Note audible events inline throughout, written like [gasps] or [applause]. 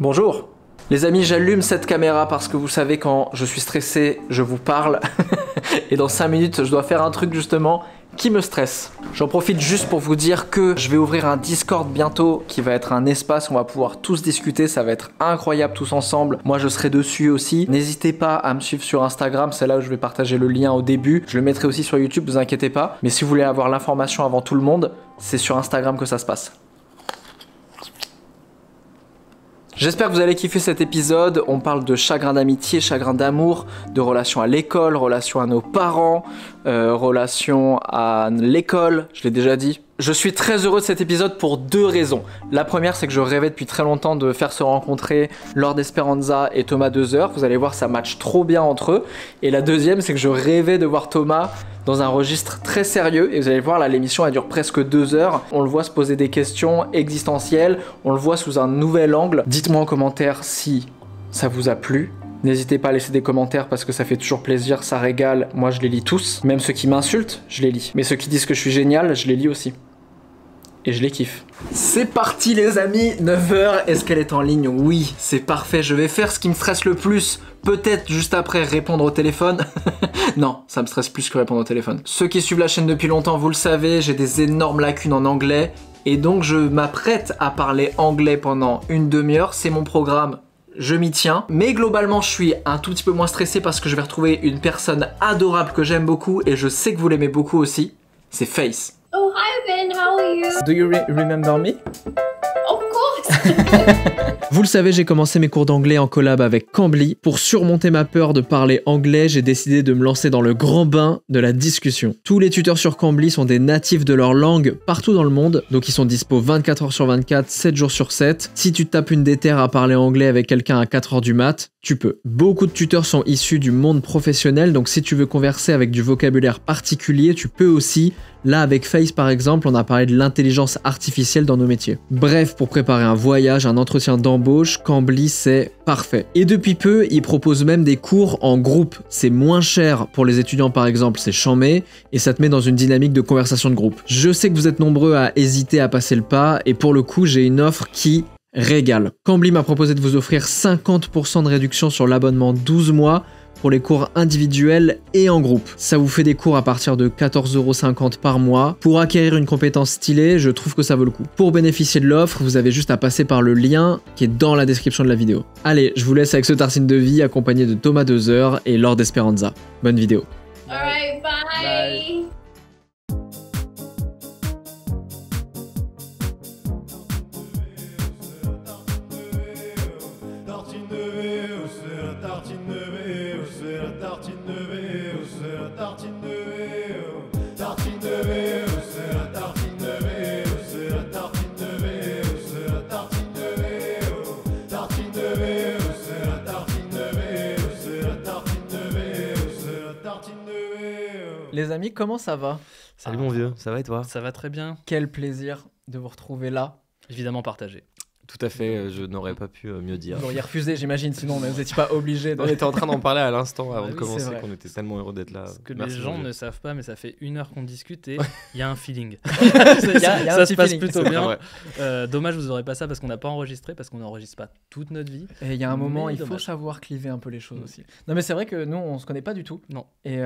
Bonjour Les amis, j'allume cette caméra parce que vous savez quand je suis stressé, je vous parle. [laughs] et dans 5 minutes, je dois faire un truc justement qui me stresse. J'en profite juste pour vous dire que je vais ouvrir un Discord bientôt qui va être un espace où on va pouvoir tous discuter, ça va être incroyable tous ensemble. Moi je serai dessus aussi. N'hésitez pas à me suivre sur Instagram, c'est là où je vais partager le lien au début. Je le mettrai aussi sur YouTube, Ne vous inquiétez pas. Mais si vous voulez avoir l'information avant tout le monde, c'est sur Instagram que ça se passe. J'espère que vous allez kiffer cet épisode. On parle de chagrin d'amitié, chagrin d'amour, de relation à l'école, relation à nos parents, euh, relation à l'école, je l'ai déjà dit. Je suis très heureux de cet épisode pour deux raisons. La première, c'est que je rêvais depuis très longtemps de faire se rencontrer Lord Esperanza et Thomas heures. Vous allez voir, ça match trop bien entre eux. Et la deuxième, c'est que je rêvais de voir Thomas dans un registre très sérieux. Et vous allez voir, là, l'émission, elle dure presque deux heures. On le voit se poser des questions existentielles. On le voit sous un nouvel angle. Dites-moi en commentaire si ça vous a plu. N'hésitez pas à laisser des commentaires parce que ça fait toujours plaisir, ça régale. Moi, je les lis tous. Même ceux qui m'insultent, je les lis. Mais ceux qui disent que je suis génial, je les lis aussi et je les kiffe. C'est parti les amis, 9h, est-ce qu'elle est en ligne Oui, c'est parfait, je vais faire ce qui me stresse le plus, peut-être juste après répondre au téléphone. [laughs] non, ça me stresse plus que répondre au téléphone. Ceux qui suivent la chaîne depuis longtemps, vous le savez, j'ai des énormes lacunes en anglais, et donc je m'apprête à parler anglais pendant une demi-heure, c'est mon programme je m'y tiens. Mais globalement, je suis un tout petit peu moins stressé parce que je vais retrouver une personne adorable que j'aime beaucoup et je sais que vous l'aimez beaucoup aussi. C'est Face. Oh, hi Ben, how are you? Do you remember me? En [laughs] Vous le savez, j'ai commencé mes cours d'anglais en collab avec Cambly. Pour surmonter ma peur de parler anglais, j'ai décidé de me lancer dans le grand bain de la discussion. Tous les tuteurs sur Cambly sont des natifs de leur langue partout dans le monde, donc ils sont dispo 24h sur 24, 7 jours sur 7. Si tu tapes une déter à parler anglais avec quelqu'un à 4h du mat, tu peux. Beaucoup de tuteurs sont issus du monde professionnel, donc si tu veux converser avec du vocabulaire particulier, tu peux aussi. Là, avec Face par exemple, on a parlé de l'intelligence artificielle dans nos métiers. Bref, pour préparer un voyage, un entretien d'embauche, Cambly c'est parfait. Et depuis peu, ils proposent même des cours en groupe. C'est moins cher pour les étudiants par exemple, c'est chambé, et ça te met dans une dynamique de conversation de groupe. Je sais que vous êtes nombreux à hésiter à passer le pas, et pour le coup, j'ai une offre qui régale. Cambly m'a proposé de vous offrir 50% de réduction sur l'abonnement 12 mois pour les cours individuels et en groupe. Ça vous fait des cours à partir de 14,50€ par mois. Pour acquérir une compétence stylée, je trouve que ça vaut le coup. Pour bénéficier de l'offre, vous avez juste à passer par le lien qui est dans la description de la vidéo. Allez, je vous laisse avec ce tartine de vie accompagné de Thomas Dezer et Lord Esperanza. Bonne vidéo. Les amis, comment ça va Salut mon vieux, ça va et toi Ça va très bien. Quel plaisir de vous retrouver là. Évidemment partagé. Tout à fait, euh, je n'aurais pas pu euh, mieux dire. Vous auriez refusé, j'imagine, sinon mais vous n'étiez pas obligé. On était en train d'en parler à l'instant avant ah de commencer, qu'on était tellement heureux d'être là. Ce que les gens ne savent pas, mais ça fait une heure qu'on discute et il y a un feeling. [laughs] ça se passe plutôt bien. Euh, dommage, vous n'aurez pas ça parce qu'on n'a pas enregistré, parce qu'on n'enregistre pas toute notre vie. Et il y a un moment, il faut savoir cliver un peu les choses mm. aussi. Non, mais c'est vrai que nous, on ne se connaît pas du tout. Non. Et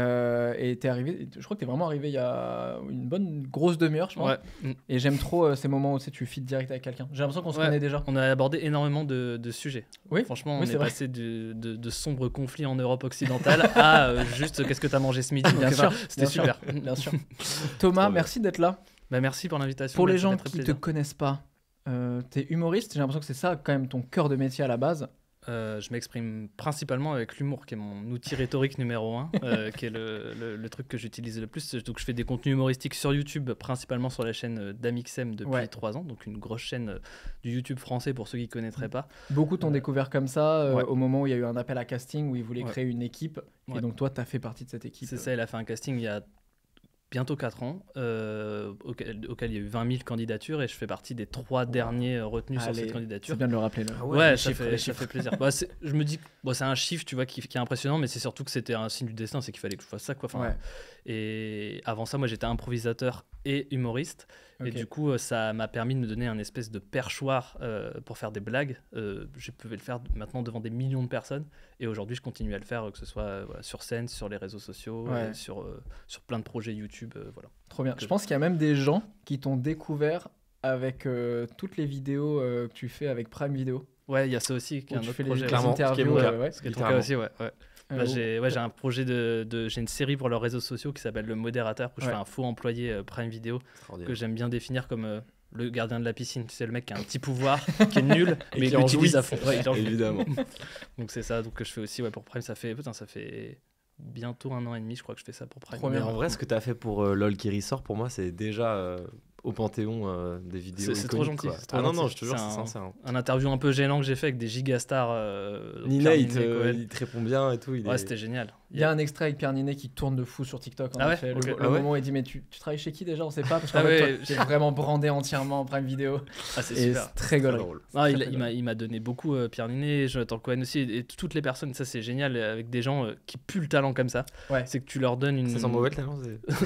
arrivé, je crois que tu es vraiment arrivé il y a une bonne grosse demi-heure, je pense. Mm. Et j'aime trop ces moments où tu direct avec quelqu'un. J'ai l'impression qu'on se connaît on a abordé énormément de, sujets. Oui. Franchement, on est, passé de, sombres conflits en Europe occidentale [laughs] à euh, juste qu'est-ce que t'as mangé ce midi. Bien c'était super. Bien sûr. [laughs] Thomas, merci d'être là. Bah, merci pour l'invitation. Pour les gens qui ne te connaissent pas, euh, t'es humoriste, j'ai l'impression que c'est ça quand même ton cœur de métier à la base. Euh, je m'exprime principalement avec l'humour, qui est mon outil rhétorique numéro un, euh, [laughs] qui est le, truc que j'utilise le plus. Donc, je fais des contenus humoristiques sur YouTube, principalement sur la chaîne euh, d'Amixem depuis trois ans, donc une grosse chaîne du YouTube français pour ceux qui ne connaîtraient pas. Beaucoup t'ont découvert comme ça au moment où il y a eu un appel à casting où ils voulaient créer une équipe. Et donc, toi, tu as fait partie de cette équipe. C'est ça, elle a fait un casting il y a bientôt 4 ans, euh, auquel, il y a eu 20 000 candidatures et je fais partie des trois derniers euh, retenus sur cette candidature. C'est bien de le rappeler là. Ah ouais, ça, fait, plaisir. Bah, je me dis que c'est un chiffre tu vois, qui, est impressionnant, mais c'est surtout que c'était un signe du destin, c'est qu'il fallait que je fasse ça. Quoi. Enfin, Et avant ça, moi j'étais improvisateur et humoriste. Et du coup, euh, ça m'a permis de me donner un espèce de perchoir euh, pour faire des blagues. Euh, je pouvais le faire maintenant devant des millions de personnes. Et aujourd'hui, je continue à le faire, que ce soit sur scène, sur les réseaux sociaux, sur, sur plein de projets YouTube. voilà. Trop bien. je pense qu'il y a même des gens [laughs] qui t'ont découvert avec toutes les vidéos que tu fais avec Prime Video. Ouais, il y a ça aussi qui est un autre qui est aussi, ouais. Bah, j'ai un projet de, j'ai une série pour leurs réseaux sociaux qui s'appelle le modérateur où je fais un faux employé euh, Prime Vidéo que j'aime bien définir comme euh, le gardien de la piscine, c'est le mec qui a un petit pouvoir, qui est nul, [laughs] mais qui l'utilise à fond. Évidemment. [laughs] donc c'est ça, donc que je fais aussi ouais, pour Prime, ça fait putain, ça fait bientôt un an et demi, je crois que je fais ça pour Prime. en vrai, ce que tu as fait pour euh, LOL qui ressort, pour moi, c'est déjà au panthéon euh, des vidéos. C'est trop gentil. ah non, non, je te jure, c'est sincère. Hein. Un interview un peu gênant que j'ai fait avec des gigastars. Euh, Nina, euh, il te, répond bien et tout. Il ouais, c'était génial. Il y a un extrait avec Pierre Ninet qui tourne de fou sur TikTok. En ah effet. Le, ah moment où il dit Mais tu, travailles chez qui déjà On sait pas. Parce que j'ai ah vraiment brandé entièrement en Prime Vidéo. c'est Très, très drôle. il, il m'a donné beaucoup, euh, Pierre Ninet, Jonathan Cohen aussi, et, toutes les personnes. Ça, c'est génial avec des gens euh, qui puent le talent comme ça. C'est que tu leur donnes une. Ça sent mauvais le talent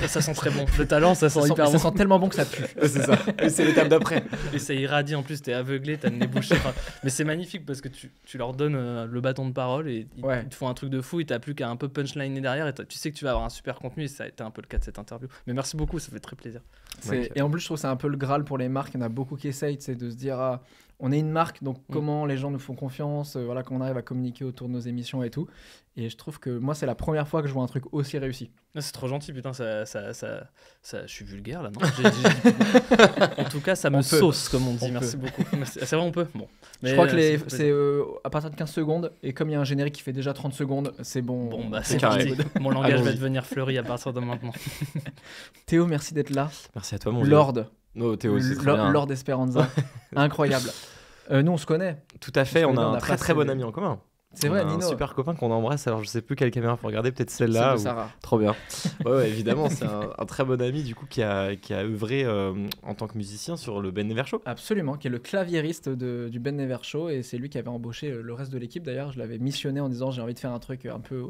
[laughs] Ça sent très bon. Le talent, ça sent hyper bon. Ça sent tellement bon que ça pue. c'est ça. c'est l'étape d'après. Et ça irradie en plus. T'es aveuglé, t'as le nez bouché. Mais c'est magnifique parce que tu, leur donnes euh, le bâton de parole et ils te font un truc de fou et t'as plus qu'à un peu punchline derrière et tu sais que tu vas avoir un super contenu et ça a été un peu le cas de cette interview. Mais merci beaucoup, ça fait très plaisir. et en plus, je trouve que c'est un peu le Graal pour les marques. Il y en a beaucoup qui essayent de se dire ah, on est une marque, donc mm. comment les gens nous font confiance, euh, voilà, comment on arrive à communiquer autour de nos émissions et tout. Et je trouve que moi, c'est la première fois que je vois un truc aussi réussi. Ah, c'est trop gentil, putain, ça, ça, ça, je suis vulgaire là, non [laughs] En tout cas, ça me sauce, comme on dit. Merci beaucoup. Ah, c'est vrai, on peut. Bon. je crois que euh, c'est euh, à partir de 15 secondes, et comme il y a un générique qui fait déjà 30 secondes, c'est bon. Bon, bah, c'est carré. Mon langage va devenir fleuri à partir de maintenant. [laughs] Théo, merci d'être là. Merci à toi, mon Lord. Non, oh, Théo, Lord Esperanza. [laughs] Incroyable. Euh, nous, on se connaît. Tout à fait, on, a un très très bon ami en commun. C'est vrai, Nino. Un super copain qu'on embrasse. Alors, je sais plus quelle caméra faut regarder, peut-être celle-là. Ou... Trop bien. [laughs] ouais, évidemment, c'est un, très bon ami du coup qui a, qui œuvré euh, en tant que musicien sur le Ben Never Show. Absolument, qui est le claviériste du Ben Never Show et c'est lui qui avait embauché euh, le reste de l'équipe. D'ailleurs, je l'avais missionné en disant j'ai envie de faire un truc un peu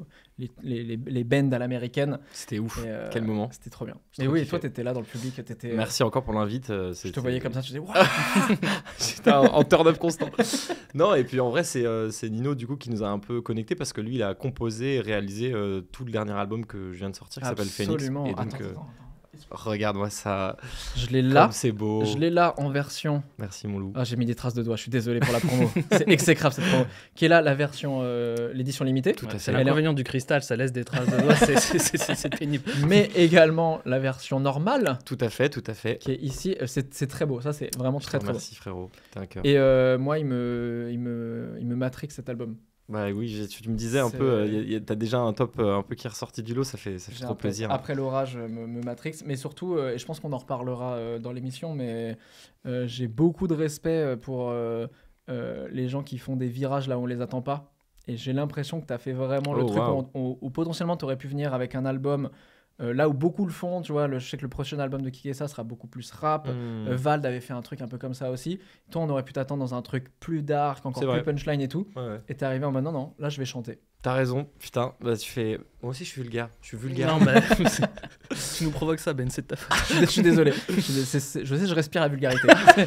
les, les, à l'américaine. C'était ouf. Euh, Quel moment. C'était trop bien. Et oui, et toi, t'étais là dans le public. Étais... Merci encore pour l'invite. Euh, je te voyais comme ça, je disais, waouh [laughs] J'étais en, turn-up constant. [laughs] non, et puis en vrai, euh, c'est Nino du coup qui nous a un peu connecté parce que lui, il a composé et réalisé tout le dernier album que je viens de sortir qui s'appelle Phoenix. absolument Regarde-moi ça. Je l'ai là. C'est beau. Je l'ai là en version. Merci mon loup. Ah, j'ai mis des traces de doigts. Je suis désolé pour la promo. [laughs] c'est exécrable cette promo. Qui est là la version euh, l'édition limitée. Tout à fait. L'inconvénient du cristal, ça laisse des traces de doigts. c'est pénible. [laughs] Mais également la version normale. Tout à fait, tout à fait. Qui est ici. Euh, c'est très beau. Ça c'est vraiment très très. Merci frérot. t'inquiète. Et euh, moi, il me il me il me matrique cet album. Bah oui, tu me disais un peu, euh, tu as déjà un top euh, un peu qui est ressorti du lot, ça fait, ça fait trop plaisir. Après l'orage, euh, me, me, Matrix, mais surtout, et je pense qu'on en reparlera dans l'émission, mais j'ai beaucoup de respect pour les gens qui font des virages là où on les attend pas. Et j'ai l'impression que tu as fait vraiment le oh, truc où, potentiellement tu aurais pu venir avec un album euh, là où beaucoup le font, tu vois, le, je sais que le prochain album de Kikessa sera beaucoup plus rap. Hmm. Euh, Vald avait fait un truc un peu comme ça aussi. Toi, on aurait pu t'attendre dans un truc plus dark, encore plus punchline et tout. Et t'es arrivé en mode non, non, là je vais chanter. T'as raison, putain, bah tu fais. Moi aussi je suis vulgaire, je suis vulgaire. Non, bah, [laughs] tu nous provoques ça, Ben, c'est de ta faute. je suis désolé, [laughs] je, sais, je respire la vulgarité. [laughs]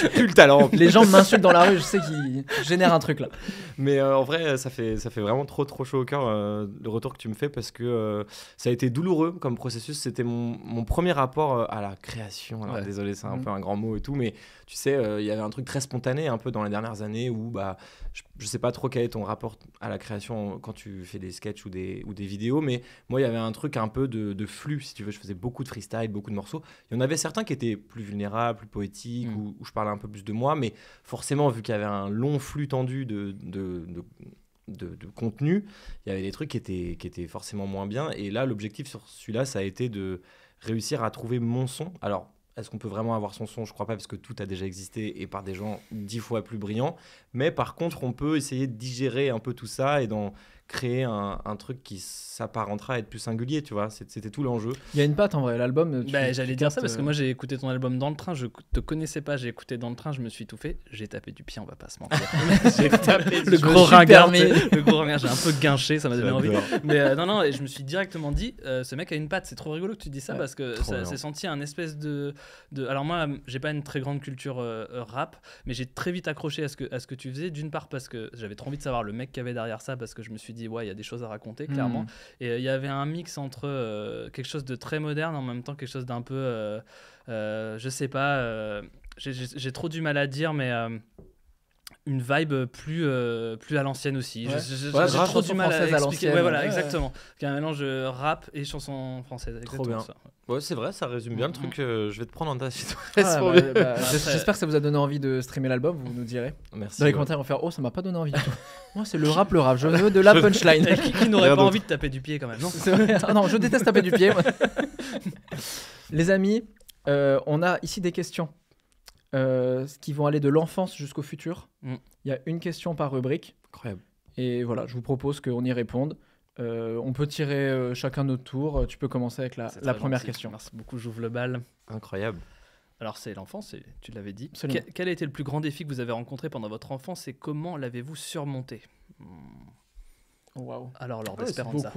tu plus le talent. Les gens m'insultent dans la rue, je sais qu'ils génèrent un truc là. Mais euh, en vrai, ça fait, ça fait vraiment trop trop chaud au cœur euh, le retour que tu me fais parce que euh, ça a été douloureux comme processus. C'était mon, mon, premier rapport à la création. désolé, c'est un mmh. peu un grand mot et tout, mais tu sais, euh, il y avait un truc très spontané un peu dans les dernières années où, bah, je, ne sais pas trop quel est ton rapport à la création quand tu fais des sketchs ou des, ou des vidéos, mais moi, il y avait un truc un peu de, flux, si tu veux. Je faisais beaucoup de freestyle, beaucoup de morceaux. Il y en avait certains qui étaient plus vulnérables, plus poétiques, mm. où, je parlais un peu plus de moi, mais forcément, vu qu'il y avait un long flux tendu de, de de, de, contenu, il y avait des trucs qui étaient, qui étaient forcément moins bien. Et là, l'objectif sur celui-là, ça a été de réussir à trouver mon son. Alors, est-ce qu'on peut vraiment avoir son son Je crois pas, parce que tout a déjà existé et par des gens dix fois plus brillants. Mais par contre, on peut essayer de digérer un peu tout ça et d'en créer un, un truc qui ça parentera à être plus singulier, tu vois. C'était tout l'enjeu. Il y a une patte en vrai, l'album. Bah, J'allais dire ça parce que euh, moi j'ai écouté ton album dans le train, je te connaissais pas, j'ai écouté dans le train, je me suis touffé, j'ai tapé du pied, on va pas se mentir. [laughs] j'ai tapé le gros, ringard, le gros ringard, j'ai un peu guinché, ça m'a donné envie. Mais euh, non, non, et je me suis directement dit, euh, ce mec a une patte, c'est trop rigolo que tu dis ça parce que ça senti un espèce de, de. Alors moi, j'ai pas une très grande culture rap, mais j'ai très vite accroché à ce que, à ce que tu faisais, d'une part parce que j'avais trop envie de savoir le mec qui avait derrière ça parce que je me suis dit, ouais, il y a des choses à raconter, hmm. clairement. Et euh, il y avait un mix entre euh, quelque chose de très moderne en même temps quelque chose d'un peu, euh, je sais pas, j'ai trop du mal à dire, mais une vibe plus, euh, plus à l'ancienne aussi. J'ai trop du mal à, expliquer. voilà, exactement. C'est un mélange rap et chanson française. Trop bien. Ça. c'est vrai, ça résume bien le truc. Mm. je vais te prendre en tas. Ah, bah, [laughs] bah, bah, j'espère que ça vous a donné envie de streamer l'album, vous nous direz. Merci. Dans les commentaires, on faire Oh, ça m'a pas donné envie. [laughs] Moi, c'est le rap, le rap. Je veux de la punchline. [laughs] qui, n'aurait pas envie de taper du pied quand même Non, ah, je déteste taper du pied. les amis, euh, on a ici des questions. Euh, ce qui vont aller de l'enfance jusqu'au futur. Mm. Il y a une question par rubrique. Incroyable. Et voilà, je vous propose qu'on y réponde. Euh, on peut tirer euh, chacun notre tour. Tu peux commencer avec la, première question. Merci beaucoup, j'ouvre le bal. Incroyable. Alors c'est l'enfance, tu l'avais dit. quel a été le plus grand défi que vous avez rencontré pendant votre enfance et comment l'avez-vous surmonté hmm. Waouh. Alors, lors d'espérance. Ah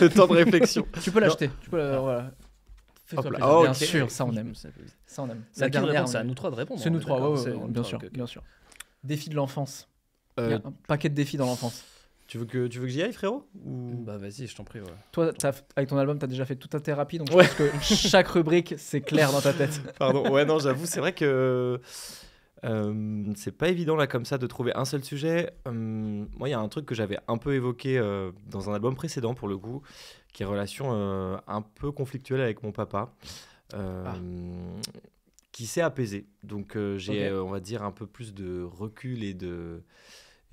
c'est de... [laughs] temps de réflexion. Tu peux l'acheter. Tu peux, voilà. Oh, bien sûr, ça on aime. Ça on aime. dernière, c'est à nous trois de répondre. C'est nous trois, bien sûr, bien sûr. Défi de l'enfance. Euh, un paquet de défis dans l'enfance. Tu veux que tu veux que j'y aille, frérot Ou... Bah vas-y, je t'en prie. Toi, avec ton album, t'as déjà fait toute ta thérapie, donc je pense que chaque rubrique, c'est clair dans ta tête. [laughs] Pardon. Ouais, non, j'avoue, c'est vrai que euh, c'est pas évident là comme ça de trouver un seul sujet. Euh, moi, il y a un truc que j'avais un peu évoqué euh, dans un album précédent pour le coup, qui est relation un peu conflictuelle avec mon papa, ah. qui s'est apaisé. Donc j'ai, on va dire, un peu plus de recul et de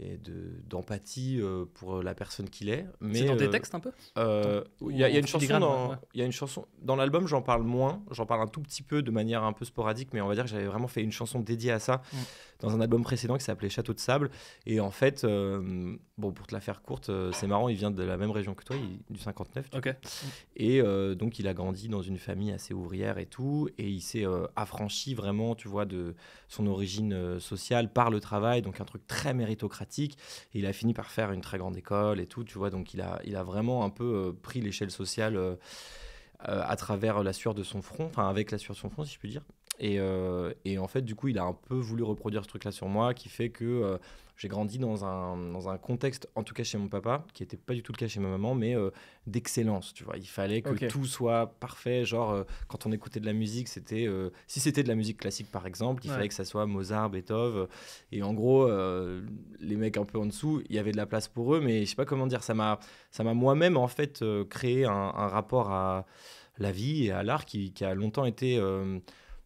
et d'empathie euh, pour euh, la personne qu'il est. C'est dans des euh, textes un peu Il y, a une chanson dans, une chanson dans l'album, j'en parle moins, j'en parle un tout petit peu de manière un peu sporadique, mais on va dire que j'avais vraiment fait une chanson dédiée à ça. Mm dans un album précédent qui s'appelait Château de Sable. Et en fait, euh, bon, pour te la faire courte, euh, c'est marrant, il vient de la même région que toi, du 59. Et euh, donc, il a grandi dans une famille assez ouvrière et tout. Et il s'est affranchi vraiment, tu vois, de son origine sociale par le travail. Donc, un truc très méritocratique. Et il a fini par faire une très grande école et tout, tu vois. Donc, il a, il a vraiment un peu pris l'échelle sociale. à travers la sueur de son front, enfin avec la sueur de son front si je puis dire. Euh, et, en fait, du coup, il a un peu voulu reproduire ce truc-là sur moi, qui fait que euh, j'ai grandi dans un, dans un contexte, en tout cas chez mon papa, qui n'était pas du tout le cas chez ma maman, mais euh, d'excellence, tu vois. Il fallait que tout soit parfait. Genre, quand on écoutait de la musique, c'était... si c'était de la musique classique, par exemple, il fallait que ça soit Mozart, Beethoven. Et en gros, les mecs un peu en dessous, il y avait de la place pour eux, mais je sais pas comment dire, ça m'a moi-même, en fait, créé un, rapport à la vie et à l'art qui, qui, a longtemps été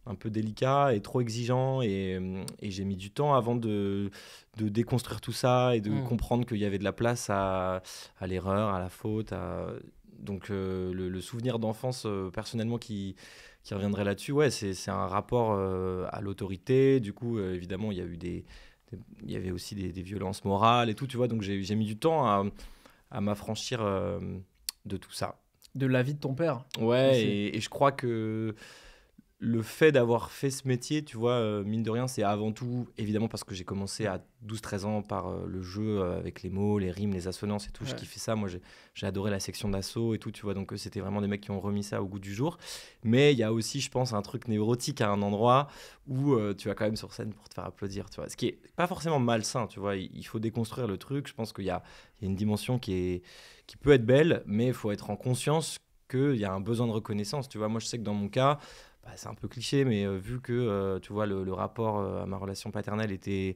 un peu délicat et trop exigeant. Euh, et, j'ai mis du temps avant de, de déconstruire tout ça et de hmm. comprendre qu'il y avait de la place à, à l'erreur, à la faute. À... Donc euh, le, souvenir d'enfance, euh, personnellement, qui, qui reviendrait là-dessus, ouais, c'est un rapport à l'autorité. Du coup, évidemment, il y a eu des, Il y avait aussi des, violences morales et tout, tu vois. Donc j'ai mis du temps à, à m'affranchir de tout ça. De la vie de ton père Ouais, et, je crois que le fait d'avoir fait ce métier, tu vois, euh, mine de rien, c'est avant tout, évidemment, parce que j'ai commencé à 12-13 ans par euh, le jeu euh, avec les mots, les rimes, les assonances et tout. Je kiffais ça. Moi, j'ai adoré la section d'assaut et tout, tu vois. Donc, c'était vraiment des mecs qui ont remis ça au goût du jour. Mais il y a aussi, je pense, un truc névrotique à un endroit où tu vas quand même sur scène pour te faire applaudir, tu vois. Ce qui est pas forcément malsain, tu vois. Il, faut déconstruire le truc. Je pense qu'il y, y a, une dimension qui, est, qui peut être belle, mais il faut être en conscience qu'il y a un besoin de reconnaissance, tu vois. Moi, je sais que dans mon cas, bah, c'est un peu cliché, mais euh, vu que euh, tu vois le, rapport euh, à ma relation paternelle était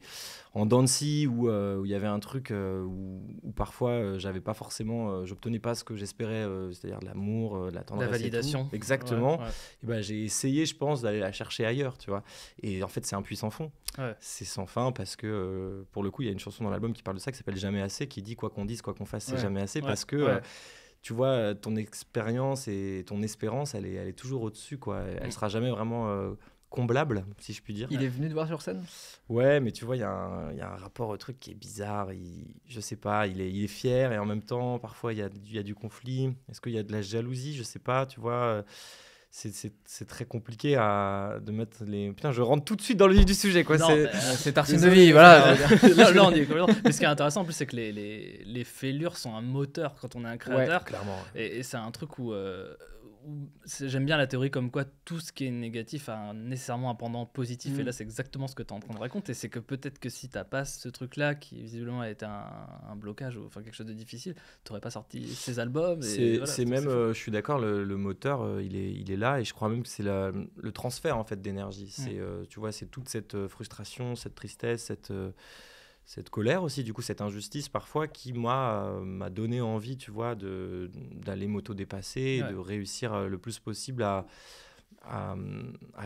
en dancy où il y avait un truc où, parfois j'avais pas forcément, j'obtenais pas ce que j'espérais, c'est-à-dire de l'amour, de la tendresse, la validation, exactement. Et ben j'ai essayé, je pense, d'aller la chercher ailleurs, tu vois. Et en fait, c'est un puits sans fond. C'est sans fin parce que pour le coup, il y a une chanson dans l'album qui parle de ça, qui s'appelle Jamais assez, qui dit quoi qu'on dise, quoi qu'on fasse, c'est jamais assez, parce que tu vois, euh, ton expérience et ton espérance, elle est, elle est toujours au-dessus, quoi. Elle sera jamais vraiment euh, comblable, si je puis dire. Il est venu te voir sur scène Ouais, mais tu vois, il y, a un rapport au truc qui est bizarre. Je je sais pas, il est, fier et en même temps, parfois, il y a, y a, du conflit. Est-ce qu'il y a de la jalousie Je sais pas, tu vois. Euh, c'est très compliqué à, de mettre les. Putain, je rentre tout de suite dans le vif du sujet, quoi. C'est euh, c'est de vie, voilà. [laughs] Mais ce qui est intéressant en plus, c'est que les, les, fêlures sont un moteur quand on est un créateur. Et, c'est un truc où. Euh, j'aime bien la théorie comme quoi tout ce qui est négatif a nécessairement un pendant positif. Et mm. là, c'est exactement ce que tu es en train de raconter. C'est que peut-être que si tu pas ce truc-là, qui visiblement a été un, blocage ou enfin quelque chose de difficile, tu n'aurais pas sorti ces albums. C'est même, euh, je suis d'accord, le, moteur, euh, il, est, il est là. Et je crois même que c'est le transfert en fait d'énergie. Mm. c'est euh, Tu vois, c'est toute cette frustration, cette tristesse, cette cette colère aussi, du coup, cette injustice parfois qui moi, euh, m'a donné envie, tu vois, d'aller m'auto-dépasser, de réussir euh, le plus possible à, à,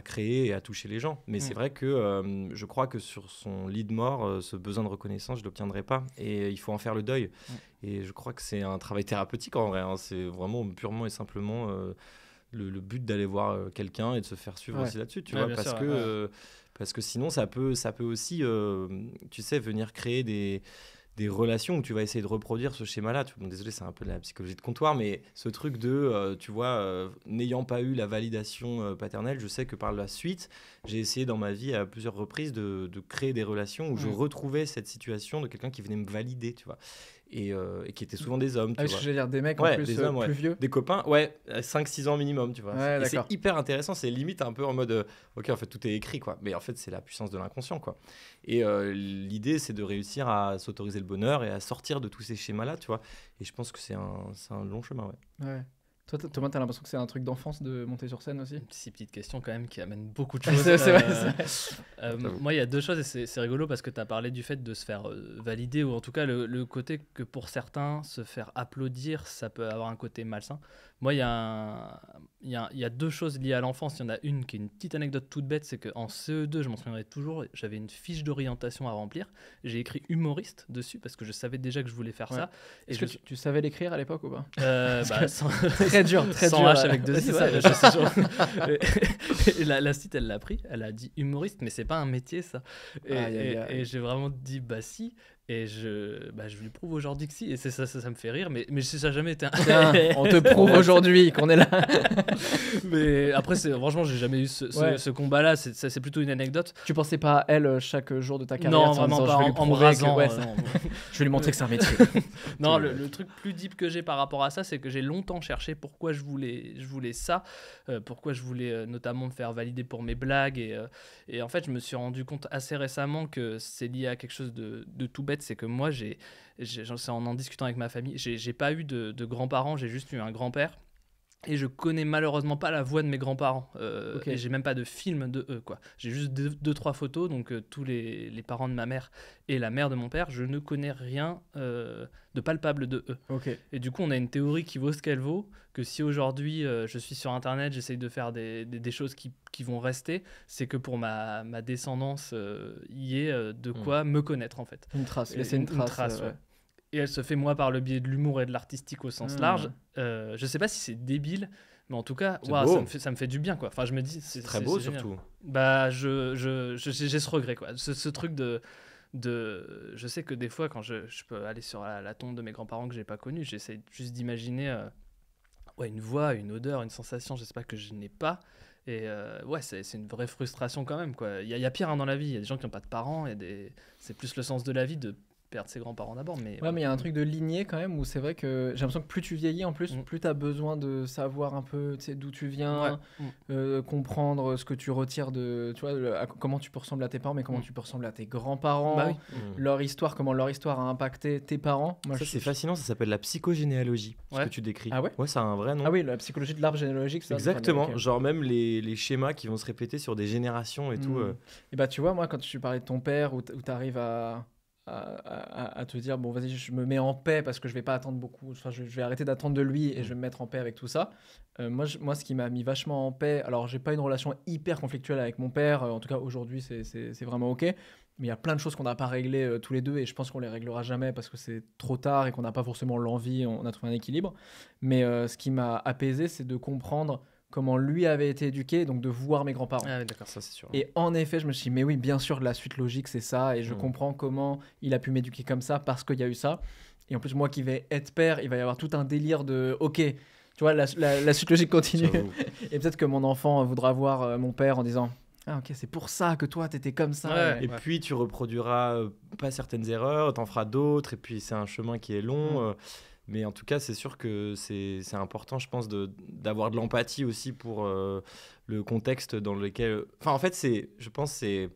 créer et à toucher les gens. Mais mm. c'est vrai que euh, je crois que sur son lit de mort, ce besoin de reconnaissance, je ne l'obtiendrai pas. Et il faut en faire le deuil. Mm. Et je crois que c'est un travail thérapeutique en vrai. Hein. C'est vraiment purement et simplement le, le, but d'aller voir quelqu'un et de se faire suivre aussi là-dessus. Tu vois, parce que. Parce que sinon, ça peut, ça peut aussi, euh, tu sais, venir créer des, relations où tu vas essayer de reproduire ce schéma-là. Bon, désolé, c'est un peu de la psychologie de comptoir, mais ce truc de, euh, tu vois, euh, n'ayant pas eu la validation paternelle, je sais que par la suite, j'ai essayé dans ma vie à plusieurs reprises de, créer des relations où je retrouvais cette situation de quelqu'un qui venait me valider, tu vois. Euh, et, qui étaient souvent des hommes. Tu ah vois. Je veux dire, des mecs en plus des euh, vieux. Des copains, ouais, 5-6 ans minimum, tu vois. c'est hyper intéressant, c'est limite un peu en mode, euh, ok, en fait, tout est écrit, quoi. Mais en fait, c'est la puissance de l'inconscient, quoi. Et l'idée, c'est de réussir à s'autoriser le bonheur et à sortir de tous ces schémas-là, tu vois. Et je pense que c'est un, un, long chemin, ouais. Toi, Thomas, t'as l'impression que c'est un truc d'enfance de monter sur scène aussi Six petites questions quand même qui amènent beaucoup de [laughs] choses. Euh, euh, moi, il y a deux choses et c'est rigolo parce que tu as parlé du fait de se faire euh, valider ou en tout cas le, côté que pour certains, se faire applaudir, ça peut avoir un côté malsain. Moi, il y, y, a, y a deux choses liées à l'enfance. Il y en a une qui est une petite anecdote toute bête c'est qu'en CE2, je m'en souviendrai toujours, j'avais une fiche d'orientation à remplir. J'ai écrit humoriste dessus parce que je savais déjà que je voulais faire ça. Est-ce que tu, savais l'écrire à l'époque ou pas [laughs] très dur, très dur. avec deux la, la, site, elle l'a pris, elle a dit humoriste, mais c'est pas un métier ça. et j'ai vraiment dit bah si. Et je, bah, je lui prouve aujourd'hui que si. Et c'est ça, ça, me fait rire, mais, mais ça n'a jamais été un... [laughs] on te prouve aujourd'hui qu'on est là. [laughs] mais après, franchement, j'ai jamais eu ce, combat-là. C'est plutôt une anecdote. Tu pensais pas à elle euh, chaque jour de ta carrière Non, vraiment pas. en, me euh, [laughs] je vais lui montrer que c'est un métier. non, le, truc plus deep que j'ai par rapport à ça, c'est que j'ai longtemps cherché pourquoi je voulais, je voulais ça, euh, pourquoi je voulais notamment me faire valider pour mes blagues. Et, et en fait, je me suis rendu compte assez récemment que c'est lié à quelque chose de, de tout bête c'est que moi, j'ai, en en discutant avec ma famille, j'ai pas eu de, de grands-parents, j'ai juste eu un grand-père et je connais malheureusement pas la voix de mes grands-parents. Euh, et j'ai même pas de film de eux, quoi. J'ai juste deux, trois photos, donc euh, tous les, parents de ma mère et la mère de mon père, je ne connais rien euh, de palpable de eux. Et du coup, on a une théorie qui vaut ce qu'elle vaut, que si aujourd'hui je suis sur Internet, j'essaye de faire des, choses qui, vont rester, c'est que pour ma, descendance, il y ait de hmm. quoi me connaître, en fait. Une trace, laisser une, trace et elle se fait moi par le biais de l'humour et de l'artistique au sens mmh. large. Euh, je sais pas si c'est débile, mais en tout cas, ça, me fait, du bien quoi. Enfin, je me dis, c'est très beau surtout. Bah, je, je, j'ai ce regret quoi. Ce, truc de, de, je sais que des fois quand je, je peux aller sur la, tombe de mes grands-parents que j'ai pas connus, j'essaie juste d'imaginer, euh, ouais, une voix, une odeur, une sensation, je pas que je n'ai pas. Et euh, ouais, c'est une vraie frustration quand même. quoi. Il y, y, a pire hein, dans la vie. Il y a des gens qui n'ont pas de parents. et des... C'est plus le sens de la vie de perdre ses grands-parents d'abord. Mais, ouais, mais il y a un truc de lignée quand même où c'est vrai que j'ai l'impression que plus tu vieillis en plus, mm. plus tu as besoin de savoir un peu d'où tu viens, mm. euh, comprendre ce que tu retires de. Tu vois, comment tu peux ressembler à tes parents, mais comment mm. tu peux ressembler à tes grands-parents, bah leur histoire, comment leur histoire a impacté tes parents. Moi, ça, c'est fascinant, ça s'appelle la psychogénéalogie, ce que tu décris. Ah ouais Ouais, ça a un vrai nom. Ah oui, la psychologie de l'arbre généalogique, c'est Exactement, genre même les, les, schémas qui vont se répéter sur des générations et tout. Euh. Et bah, tu vois, moi, quand tu parlais de ton père, où tu arrives à à, te dire bon vas-y je me mets en paix parce que je vais pas attendre beaucoup enfin, je, vais arrêter d'attendre de lui et je vais me mettre en paix avec tout ça euh, moi moi ce qui m'a mis vachement en paix alors j'ai pas une relation hyper conflictuelle avec mon père euh, en tout cas aujourd'hui c'est vraiment ok mais il y a plein de choses qu'on n'a pas réglées euh, tous les deux et je pense qu'on les réglera jamais parce que c'est trop tard et qu'on n'a pas forcément l'envie on a trouvé un équilibre mais ce qui m'a apaisé c'est de comprendre comment lui avait été éduqué, donc de voir mes grands-parents. Ah sûr. Et en effet, je me suis dit, mais oui, bien sûr, la suite logique, c'est ça, et je hmm. comprends comment il a pu m'éduquer comme ça parce qu'il y a eu ça. Et en plus, moi qui vais être père, il va y avoir tout un délire de, ok, tu vois, la, suite logique continue. [laughs] et peut-être que mon enfant voudra voir euh, mon père en disant, ah ok, c'est pour ça que toi, t'étais comme ça. et puis tu reproduiras euh, pas certaines erreurs, t'en feras d'autres, et puis c'est un chemin qui est long. Hmm. Euh. Mais en tout cas, c'est sûr que c'est important, je pense, d'avoir de, l'empathie aussi pour euh, le contexte dans lequel. Enfin, en fait, c'est, je pense, c'est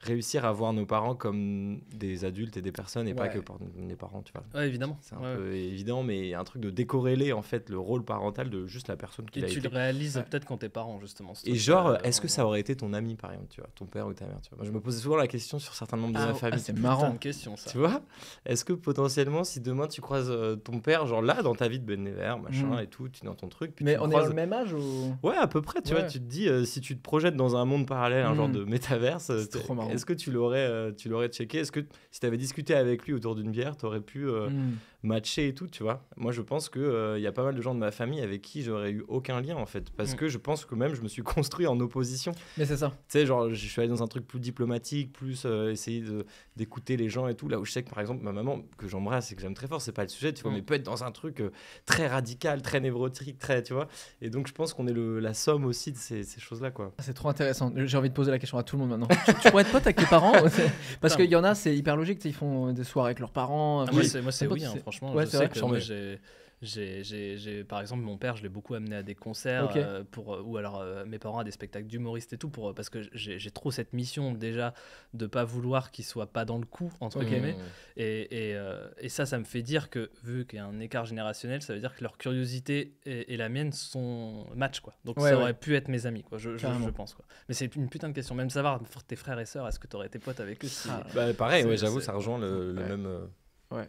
réussir à voir nos parents comme des adultes et des personnes et pas que par des parents, tu vois. évidemment. C'est un peu évident, mais un truc de décorréler en fait le rôle parental de juste la personne qui l'a Et tu le réalises peut-être quand t'es parents justement. Et genre, euh, est-ce que ça aurait été ton ami, par exemple, tu vois, ton père ou ta mère, tu vois. Moi, je me posais souvent la question sur certains membres de ma ah, famille. Ah, c'est marrant. question, ça. Tu vois, est-ce que potentiellement, si demain tu croises euh, ton père, genre là, dans ta vie de ben Never, machin mm. et tout, tu dans ton truc. mais on est au le même âge ou... Ouais, à peu près, tu vois, tu te dis, euh, si tu te projettes dans un monde parallèle, un genre mm. de métaverse, c'est trop marrant. Est-ce que tu l'aurais, euh, tu l'aurais checké Est-ce que si tu avais discuté avec lui autour d'une bière, tu aurais pu euh, hmm matché et tout, tu vois. Moi, je pense qu'il il euh, y a pas mal de gens de ma famille avec qui j'aurais eu aucun lien, en fait. Parce mm. que je pense que même, je me suis construit en opposition. Mais c'est ça. Tu sais, genre, je suis allé dans un truc plus diplomatique, plus euh, essayer d'écouter les gens et tout. Là où je sais que, par exemple, ma maman, que j'embrasse et que j'aime très fort, c'est pas le sujet, tu vois, mm. mais peut être dans un truc euh, très radical, très névrotique, très, tu vois. Et donc, je pense qu'on est le, la somme aussi de ces, choses-là, quoi. C'est trop intéressant. J'ai envie de poser la question à tout le monde maintenant. tu, pourrais être pote avec tes parents [laughs] Parce qu'il y en a, c'est hyper logique, ils font des soirées avec leurs parents. Ah, moi, c'est oui, hein. Franchement, je sais vrai, que moi, j'ai. par exemple, mon père, je l'ai beaucoup amené à des concerts euh, pour, euh, ou alors euh, mes parents à des spectacles d'humoristes et tout, pour, parce que j'ai, trop cette mission déjà de pas vouloir qu'ils soient pas dans le coup, entre guillemets. Et, ça, ça me fait dire que, vu qu'il y a un écart générationnel, ça veut dire que leur curiosité et, la mienne sont match, quoi. Donc ça aurait pu être mes amis, quoi, je, je, pense. Quoi. Mais c'est une putain de question, même savoir tes frères et sœurs, est-ce que tu aurais été pote avec eux ah. bah, Pareil, ouais, j'avoue, ça rejoint le, le même. Ouais.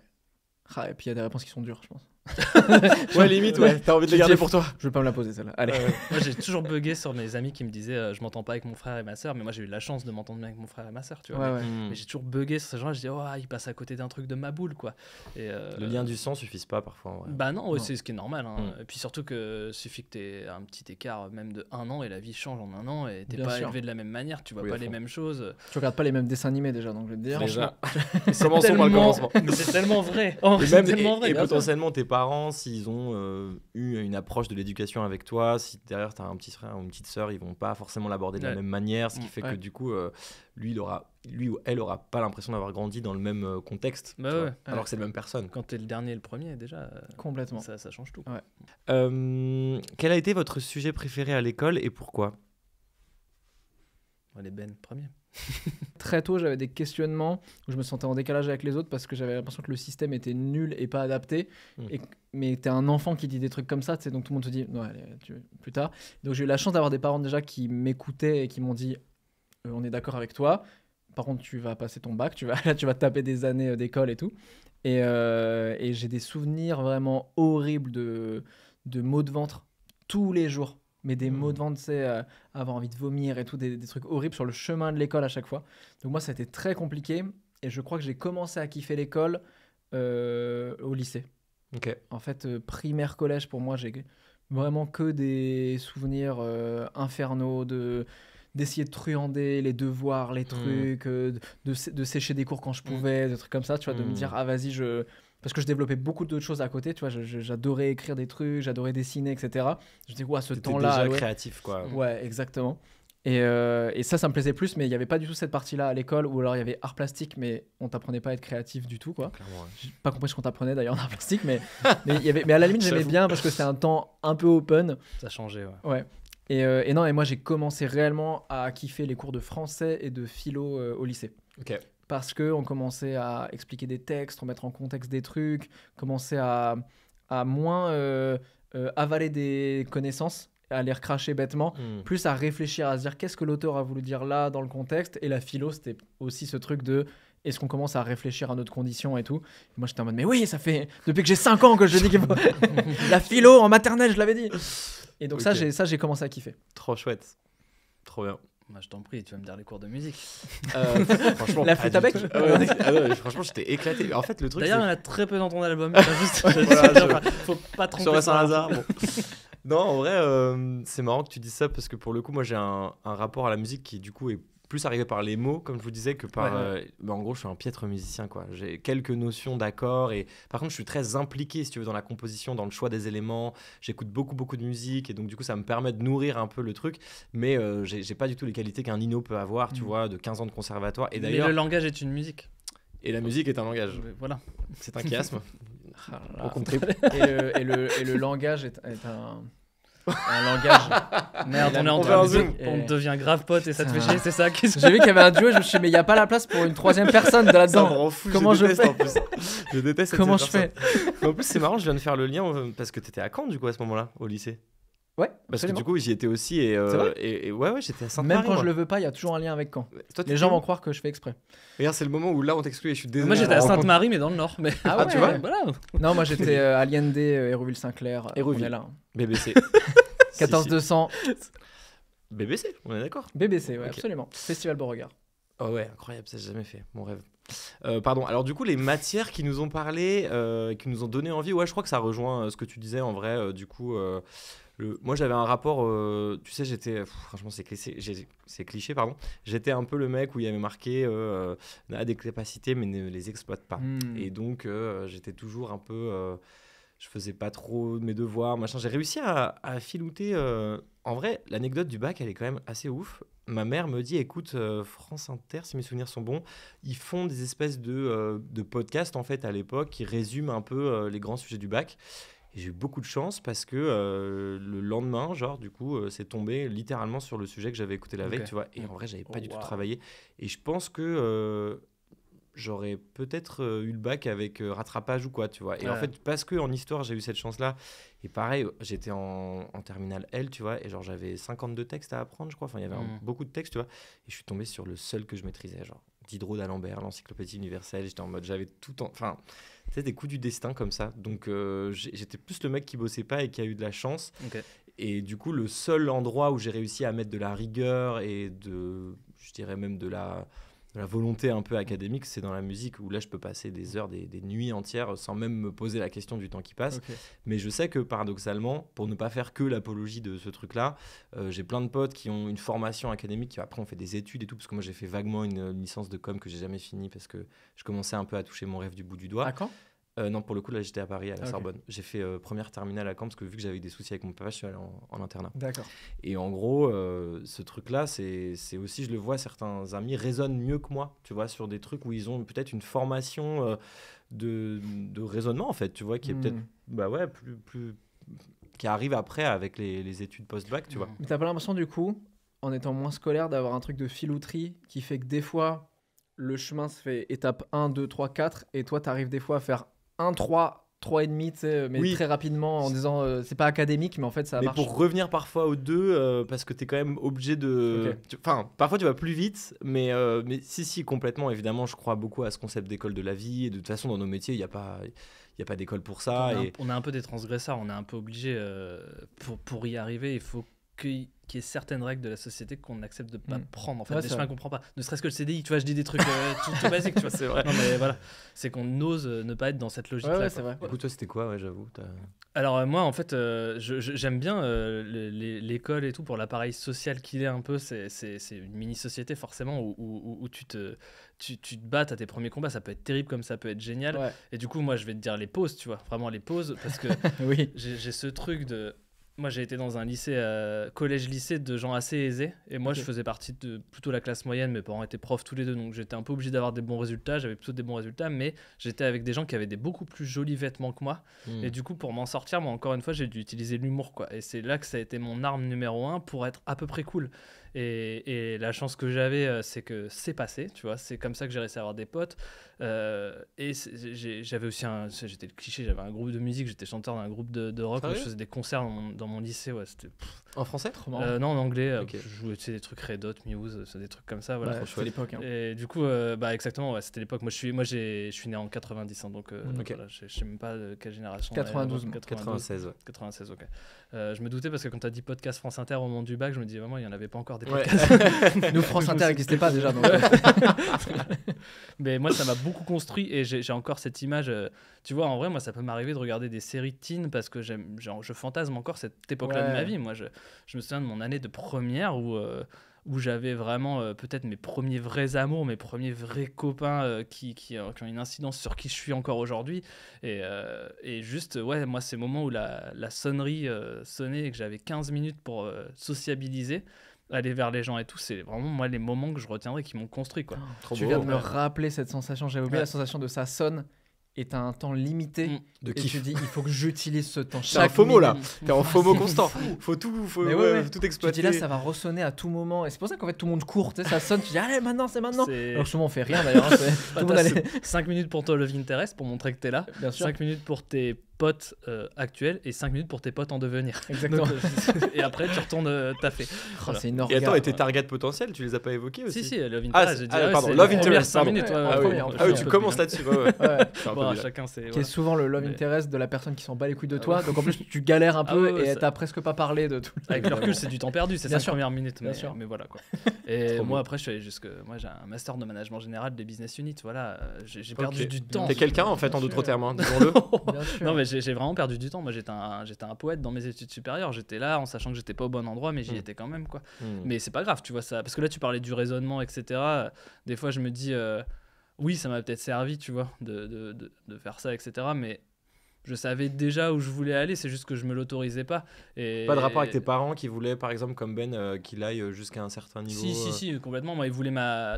Ah, et puis il y a des réponses qui sont dures, je pense. [laughs] ouais, limite, ouais. T'as envie de les garder pour toi. Je vais pas me la poser celle-là. Allez. moi, j'ai toujours bugué sur mes amis qui me disaient euh, je m'entends pas avec mon frère et ma soeur, mais moi j'ai eu la chance de m'entendre bien avec mon frère et ma soeur, tu vois. mais, j'ai toujours bugué sur ces gens-là. Je dis oh, il passe à côté d'un truc de ma boule, quoi. Et, euh, le lien du sang suffit pas parfois. Bah non, c'est ce qui est normal. Hein. Mm. Et puis surtout que suffit que t'aies un petit écart, euh, même de un an, et la vie change en un an, et t'es pas élevé de la même manière, tu vois pas les mêmes choses. Tu regardes pas les mêmes dessins animés déjà, donc je vais te dire. Déjà. commencement. C'est tellement vrai. Oh, c'est tellement vrai. Et potentiellement, t'es pas parents, s'ils ont euh, eu une approche de l'éducation avec toi, si derrière tu as un petit frère ou une petite sœur, ils vont pas forcément l'aborder de la même manière, ce qui mm, fait que du coup, euh, lui, aura, lui ou elle aura pas l'impression d'avoir grandi dans le même euh, contexte, bah alors que c'est la même personne. Quand tu es le dernier et le premier, déjà, complètement. Ça, ça change tout. quel a été votre sujet préféré à l'école et pourquoi Les Ben, premier. [laughs] Très tôt, j'avais des questionnements où je me sentais en décalage avec les autres parce que j'avais l'impression que le système était nul et pas adapté. Mm. Et, mais t'es un enfant qui dit des trucs comme ça, donc tout le monde te dit, ouais, plus tard. Donc j'ai eu la chance d'avoir des parents déjà qui m'écoutaient et qui m'ont dit, euh, on est d'accord avec toi. Par contre, tu vas passer ton bac, tu vas, [laughs] là, tu vas taper des années euh, d'école et tout. Euh, et, j'ai des souvenirs vraiment horribles de, de maux de ventre tous les jours mais des mots maux hmm. de vente, c'est euh, avoir envie de vomir et tout, des, trucs horribles sur le chemin de l'école à chaque fois. Donc moi, ça a été très compliqué et je crois que j'ai commencé à kiffer l'école euh, au lycée. En fait, euh, primaire, collège, pour moi, j'ai vraiment que des souvenirs infernaux de d'essayer de truander les devoirs, les hmm. trucs, de, sécher des cours quand je hmm. pouvais, des trucs comme ça, tu vois, de me dire, ah vas-y, je, parce que je développais beaucoup d'autres choses à côté. Tu vois, j'adorais écrire des trucs, j'adorais dessiner, etc. Je dis, ouais, ce temps-là. déjà créatif, quoi. Ouais, exactement. Euh, et, ça, ça me plaisait plus, mais il n'y avait pas du tout cette partie-là à l'école, où alors il y avait art plastique, mais on t'apprenait pas à être créatif du tout, quoi. Ouais. n'ai pas compris ce qu'on t'apprenait d'ailleurs en art plastique, mais, [laughs] mais, à la limite, j'aimais bien parce que c'est un temps un peu open. Ça changeait, ouais. ouais. Euh, et, non, et moi j'ai commencé réellement à kiffer les cours de français et de philo euh, au lycée. Ok parce qu'on commençait à expliquer des textes, remettre en contexte des trucs, commencer à, moins euh, euh, avaler des connaissances à les recracher bêtement, hmm. plus à réfléchir, à se dire qu'est-ce que l'auteur a voulu dire là dans le contexte. Et la philo, c'était aussi ce truc de est-ce qu'on commence à réfléchir à notre condition et tout Moi j'étais en mode, mais oui, ça fait depuis que j'ai 5 ans que je dis que [laughs] la philo en maternelle, je l'avais dit. Et donc ça, j'ai commencé à kiffer. Trop chouette. Trop bien je t'en prie, tu vas me dire les cours de musique. [laughs] Euh, franchement, la ah ah Franchement, j'étais éclaté. En fait, le truc. D'ailleurs, on a très peu dans ton album. [laughs] voilà, Faut pas tromper. Ça un hasard. non, en vrai, euh, c'est marrant que tu dises ça parce que pour le coup, moi, j'ai un, rapport à la musique qui, du coup, est plus arrivé par les mots, comme je vous disais, que par. Euh, bah, en gros, je suis un piètre musicien, quoi. J'ai quelques notions d'accords et par contre, je suis très impliqué, si tu veux, dans la composition, dans le choix des éléments. J'écoute beaucoup, beaucoup de musique et donc, du coup, ça me permet de nourrir un peu le truc, mais euh, j'ai pas du tout les qualités qu'un inno peut avoir, tu mm. vois, de 15 ans de conservatoire. Et d'ailleurs. le langage est une musique. Et la musique est un langage. Voilà. C'est un chiasme. [laughs] ah là, et, le, et, le, langage est un [laughs] un langage. [laughs] Merde, on est en train On devient grave pote et ça te fait chier, c'est ça J'ai vu qu'il y avait un duo, je me suis mais il n'y a pas la place pour une troisième personne là-dedans. Comment je, fais Je déteste Comment je fais En plus, c'est marrant, je viens de faire le lien euh, parce que tu étais à quand du coup à ce moment-là, au lycée. Ouais. Parce que du coup, j'y étais aussi euh, et, et, ouais, ouais j'étais à Sainte-Marie. Même quand je le veux pas, il y a toujours un lien avec quand. les gens vont croire que je fais exprès. Regarde, c'est le moment où là on t'exclut et je suis désolé. Moi j'étais à Sainte-Marie, mais dans le Nord. Mais... Ah, [laughs] ah ouais, tu vois voilà. [laughs] Non, moi j'étais à euh, Liendé, euh, Hérouville-Saint-Clair. Hérouville. là. BBC. 14200. BBC, on est d'accord. BBC, ouais, absolument. Festival Beauregard. Oh ouais, incroyable, ça j'ai jamais fait, mon rêve. pardon, alors du coup, les matières qui nous ont parlé, qui nous ont donné envie, ouais, je crois que ça rejoint ce que tu disais en vrai, du coup, moi j'avais un rapport, euh, tu sais, j'étais, franchement c'est cliché, c'est cliché, pardon, j'étais un peu le mec où il y avait marqué euh, a euh, des capacités mais ne les exploite pas. Hmm. Et donc euh, j'étais toujours un peu, je faisais pas trop mes devoirs, machin. J'ai réussi à, filouter. En vrai, l'anecdote du bac, elle est quand même assez ouf. Ma mère me dit, écoute, France Inter, si mes souvenirs sont bons, ils font des espèces de, de podcasts en fait à l'époque qui résument un peu les grands sujets du bac j'ai eu beaucoup de chance parce que euh, le lendemain, genre, du coup, euh, c'est tombé littéralement sur le sujet que j'avais écouté la veille, tu vois. Et en vrai, j'avais pas du oh, tout travaillé. Et je pense que euh, j'aurais peut-être eu le bac avec rattrapage ou quoi, tu vois. Et en fait, parce que en histoire, j'ai eu cette chance-là. Et pareil, j'étais en, en terminale L, tu vois. Et genre, j'avais 52 textes à apprendre, je crois. Enfin, il y avait hmm. beaucoup de textes, tu vois. Et je suis tombé sur le seul que je maîtrisais, genre, Diderot d'Alembert, l'encyclopédie universelle. J'étais en mode, j'avais tout en. Enfin sais, des coups du destin comme ça. Donc euh, j'étais plus le mec qui bossait pas et qui a eu de la chance. Et du coup, le seul endroit où j'ai réussi à mettre de la rigueur et de, je dirais même de la, la volonté un peu académique, c'est dans la musique où là, je peux passer des heures, des, des nuits entières sans même me poser la question du temps qui passe. Mais je sais que paradoxalement, pour ne pas faire que l'apologie de ce truc-là, euh, j'ai plein de potes qui ont une formation académique, qui après on fait des études et tout, parce que moi j'ai fait vaguement une, licence de com que j'ai jamais fini parce que je commençais un peu à toucher mon rêve du bout du doigt. quand euh, non, pour le coup, là, j'étais à Paris, à la ah, Sorbonne. J'ai fait euh, première terminale à Caen parce que vu que j'avais des soucis avec mon père, je suis allé en, internat. D'accord. Et en gros, euh, ce truc-là, c'est aussi, je le vois, certains amis raisonnent mieux que moi, tu vois, sur des trucs où ils ont peut-être une formation de, de, raisonnement, en fait, tu vois, qui est hmm. peut-être, bah ouais, plus, plus. qui arrive après avec les, les études post-bac, tu vois. Mais t'as pas l'impression, du coup, en étant moins scolaire, d'avoir un truc de filouterie qui fait que des fois, le chemin se fait étape 1, 2, 3, 4, et toi, t'arrives des fois à faire 1, 3, trois tu sais, mais Oui. très rapidement en disant euh, c'est pas académique, mais en fait ça Mais pour revenir parfois aux deux, euh, parce que t'es quand même obligé de. Enfin, parfois tu vas plus vite, mais, euh, mais si, si, complètement. Évidemment, je crois beaucoup à ce concept d'école de la vie. Et de toute façon, dans nos métiers, il n'y a pas, il y a pas d'école pour ça. on, a un, Et... on a un peu des transgresseurs, on est un peu obligé pour, pour y arriver. Il faut qu'il y ait certaines règles de la société qu'on accepte de pas hmm. prendre en fait des chemins qu'on prend pas ne serait-ce que le CDI tu vois je dis des trucs euh, [laughs] tout, basiques tu vois c'est vrai mais voilà c'est qu'on ose euh, ne pas être dans cette logique là c'est vrai toi c'était quoi ouais j'avoue alors euh, moi en fait j'aime bien l'école et tout pour l'appareil social qu'il est un peu c'est une mini société forcément où, où, où tu te tu, tu, te bats, à tes premiers combats, ça peut être terrible comme ça peut être génial. Et du coup, moi, je vais te dire les pauses, tu vois, vraiment les pauses, parce que [laughs] oui. j'ai ce truc de. Moi, j'ai été dans un lycée, euh, collège-lycée de gens assez aisés. Et moi, je faisais partie de plutôt la classe moyenne. Mes parents étaient profs tous les deux, donc j'étais un peu obligé d'avoir des bons résultats. J'avais plutôt des bons résultats, mais j'étais avec des gens qui avaient des beaucoup plus jolis vêtements que moi. Hmm. Et du coup, pour m'en sortir, moi, encore une fois, j'ai dû utiliser l'humour, quoi. Et c'est là que ça a été mon arme numéro un pour être à peu près cool. Et, et la chance que j'avais, euh, c'est que c'est passé, tu vois. C'est comme ça que j'ai réussi à avoir des potes. Euh, et j'avais aussi un. J'étais le cliché, j'avais un groupe de musique, j'étais chanteur d'un groupe de, rock, je faisais des concerts dans mon, lycée. Ouais, en français euh, Non, en anglais. Euh, je jouais des trucs Red Hot, Muse, des trucs comme ça. Voilà. c'était l'époque. Hein. Et du coup, bah, exactement, c'était l'époque. Moi, je suis, moi je suis né en 90, hein, donc je sais même pas de quelle génération. 92, 96. 96, ok. je me doutais parce que quand tu as dit podcast France Inter au moment du bac, je me disais vraiment, il n'y en avait pas encore des podcasts. [laughs] Nous, France Inter n'existait pas déjà. [laughs] Mais moi, ça m'a construit et j'ai encore cette image. Euh, tu vois, en vrai, moi, ça peut m'arriver de regarder des séries teen parce que j'aime, je fantasme encore cette époque-là de ma vie. Moi, je, me souviens de mon année de première où. Euh, où j'avais vraiment euh, peut-être mes premiers vrais amours, mes premiers vrais copains qui, ont une incidence sur qui je suis encore aujourd'hui. Et, juste, ouais, moi, ces moments où la, la sonnerie sonnait et que j'avais 15 minutes pour sociabiliser, aller vers les gens et tout, c'est vraiment moi les moments que je retiendrai qui m'ont construit. Quoi. tu viens de me rappeler cette sensation, j'avais oublié la sensation de ça sonne et t'as un temps limité mm. de kiff. Et tu dis, il faut que j'utilise ce temps. chaque en FOMO là, t'es en FOMO [laughs] constant. Faut tout, faut tout exploiter. Tu dis là, ça va ressonner à tout moment. Et c'est pour ça qu'en fait tout le monde court, ça sonne, tu dis, allez maintenant, c'est maintenant. Alors souvent on fait rien d'ailleurs. 5 hein, [laughs] minutes pour ton Love Interest pour montrer que t'es là. 5 minutes pour tes potes euh, actuel et 5 minutes pour tes potes en devenir. [laughs] Exactement. Euh, et après, tu retournes euh, taffer. Oh, voilà. et attends, et tes targets potentiels, tu les as pas évoqués aussi Si, si, Love Interest. Ah, ah pardon, Love Interest. 5 minutes, ah, oui. Ah tu hein. commences là-dessus. Ouais, [laughs] c'est. Qui est souvent le Love Interest de la personne qui s'en bat les couilles de ah toi. Donc en plus, tu galères un peu et t'as presque pas parlé de tout. Avec le recul, c'est du temps perdu, c'est minute première minutes. Mais voilà quoi. [laughs] Et moi, après, je suis allé jusque. Moi, j'ai un master de management général des business units. Voilà, j'ai perdu du temps. T'es quelqu'un en fait, en d'autres termes, hein, Non, mais j'ai vraiment perdu du temps. Moi, j'étais un, poète dans mes études supérieures. J'étais là en sachant que j'étais pas au bon endroit, mais j'y mm. étais quand même. quoi. Mm. Mais c'est pas grave, tu vois ça. Parce que là, tu parlais du raisonnement, etc. Des fois, je me dis, euh, oui, ça m'a peut-être servi, tu vois, de, faire ça, etc. Mais je savais déjà où je voulais aller, c'est juste que je me l'autorisais pas. Et... Pas de rapport avec tes parents qui voulaient, par exemple, comme Ben, euh, qu'il aille euh, jusqu'à un certain niveau Si, si, euh. si, complètement. Moi, ils voulaient ma.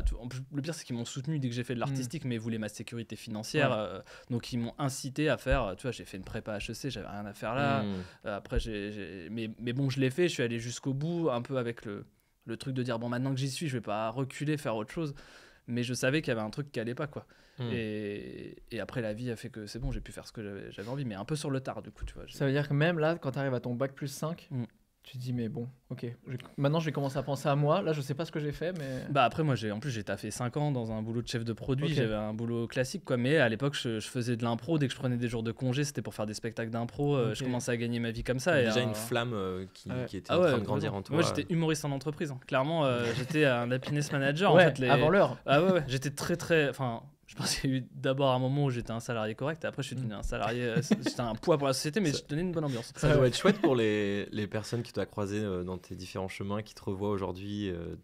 Le pire, c'est qu'ils m'ont soutenu dès que j'ai fait de hmm. l'artistique, mais ils voulaient ma sécurité financière. donc, ils m'ont incité à faire. Tu vois, j'ai fait une prépa HEC, j'avais rien à faire là. Hmm. après, j'ai. Mais, mais bon, je l'ai fait, je suis allé jusqu'au bout, un peu avec le, le truc de dire, bon, maintenant que j'y suis, je vais pas reculer, faire autre chose. Mais je savais qu'il y avait un truc qui allait pas, quoi. Hmm. Et, après, la vie a fait que c'est bon, j'ai pu faire ce que j'avais envie, mais un peu sur le tard, du coup, tu vois. Ça veut dire que même là, quand tu arrives à ton bac plus 5, hmm. tu dis, mais bon, ok, maintenant je vais commencer à penser à moi. Là, je sais pas ce que j'ai fait, mais. Bah, après, moi, j'ai en plus, j'ai taffé 5 ans dans un boulot de chef de produit. J'avais un boulot classique, quoi, mais à l'époque, je, faisais de l'impro. Dès que je prenais des jours de congé, c'était pour faire des spectacles d'impro. Euh, je commençais à gagner ma vie comme ça. Et déjà euh, une flamme euh, qui, était ah en train de grandir en toi. Moi, j'étais humoriste en entreprise. Hein. Clairement, [laughs] j'étais un happiness manager. Avant l'heure. Ah j'étais très, très. Enfin, je pense qu'il y a eu d'abord un moment où j'étais un salarié correct, et après je suis devenu mm. un salarié, euh, j'étais un poids pour la société, mais je tenais une bonne ambiance. Ça doit être chouette pour les, les personnes qui t'ont croisé euh, dans tes différents chemins, qui te revoient aujourd'hui, euh,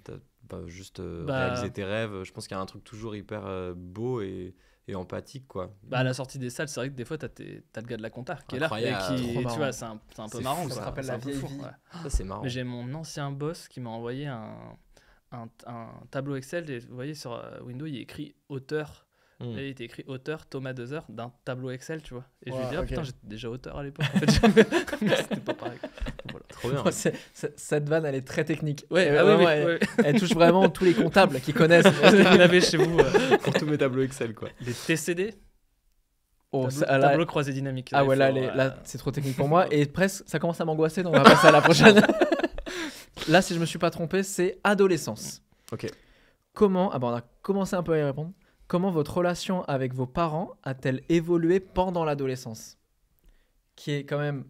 bah, juste réalisé réaliser tes rêves. Je pense qu'il y a un truc toujours hyper beau et, empathique quoi. Bah à la sortie des salles, c'est vrai que des fois t'as, as le gars de la compta qui est là c'est un, peu marrant. ça rappelle la vie. Ça c'est marrant. j'ai mon ancien boss qui m'a envoyé un, un, tableau Excel vous voyez sur Windows il est écrit auteur Mm. il était écrit auteur Thomas Dezer d'un tableau Excel, tu vois. Et je lui dis, ah oh, putain, j'étais déjà auteur à l'époque. [laughs] [laughs] c'était pas pareil. [laughs] cette vanne, elle est très technique. Ouais, Elle ah touche vraiment tous les comptables qui connaissent. Vous l'avez chez vous euh, pour tous mes tableaux Excel, quoi. Les TCD oh, tableau, croisé dynamique. Ah ouais, là, là c'est trop euh, technique pour moi. Et presque, ça commence à m'angoisser, donc on va passer à la prochaine. là, si je me suis pas trompé, c'est adolescence. Ok. Comment. Ah bah, on a commencé un peu à y répondre. Comment votre relation avec vos parents a-t-elle évolué pendant l'adolescence Qui est quand même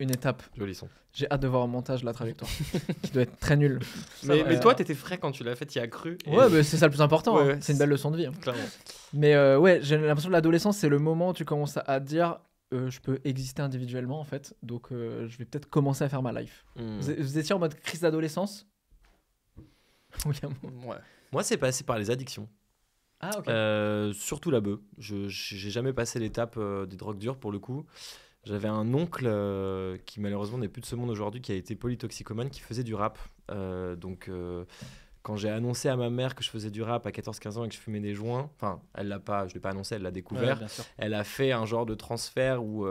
une étape. Joli son. J'ai hâte de voir un montage la trajectoire, [laughs] qui doit être très nul. Mais, mais, euh, toi, t'étais frais quand tu l'as fait, y as cru. Ouais, mais c'est ça le plus important. Hein. c'est une belle leçon de vie. Hein. Mais euh, ouais, j'ai l'impression que l'adolescence, c'est le moment où tu commences à dire euh, je peux exister individuellement en fait, donc je vais peut-être commencer à faire ma life. Hmm. vous étiez en mode crise d'adolescence [laughs] Moi, c'est passé par les addictions. Ah, ok. Euh, surtout la bœuf. Je j'ai jamais passé l'étape euh, des drogues dures pour le coup. J'avais un oncle euh, qui malheureusement n'est plus de ce monde aujourd'hui, qui a été polytoxicomane, qui faisait du rap. donc quand j'ai annoncé à ma mère que je faisais du rap à 14-15 ans et que je fumais des joints, enfin, elle l'a pas, je l'ai pas annoncé, elle l'a découvert. elle a fait un genre de transfert où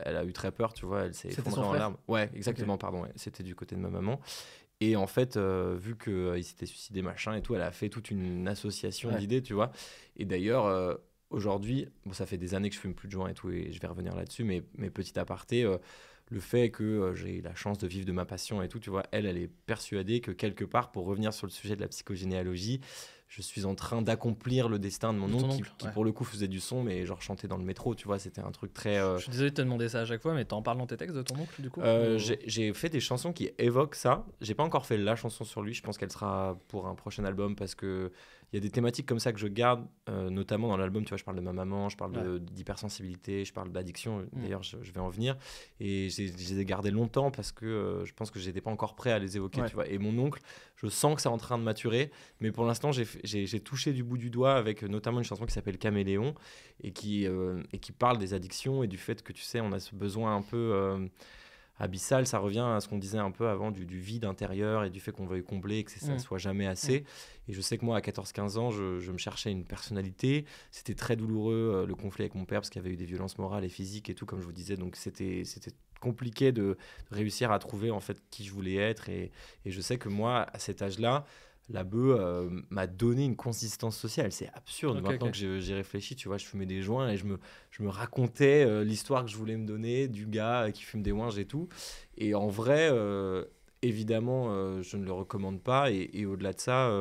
elle a eu très peur, tu vois, elle s'est effondrée en larmes. Ouais, exactement, pardon, c'était du côté de ma maman. Et en fait, euh, vu qu'il euh, s'était suicidé, machin et tout, elle a fait toute une association d'idées, tu vois. Et d'ailleurs, euh, aujourd'hui, ça fait des années que je fume plus de joint et tout, et je vais revenir là-dessus, mais, mes aparté… apartés, le fait que euh, j'ai la chance de vivre de ma passion et tout, tu vois, elle, elle est persuadée que quelque part, pour revenir sur le sujet de la psychogénéalogie, je suis en train d'accomplir le destin de mon oncle, qui, pour le coup faisait du son mais genre chantait dans le métro tu vois c'était un truc très euh, je suis désolé de te demander ça à chaque fois mais t'en parles dans tes textes de ton oncle du coup euh, j'ai fait des chansons qui évoquent ça j'ai pas encore fait la chanson sur lui je pense qu'elle sera pour un prochain album parce que il y a des thématiques comme ça que je garde, euh, notamment dans l'album. Tu vois, je parle de ma maman, je parle d'hypersensibilité, je parle d'addiction. Euh, mm. D'ailleurs, je, vais en venir. Et je les ai gardées longtemps parce que euh, je pense que j'étais pas encore prêt à les évoquer. Tu vois. Et mon oncle, je sens que c'est en train de maturer, mais pour l'instant, j'ai touché du bout du doigt avec notamment une chanson qui s'appelle Caméléon et qui, et qui parle des addictions et du fait que tu sais, on a ce besoin un peu abyssal, ça revient à ce qu'on disait un peu avant du, vide intérieur et du fait qu'on veuille combler et que ça ne mm. soit jamais mm. assez. Et je sais que moi, à 14-15 ans, je, me cherchais une personnalité. C'était très douloureux, euh, le conflit avec mon père, parce qu'il y avait eu des violences morales et physiques et tout, comme je vous disais. Donc, c'était compliqué de réussir à trouver en fait qui je voulais être. Et, et je sais que moi, à cet âge-là, la euh, m'a donné une consistance sociale. C'est absurde. Maintenant que j'ai réfléchi, tu vois, je fumais des joints et je me, racontais euh, l'histoire que je voulais me donner du gars euh, qui fume des joints et tout. Et en vrai, évidemment, je ne le recommande pas. Et, au-delà de ça,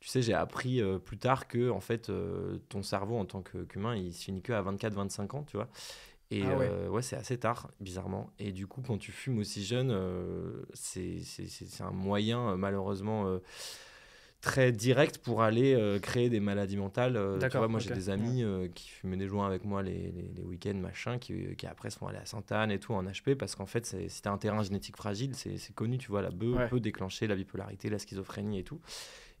tu sais, j'ai appris plus tard que, en fait, ton cerveau en tant qu'humain, il se finit que à 24-25 ans, tu vois. Et ah euh, ouais, c'est assez tard, bizarrement. Et du coup, quand tu fumes aussi jeune, euh, c'est un moyen, euh, malheureusement, très direct pour aller créer des maladies mentales. moi, j'ai des amis qui fumaient des joints avec moi les, week-ends, machin, qui, qui, après sont allés à Sainte-Anne et tout en HP, parce qu'en fait, si un terrain génétique fragile, c'est connu, tu vois, la peu peut déclencher la bipolarité, la schizophrénie et tout.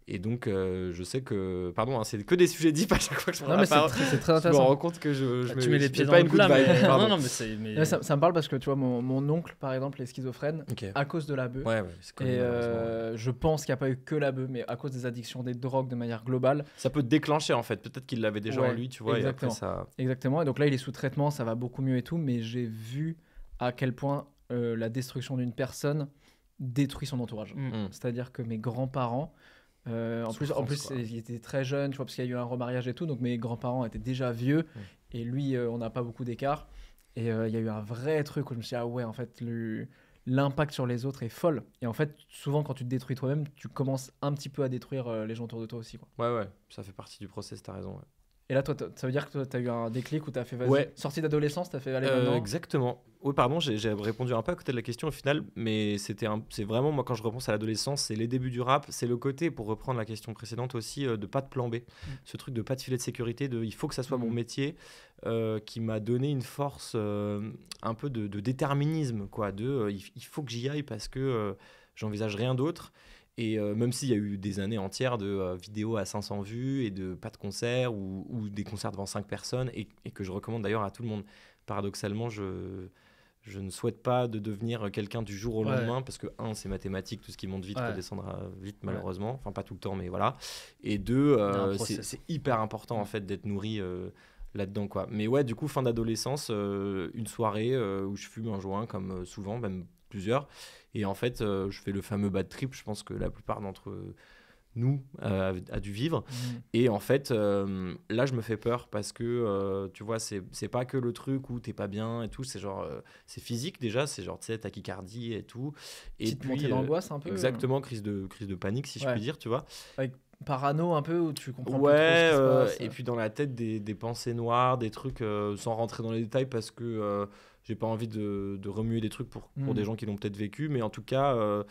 Et donc, euh, je sais que. Pardon, hein, c'est que des sujets dits à chaque fois que je prends non, mais C'est très, intéressant. Je me rends compte que je. je ah, tu mets les pieds dans pas le plat, mais... non, non, mais, mais... ça, me parle parce que tu vois, mon, oncle, par exemple, est schizophrène à cause de la beuh. Ouais, ouais, et euh, je pense qu'il n'y a pas eu que la beuh, mais à cause des addictions, des drogues de manière globale. Ça peut déclencher, en fait. Peut-être qu'il l'avait déjà en lui, tu vois. Et après, ça... Exactement. Et donc là, il est sous traitement, ça va beaucoup mieux et tout. Mais j'ai vu à quel point euh, la destruction d'une personne détruit son entourage. Mm. C'est-à-dire que mes grands-parents euh, en plus, en plus il était très jeune, tu vois, parce qu'il y a eu un remariage et tout, donc mes grands-parents étaient déjà vieux, et lui, euh, on n'a pas beaucoup d'écart. Et euh, il y a eu un vrai truc où je me suis dit, ah ouais, en fait, l'impact sur les autres est folle. Et en fait, souvent, quand tu te détruis toi-même, tu commences un petit peu à détruire les gens autour de toi aussi. Ouais, ouais, ça fait partie du process, t'as raison. Et là, toi, ça veut dire que tu as eu un déclic où tu as fait, sortie d'adolescence, tu as fait, euh, maintenant. exactement. Oui, pardon, j'ai répondu un peu à côté de la question au final, mais c'était c'est vraiment, moi, quand je repense à l'adolescence, c'est les débuts du rap, c'est le côté, pour reprendre la question précédente aussi, euh, de pas de plan B. Mm. Ce truc de pas de filet de sécurité, de il faut que ça soit mon mm. métier, euh, qui m'a donné une force, un peu de, de, déterminisme, quoi, de il faut que j'y aille parce que j'envisage rien d'autre. Et euh, même s'il y a eu des années entières de euh, vidéos à 500 vues et de pas de concerts ou, des concerts devant 5 personnes, et, que je recommande d'ailleurs à tout le monde. Paradoxalement, je, je ne souhaite pas de devenir quelqu'un du jour au lendemain parce que, un, c'est mathématique, tout ce qui monte vite redescendra vite, malheureusement. Enfin, pas tout le temps, mais voilà. Et deux, euh, c'est hyper important en mm. fait d'être nourri là-dedans quoi. Mais ouais, du coup, fin d'adolescence, une soirée où je fume un joint comme souvent, même plusieurs. Et en fait, euh, je fais le fameux bad trip, je pense que la plupart d'entre nous euh, a dû vivre. Mmh. Et en fait, euh, là, je me fais peur parce que, tu vois, c'est pas que le truc où t'es pas bien et tout, c'est genre, c'est physique déjà, c'est genre, tu sais, tachycardie et tout. Et Petite puis, montée d'angoisse un peu. Exactement, crise de, crise de panique, si je puis dire, tu vois. Avec parano un peu où tu comprends ouais ce qui se passe. et puis dans la tête des, des pensées noires des trucs sans rentrer dans les détails parce que j'ai pas envie de, de, remuer des trucs pour, pour mm. des gens qui l'ont peut-être vécu, mais en tout cas, euh,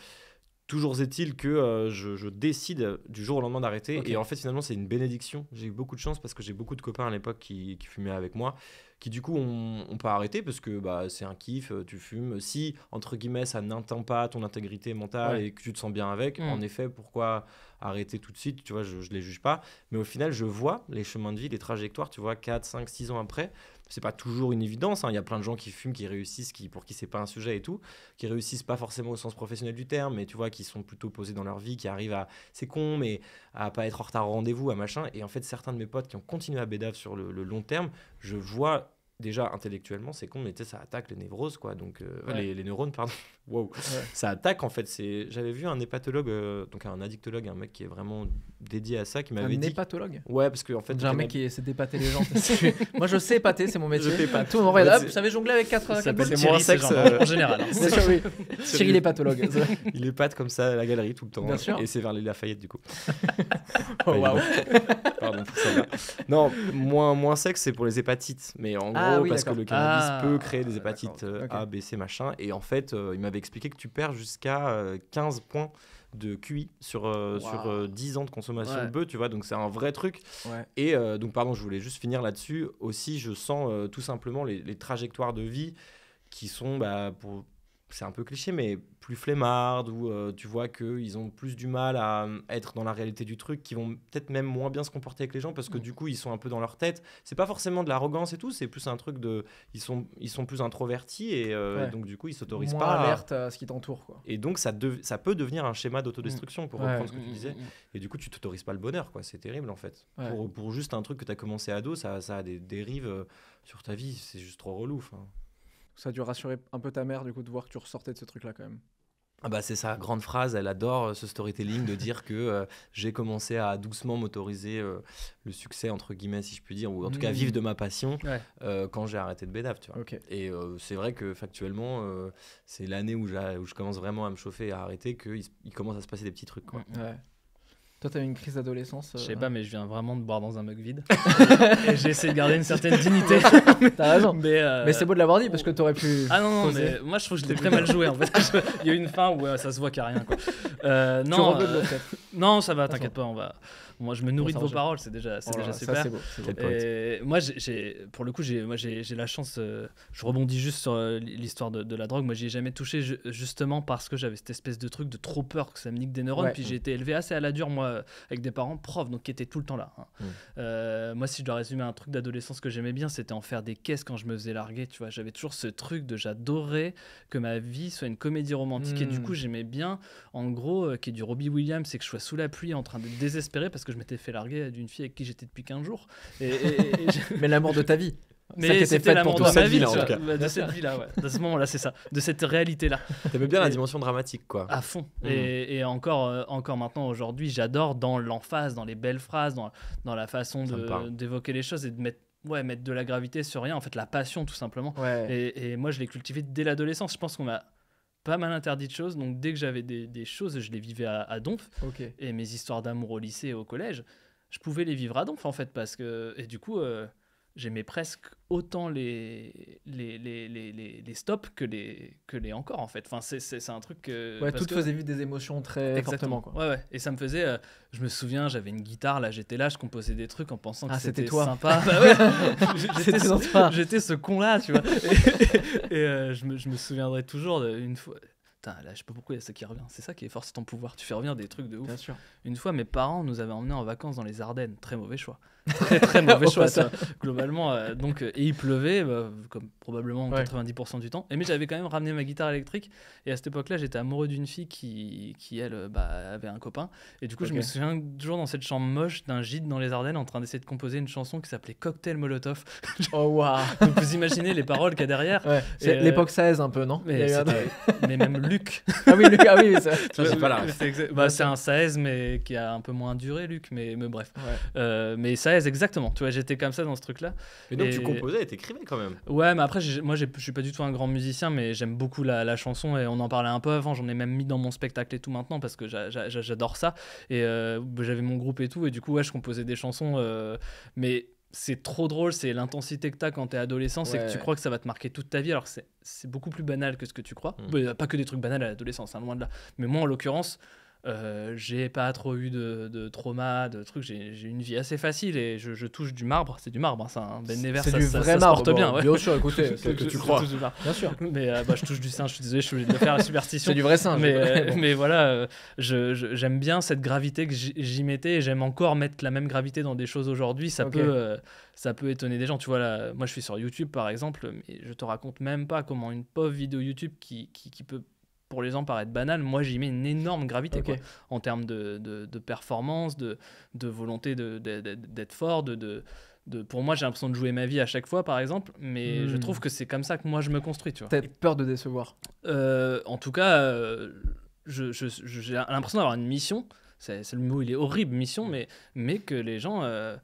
toujours est-il que euh, je, je, décide du jour au lendemain d'arrêter. Et en fait, finalement, c'est une bénédiction. J'ai eu beaucoup de chance parce que j'ai beaucoup de copains à l'époque qui, qui, fumaient avec moi, qui du coup ont, pas arrêté parce que bah, c'est un kiff, euh, tu fumes. Si, entre guillemets, ça n'atteint pas ton intégrité mentale et que tu te sens bien avec, mm. en effet, pourquoi arrêter tout de suite Tu vois, je ne les juge pas. Mais au final, je vois les chemins de vie, les trajectoires, tu vois, 4, 5, 6 ans après c'est pas toujours une évidence. Hein. Il y a plein de gens qui fument, qui réussissent, qui, pour qui c'est pas un sujet et tout, qui réussissent pas forcément au sens professionnel du terme, mais tu vois, qui sont plutôt posés dans leur vie, qui arrivent à, c'est con, mais à pas être en retard au rendez-vous, à machin. Et en fait, certains de mes potes qui ont continué à bédave sur le, long terme, je vois déjà intellectuellement, c'est con, mais ça attaque les névroses, quoi. Donc, euh, les, les neurones, pardon wow. ça attaque en fait. C'est, j'avais vu un hépatologue, euh, donc un addictologue, un mec qui est vraiment dédié à ça, qui m'avait un dit. hépatologue. Ouais, parce que en fait. J'ai un mec qui essaie d'épater les gens. [laughs] moi, je sais épater, c'est mon métier. Je fais pas. Tout en vrai, hop, vous jongler avec 4 Ça c'est moins euh, sexe en général. C'est hein. [laughs] Bien sûr, oui. Thierry l'hépatologue. [laughs] Il épate comme ça à la galerie tout le temps. Bien sûr. Et c'est vers les Lafayette du coup. oh, waouh. Pardon pour ça. Non, moins moins sexe, c'est pour les hépatites, mais en ah gros parce que le cannabis ah, peut créer des hépatites euh, A, B, C, machin. Et en fait, il m'avait expliqué que tu perds jusqu'à 15 euh, points de QI sur, euh, sur 10 euh, ans de consommation de bœuf, tu vois, donc c'est un vrai truc. Et donc, pardon, je voulais juste finir là-dessus. Aussi, je sens tout simplement les, trajectoires de vie qui sont bah, pour, c'est un peu cliché, mais plus flemmardes, ou euh, tu vois qu'ils ont plus du mal à euh, être dans la réalité du truc, qui vont peut-être même moins bien se comporter avec les gens parce que mm. du coup ils sont un peu dans leur tête. C'est pas forcément de l'arrogance et tout, c'est plus un truc de. Ils sont, ils sont plus introvertis et, euh, donc du coup ils s'autorisent pas. alerte à... ce qui t'entoure. Et donc ça, ça peut devenir un schéma d'autodestruction mm. pour reprendre ce que tu mm, disais. Et du coup tu t'autorises pas le bonheur, quoi. C'est terrible en fait. Pour, juste un truc que tu as commencé ado, ça, ça a des dérives sur ta vie, c'est juste trop relou. enfin ça a dû rassurer un peu ta mère, du coup, de voir que tu ressortais de ce truc-là quand même. Ah bah c'est sa grande phrase, elle adore euh, ce storytelling de dire que euh, j'ai commencé à doucement m'autoriser euh, le succès, entre guillemets, si je puis dire, ou en tout cas mm. vivre de ma passion quand j'ai arrêté de bédave. Tu vois. Et c'est vrai que factuellement, c'est l'année où, où, je commence vraiment à me chauffer et à arrêter qu'il il commence à se passer des petits trucs. Quoi. Mm, toi, t'as eu une crise d'adolescence Je euh, sais pas, hein mais je viens vraiment de boire dans un mug vide. [laughs] et j'ai essayé de garder une certaine dignité. [laughs] t'as raison. Euh, mais, c'est beau de l'avoir dit parce que t'aurais pu. Ah non, non, mais moi je trouve que j'étais très mal joué en fait. [laughs] Il y a eu une fin où euh, ça se voit qu'il a rien. Quoi. non, de non, ça va, t'inquiète pas, on va, moi, je me nourris de vos paroles, c'est déjà, c'est oh déjà super. moi, j'ai, pour le coup, j'ai, moi, j'ai, la chance. Euh, je rebondis juste sur euh, l'histoire de, la drogue. Moi, j'ai ai jamais touché justement parce que j'avais cette espèce de truc de trop peur que ça me nique des neurones. Puis j'ai été élevé assez à la dure, moi, avec des parents profs, donc qui étaient tout le temps là. Hein. Mmh. Euh, moi, si je dois résumer un truc d'adolescence que j'aimais bien, c'était en faire des caisses quand je me faisais larguer. Tu vois, j'avais toujours ce truc de j'adorais que ma vie soit une comédie romantique. Et du mmh. coup, j'aimais bien, en gros, qui est du Robbie Williams, c'est que je sois sous la pluie en train de désespérer parce que je m'étais fait larguer d'une fille avec qui j'étais depuis 15 jours. Et, [laughs] mais l'amour de ta vie. ça qui était fait pour de cette vie, de cette vie-là, ouais. De ce moment-là, c'est ça. De cette réalité-là. T'aimes bien la dimension dramatique, quoi. À fond. Mm. Et, encore, euh, encore maintenant, aujourd'hui, j'adore dans l'emphase, dans les belles phrases, dans, dans la façon d'évoquer les choses et de mettre ouais, mettre de la gravité sur rien, en fait, la passion tout simplement. Et, et, moi, je l'ai cultivée dès l'adolescence. Je pense qu'on m'a pas mal interdit de choses. Donc dès que j'avais des, des, choses, je les vivais à, à Donf. Et mes histoires d'amour au lycée et au collège, je pouvais les vivre à Donf en fait. Parce que, et du coup, euh, j'aimais presque autant les, les, les, les, les stops que les, que les encore, en fait. Enfin, c'est un truc que. Ouais, tout te faisait vivre des émotions très Exactement. fortement. Quoi. Ouais, ouais. Et ça me faisait. Euh, je me souviens, j'avais une guitare, là, j'étais là, je composais des trucs en pensant ah, que c'était sympa. [laughs] bah, ouais, [laughs] j'étais ce, ce con-là, tu vois. [laughs] et, euh, je, me, je me souviendrai toujours d'une fois. Putain, là, je sais pas pourquoi il y a ça qui revient. C'est ça qui est fort, c'est ton pouvoir. Tu fais revenir des trucs de ouf. Bien sûr. Une fois, mes parents nous avaient emmenés en vacances dans les Ardennes. Très mauvais choix très très [laughs] mauvais choix globalement euh, donc euh, et il pleuvait bah, comme probablement 90% du temps et mais j'avais quand même ramené ma guitare électrique et à cette époque là j'étais amoureux d'une fille qui, qui elle euh, bah, avait un copain et du coup je me souviens toujours dans cette chambre moche d'un gîte dans les Ardennes en train d'essayer de composer une chanson qui s'appelait Cocktail Molotov oh waouh [laughs] vous imaginez les paroles qu'il y a derrière c'est l'époque 16 un peu non mais, [laughs] même Luc ah oui Luc ah oui ça, c'est pas là c'est bah, un 16 mais qui a un peu moins duré Luc mais, bref mais ça exactement. Tu vois, j'étais comme ça dans ce truc-là. Mais donc tu composais et écrivais quand même. Ouais, mais après, moi, je suis pas du tout un grand musicien, mais j'aime beaucoup la, chanson et on en parlait un peu avant. J'en ai même mis dans mon spectacle et tout maintenant parce que j'adore ça. Et euh, j'avais mon groupe et tout, et du coup, ouais, je composais des chansons, euh, mais c'est trop drôle, c'est l'intensité que tu as quand tu es adolescent, c'est que tu crois que ça va te marquer toute ta vie. Alors c'est beaucoup plus banal que ce que tu crois. Mmh. Bah, pas que des trucs banals à l'adolescence, hein, loin de là. Mais moi, en l'occurrence, euh, j'ai pas trop eu de, de trauma, de trucs. J'ai, une vie assez facile et je, je touche du marbre. C'est du marbre, hein, ben ça. Hein. Ben [laughs] c'est du vrai marbre. bien, sûr, écoutez, que, tu crois. Bien sûr. Mais euh, bah, je touche du sein, Je suis désolé, je suis obligé de faire la superstition. c'est du vrai singe. Mais, [laughs] voilà, euh, je, j'aime bien cette gravité que j'y mettais et j'aime encore mettre la même gravité dans des choses aujourd'hui. Ça peut ça peut étonner des gens. Tu vois, là, moi je suis sur YouTube par exemple, mais je te raconte même pas comment une pauvre vidéo YouTube qui, qui peut pour les gens paraître banal, moi j'y mets une énorme gravité en termes de, de, performance, de, de volonté d'être fort, de, de, pour moi, j'ai l'impression de jouer ma vie à chaque fois, par exemple, mais je hmm. trouve que c'est comme ça que moi je me construis, tu vois. T'as peur de décevoir euh, En tout cas, euh, j'ai l'impression d'avoir une mission. C'est le mot, il est horrible, mission, hmm. mais, mais que les gens. Euh,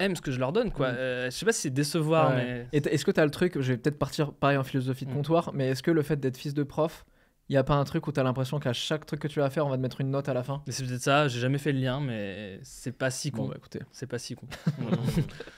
aiment ce que je leur donne quoi. ne hmm. je sais pas si c'est décevoir mais... Est-ce que tu as le truc, je vais peut-être partir pareil en philosophie de comptoir, mais est-ce que le fait d'être fils de prof, il n'y a pas un truc où tu as l'impression qu'à chaque truc que tu vas faire, on va te mettre une note à la fin. C'est peut-être ça, j'ai jamais fait le lien, mais c'est pas si con. Bon, bah, écoutez, c'est pas si con. [laughs] [laughs]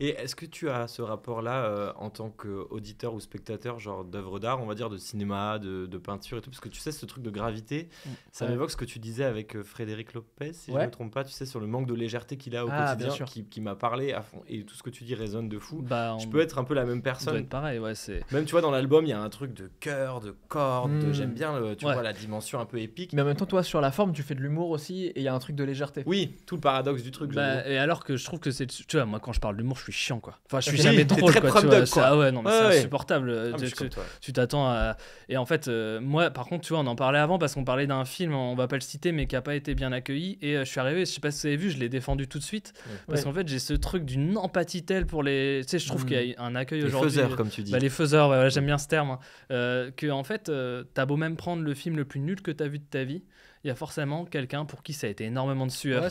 Et est-ce que tu as ce rapport-là euh, en tant qu'auditeur ou spectateur, genre d'œuvres d'art, on va dire, de cinéma, de, peinture et tout Parce que tu sais, ce truc de gravité, mm. ça m'évoque ce que tu disais avec euh, Frédéric Lopez, si je ne me trompe pas, tu sais, sur le manque de légèreté qu'il a au ah, quotidien, qui, m'a parlé à fond. Et tout ce que tu dis résonne de fou. Bah, Je peux être un peu la même personne. pareil, ouais, Même, tu vois, dans l'album, il y a un truc de cœur, de corde, mm. j'aime bien, tu vois, la dimension un peu épique. Mais en même temps, toi, sur la forme, tu fais de l'humour aussi, et il y a un truc de légèreté. Oui, tout le paradoxe du truc. Bah, et alors que je trouve que c'est. Tu vois, moi, quand je parle d'humour, je suis chiant, quoi. Enfin, je suis jamais drôle, quoi, tu ah ouais, non, mais c'est insupportable. Euh, ah, tu, t'attends à. Et en fait, euh, moi, par contre, tu vois, on en parlait avant parce qu'on parlait d'un film, on va pas le citer, mais qui a pas été bien accueilli. Et euh, je suis arrivé, je sais pas si vous avez vu, je l'ai défendu tout de suite. Parce qu'en fait, j'ai ce truc d'une empathie telle pour les. Tu sais, je trouve mm. qu'il y a un accueil aujourd'hui. Les faiseurs, comme tu dis. Bah, les faiseurs, j'aime bien ce terme. Hein, que, en fait, t'as beau même prendre le film le plus nul que t'as vu de ta vie il y a forcément quelqu'un pour qui ça a été énormément de sueur.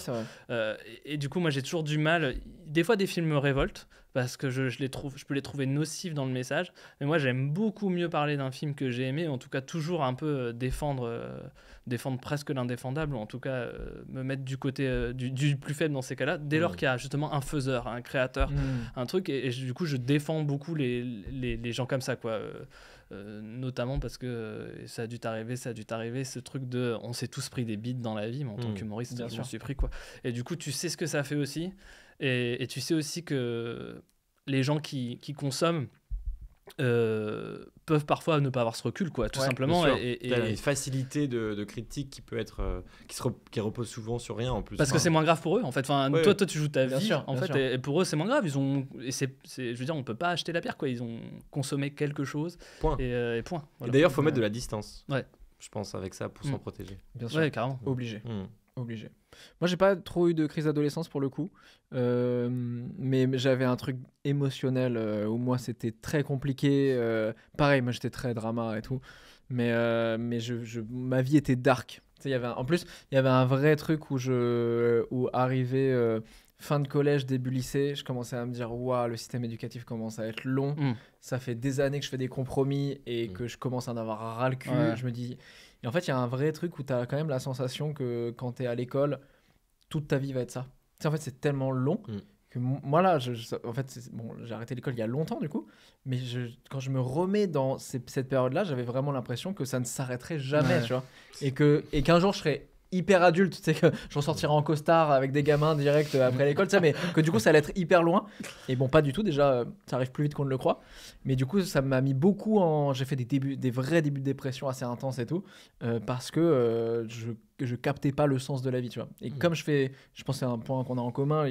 Euh, et, du coup, moi, j'ai toujours du mal. Des fois, des films me révoltent parce que je, les trouve, je peux les trouver nocifs dans le message. Mais moi, j'aime beaucoup mieux parler d'un film que j'ai aimé, en tout cas, toujours un peu euh, défendre, euh, défendre presque l'indéfendable, en tout cas, me mettre du côté du, plus faible dans ces cas-là, dès lors mm. qu'il y a justement un faiseur, un créateur, mm. un truc. Et, du coup, je défends beaucoup les, les, les gens comme ça, quoi. Euh, notamment parce que euh, ça a dû t'arriver, ça a dû t'arriver, ce truc de on s'est tous pris des bides dans la vie, mais en tant mmh. qu'humoriste, je m'en suis pris quoi. Et du coup, tu sais ce que ça fait aussi, et, tu sais aussi que les gens qui consomment, euh, peuvent parfois ne pas avoir ce recul, quoi, tout simplement. Et, et, et, une facilité de, critique qui peut être, euh, qui, se qui, repose souvent sur rien en plus. Parce que c'est moins grave pour eux, en fait. Enfin, toi, toi, tu joues ta vie, sûr, en fait, Et, pour eux, c'est moins grave. Ils ont, et c'est, je veux dire, on peut pas acheter la pierre, quoi. Ils ont consommé quelque chose. Point. Et, euh, point. Voilà. d'ailleurs, faut mettre de la distance. Ouais. Je pense avec ça pour s'en mm. protéger. Bien sûr. carrément. Obligé. Mm. Obligé. Moi, j'ai pas trop eu de crise d'adolescence pour le coup, euh, mais j'avais un truc émotionnel euh, où moi c'était très compliqué. Euh, pareil, moi j'étais très drama et tout, mais, mais je, ma vie était dark. y avait en plus, il y avait un vrai truc où, je, où arrivé fin de collège, début lycée, je commençais à me dire Waouh, le système éducatif commence à être long. Mm. Ça fait des années que je fais des compromis et mm. que je commence à en avoir ras le cul. Je me dis en fait, il y a un vrai truc où tu as quand même la sensation que quand tu es à l'école, toute ta vie va être ça. en fait, c'est tellement long mm. que moi, là, en fait, bon, j'ai arrêté l'école il y a longtemps, du coup, mais quand je me remets dans cette période-là, j'avais vraiment l'impression que ça ne s'arrêterait jamais, tu vois. Et qu'un et qu'un jour, je serais hyper adulte, tu sais, que j'en sortirai en costard avec des gamins direct après l'école, ça, mais que du coup, ça allait être hyper loin. Et bon, pas du tout, déjà, euh, ça arrive plus vite qu'on ne le croit. Mais du coup, ça m'a mis beaucoup en. J'ai fait des, débuts, des vrais débuts de dépression assez intenses et tout, euh, parce que euh, je, je captais pas le sens de la vie, tu vois. Et mm. comme je fais. Je pense que c'est un point qu'on a en commun,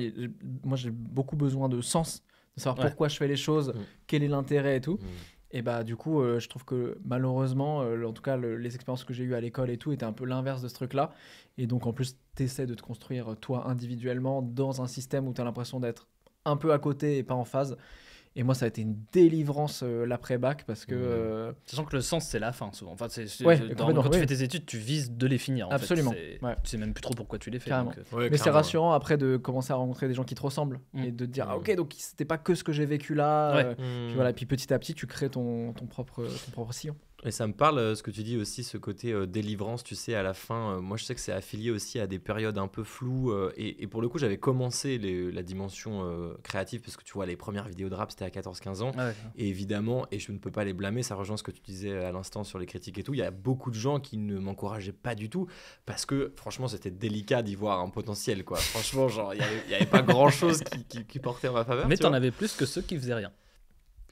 moi, j'ai beaucoup besoin de sens, de savoir pourquoi je fais les choses, mm. quel est l'intérêt et tout. Mm. Et bah, du coup, euh, je trouve que malheureusement, euh, en tout cas, les expériences que j'ai eues à l'école et tout étaient un peu l'inverse de ce truc-là. Et donc, en plus, t'essaies de te construire toi individuellement dans un système où t'as l'impression d'être un peu à côté et pas en phase. Et moi, ça a été une délivrance euh, l'après-bac parce que. Mmh. Euh, Sachant que le sens, c'est la fin souvent. Enfin, c'est, quand tu fais tes études, tu vises de les finir. En Absolument. Fait. Ouais. Tu sais même plus trop pourquoi tu les fais. Euh, Mais c'est rassurant après de commencer à rencontrer des gens qui te ressemblent mmh. et de te dire ah, mmh. ok, donc c'était pas que ce que j'ai vécu là. Et puis, petit à petit, tu crées ton, propre, ton propre sillon. Et ça me parle euh, ce que tu dis aussi, ce côté euh, délivrance, tu sais, à la fin. Euh, moi, je sais que c'est affilié aussi à des périodes un peu floues. et, pour le coup, j'avais commencé la dimension créative, parce que tu vois, les premières vidéos de rap, c'était à 14-15 ans. Ah et évidemment, et je ne peux pas les blâmer, ça rejoint ce que tu disais à l'instant sur les critiques et tout. Il y a beaucoup de gens qui ne m'encourageaient pas du tout, parce que franchement, c'était délicat d'y voir un potentiel, quoi. franchement, genre, il n'y avait, pas grand-chose qui, qui portait en ma faveur. Mais tu en avais plus que ceux qui faisaient rien.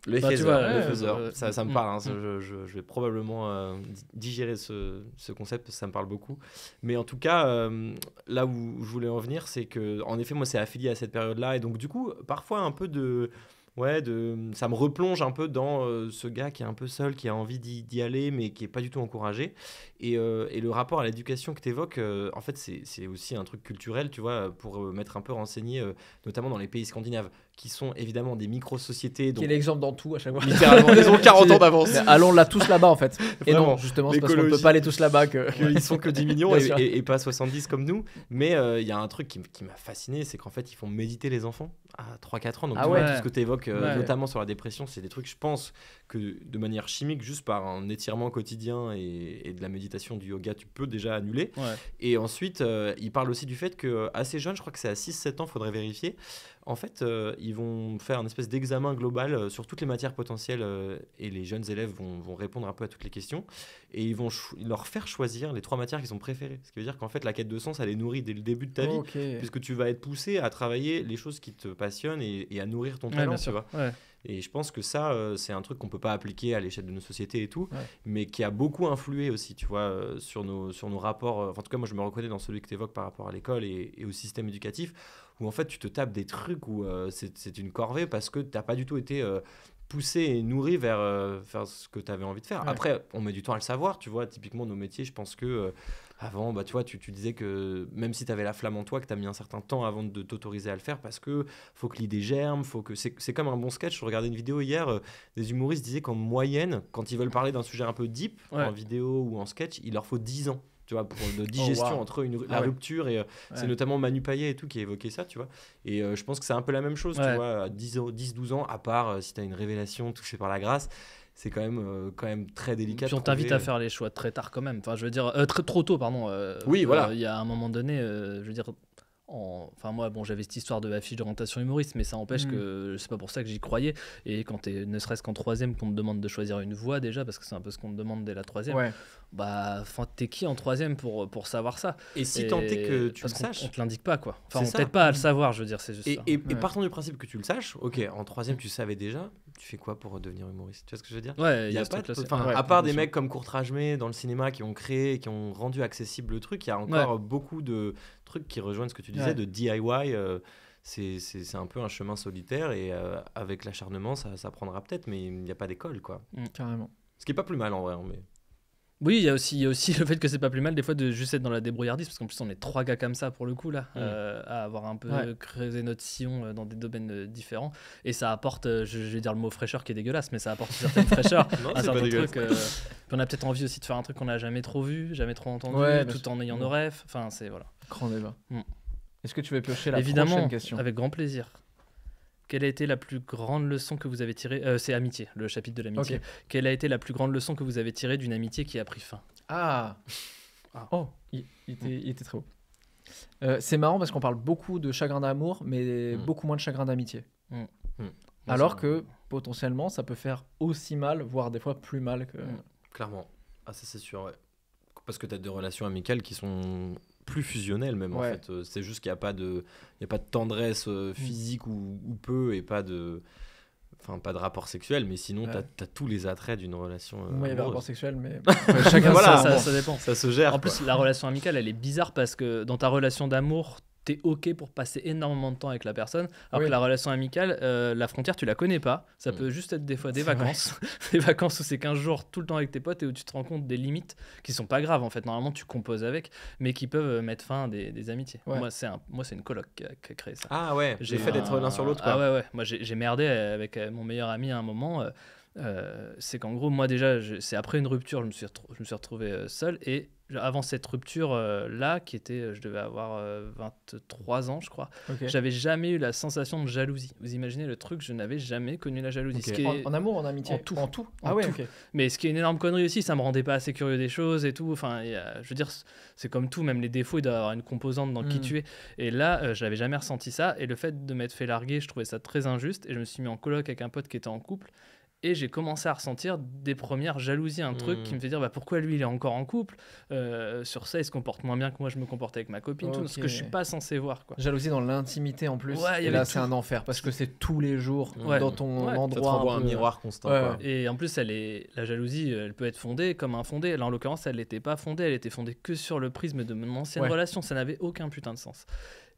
Le bah, euh, euh, ça, me mm, parle. Hein, mm. je, vais probablement euh, digérer ce, concept parce que ça me parle beaucoup. Mais en tout cas, là où je voulais en venir, c'est que, en effet, moi, c'est affilié à cette période-là. Et donc, du coup, parfois, un peu de ouais, de, ça me replonge un peu dans euh, ce gars qui est un peu seul, qui a envie d'y aller, mais qui est pas du tout encouragé. Et, euh, et le rapport à l'éducation que tu évoques, euh, en fait, c'est aussi un truc culturel, tu vois, pour mettre un peu renseigné, notamment dans les pays scandinaves, qui sont évidemment des micro-sociétés. est l'exemple dans tout à chaque fois Littéralement, ils ont 40 [laughs] ans d'avance. Allons là tous là-bas, en fait. Et [laughs] non, justement, c'est parce qu'on ne peut pas aller tous là-bas. Que... [laughs] ils sont que 10 millions et, pas 70 comme nous. Mais il y a un truc qui, qui m'a fasciné, c'est qu'en fait, ils font méditer les enfants à 3-4 ans. Donc, ah tout ce que tu évoques, euh, notamment sur la dépression, c'est des trucs, je pense, que de manière chimique, juste par un étirement quotidien et, de la méditation, du yoga, tu peux déjà annuler. Et ensuite, euh, il parle aussi du fait que euh, assez jeune, je crois que c'est à 6-7 ans, faudrait vérifier, en fait, euh, ils vont faire un espèce d'examen global euh, sur toutes les matières potentielles euh, et les jeunes élèves vont, répondre un peu à toutes les questions et ils vont leur faire choisir les trois matières qu'ils ont préférées. Ce qui veut dire qu'en fait, la quête de sens, elle est nourrie dès le début de ta vie puisque tu vas être poussé à travailler les choses qui te passionnent et, à nourrir ton talent, Et je pense que ça, c'est un truc qu'on ne peut pas appliquer à l'échelle de nos sociétés et tout, mais qui a beaucoup influé aussi, tu sur nos, rapports. en tout cas, moi, je me reconnais dans celui que tu évoques par rapport à l'école et, au système éducatif où en fait tu te tapes des trucs où euh, c'est une corvée parce que tu t'as pas du tout été euh, poussé et nourri vers, faire euh, ce que tu avais envie de faire. Après, on met du temps à le savoir, tu vois, typiquement nos métiers, je pense que avant, bah, tu vois, tu, disais que même si tu avais la flamme en toi, que tu as mis un certain temps avant de t'autoriser à le faire parce que faut que l'idée germe, faut que c'est comme un bon sketch. Je regardais une vidéo hier, des humoristes disaient qu'en moyenne, quand ils veulent parler d'un sujet un peu deep, en vidéo ou en sketch, il leur faut 10 ans tu vois, pour de oh, digestion entre une, ah la rupture et euh, c'est notamment Manu Payet et tout qui a évoqué ça, tu vois. Et euh, je pense que c'est un peu la même chose, tu vois, à 10-12 ans, à part euh, si tu as une révélation touchée par la grâce, c'est quand même quand même très délicat. Puis on t'invite à faire les choix très tard quand même. Enfin, je veux dire très, trop tôt, pardon. oui, voilà. Il y a un moment donné, je veux dire, Enfin, moi, bon, j'avais cette histoire de la fiche d'orientation humoriste, mais ça empêche mm. que c'est pas pour ça que j'y croyais. Et quand t'es ne serait-ce qu'en troisième, qu'on te demande de choisir une voix déjà, parce que c'est un peu ce qu'on te demande dès la troisième, bah, t'es qui en troisième pour, pour savoir ça Et si tant est que tu le saches. On, te l'indique pas, quoi. Enfin, on t'aide pas à le savoir, je veux dire, c'est et, partant du principe que tu le saches, ok, en troisième, mm. tu savais déjà, tu fais quoi pour devenir humoriste Tu vois ce que je veux dire Ouais, il y, a, pas de... enfin, à part des mecs comme Courtrage dans le cinéma qui ont créé, et qui ont rendu accessible le truc, il y a encore beaucoup de trucs qui rejoignent ce que tu disais de DIY. Euh, c'est un peu un chemin solitaire et euh, avec l'acharnement, ça, prendra peut-être, mais il n'y a pas d'école, quoi. Mm, carrément. Ce qui est pas plus mal en vrai, hein, mais. Oui, il y a aussi, aussi [laughs] le fait que c'est pas plus mal des fois de juste être dans la débrouillardise, parce qu'en plus on est trois gars comme ça pour le coup là, mm. euh, à avoir un peu creusé notre sillon euh, dans des domaines euh, différents, et ça apporte, je, vais dire le mot fraîcheur qui est dégueulasse, mais ça apporte une certaine [laughs] fraîcheur, un certain on a peut-être envie aussi de faire un truc qu'on n'a jamais trop vu, jamais trop entendu, tout en ayant mm. nos rêves. Enfin, c'est voilà. Grand débat. Mm. Est-ce que tu veux piocher la Évidemment, prochaine question Avec grand plaisir. Quelle a été la plus grande leçon que vous avez tirée euh, C'est amitié, le chapitre de l'amitié. Quelle a été la plus grande leçon que vous avez tirée d'une amitié qui a pris fin ah. ah. Oh, il, était, très beau. Euh, c'est marrant parce qu'on parle beaucoup de chagrin d'amour, mais hmm. beaucoup moins de chagrin d'amitié. Hmm. Hmm. Alors que potentiellement, ça peut faire aussi mal, voire des fois plus mal que. Clairement. Ah, ça, c'est sûr, ouais. Parce que tu as des relations amicales qui sont plus fusionnel même en fait. Euh, c'est juste qu'il n'y a pas de, y a pas de tendresse euh, mm. physique ou, peu et pas de, enfin pas de rapport sexuel, mais sinon t'as as tous les attraits d'une relation. Euh, il y avait rapport sexuel, mais [laughs] chacun ça, ça, dépend. Ça se gère. En plus, la relation amicale, elle est bizarre parce que dans ta relation d'amour, t'es ok pour passer énormément de temps avec la personne. Alors que la relation amicale, euh, la frontière, tu la connais pas. Ça peut juste être des fois des vacances, [laughs] des vacances où c'est 15 jours tout le temps avec tes potes et où tu te rends compte des limites qui sont pas graves en fait. Normalement, tu composes avec, mais qui peuvent euh, mettre fin à des, amitiés. Moi, c'est un, moi, c'est une coloc qui a, créé ça. Ah ouais. J'ai fait d'être l'un sur l'autre. Ah ouais ouais. Moi, j'ai merdé avec euh, mon meilleur ami à un moment. c'est qu'en gros, moi déjà, c'est après une rupture, je me suis, je me suis retrouvé seul et avant cette rupture euh, là, qui était, euh, je devais avoir 23 euh, ans, je crois, j'avais jamais eu la sensation de jalousie. Vous imaginez le truc, je n'avais jamais connu la jalousie. en, amour, en amitié, en tout, en tout. Ah Mais ce qui est une énorme connerie aussi, ça me rendait pas assez curieux des choses et tout. Enfin, je veux dire, c'est comme tout, même les défauts, il doit avoir une composante dans qui hmm. tu es. Et là, je n'avais jamais ressenti ça. Et le fait de m'être fait larguer, je trouvais ça très injuste. Et je me suis mis en coloc avec un pote qui était en couple et j'ai commencé à ressentir des premières jalousies, un truc qui hmm. me fait dire bah, pourquoi lui il est encore en couple euh, Sur ça, il se comporte moins bien que moi, je me comportais avec ma copine, tout, ce que je suis pas censé voir. Quoi. Jalousie dans l'intimité en plus. et là, c'est un enfer parce que c'est tous les jours dans ton endroit. un, miroir constant. Et en plus, elle est... la jalousie, elle peut être fondée comme infondée. Là, en l'occurrence, elle n'était pas fondée, elle était fondée que sur le prisme de mon ancienne relation. Ça n'avait aucun putain de sens.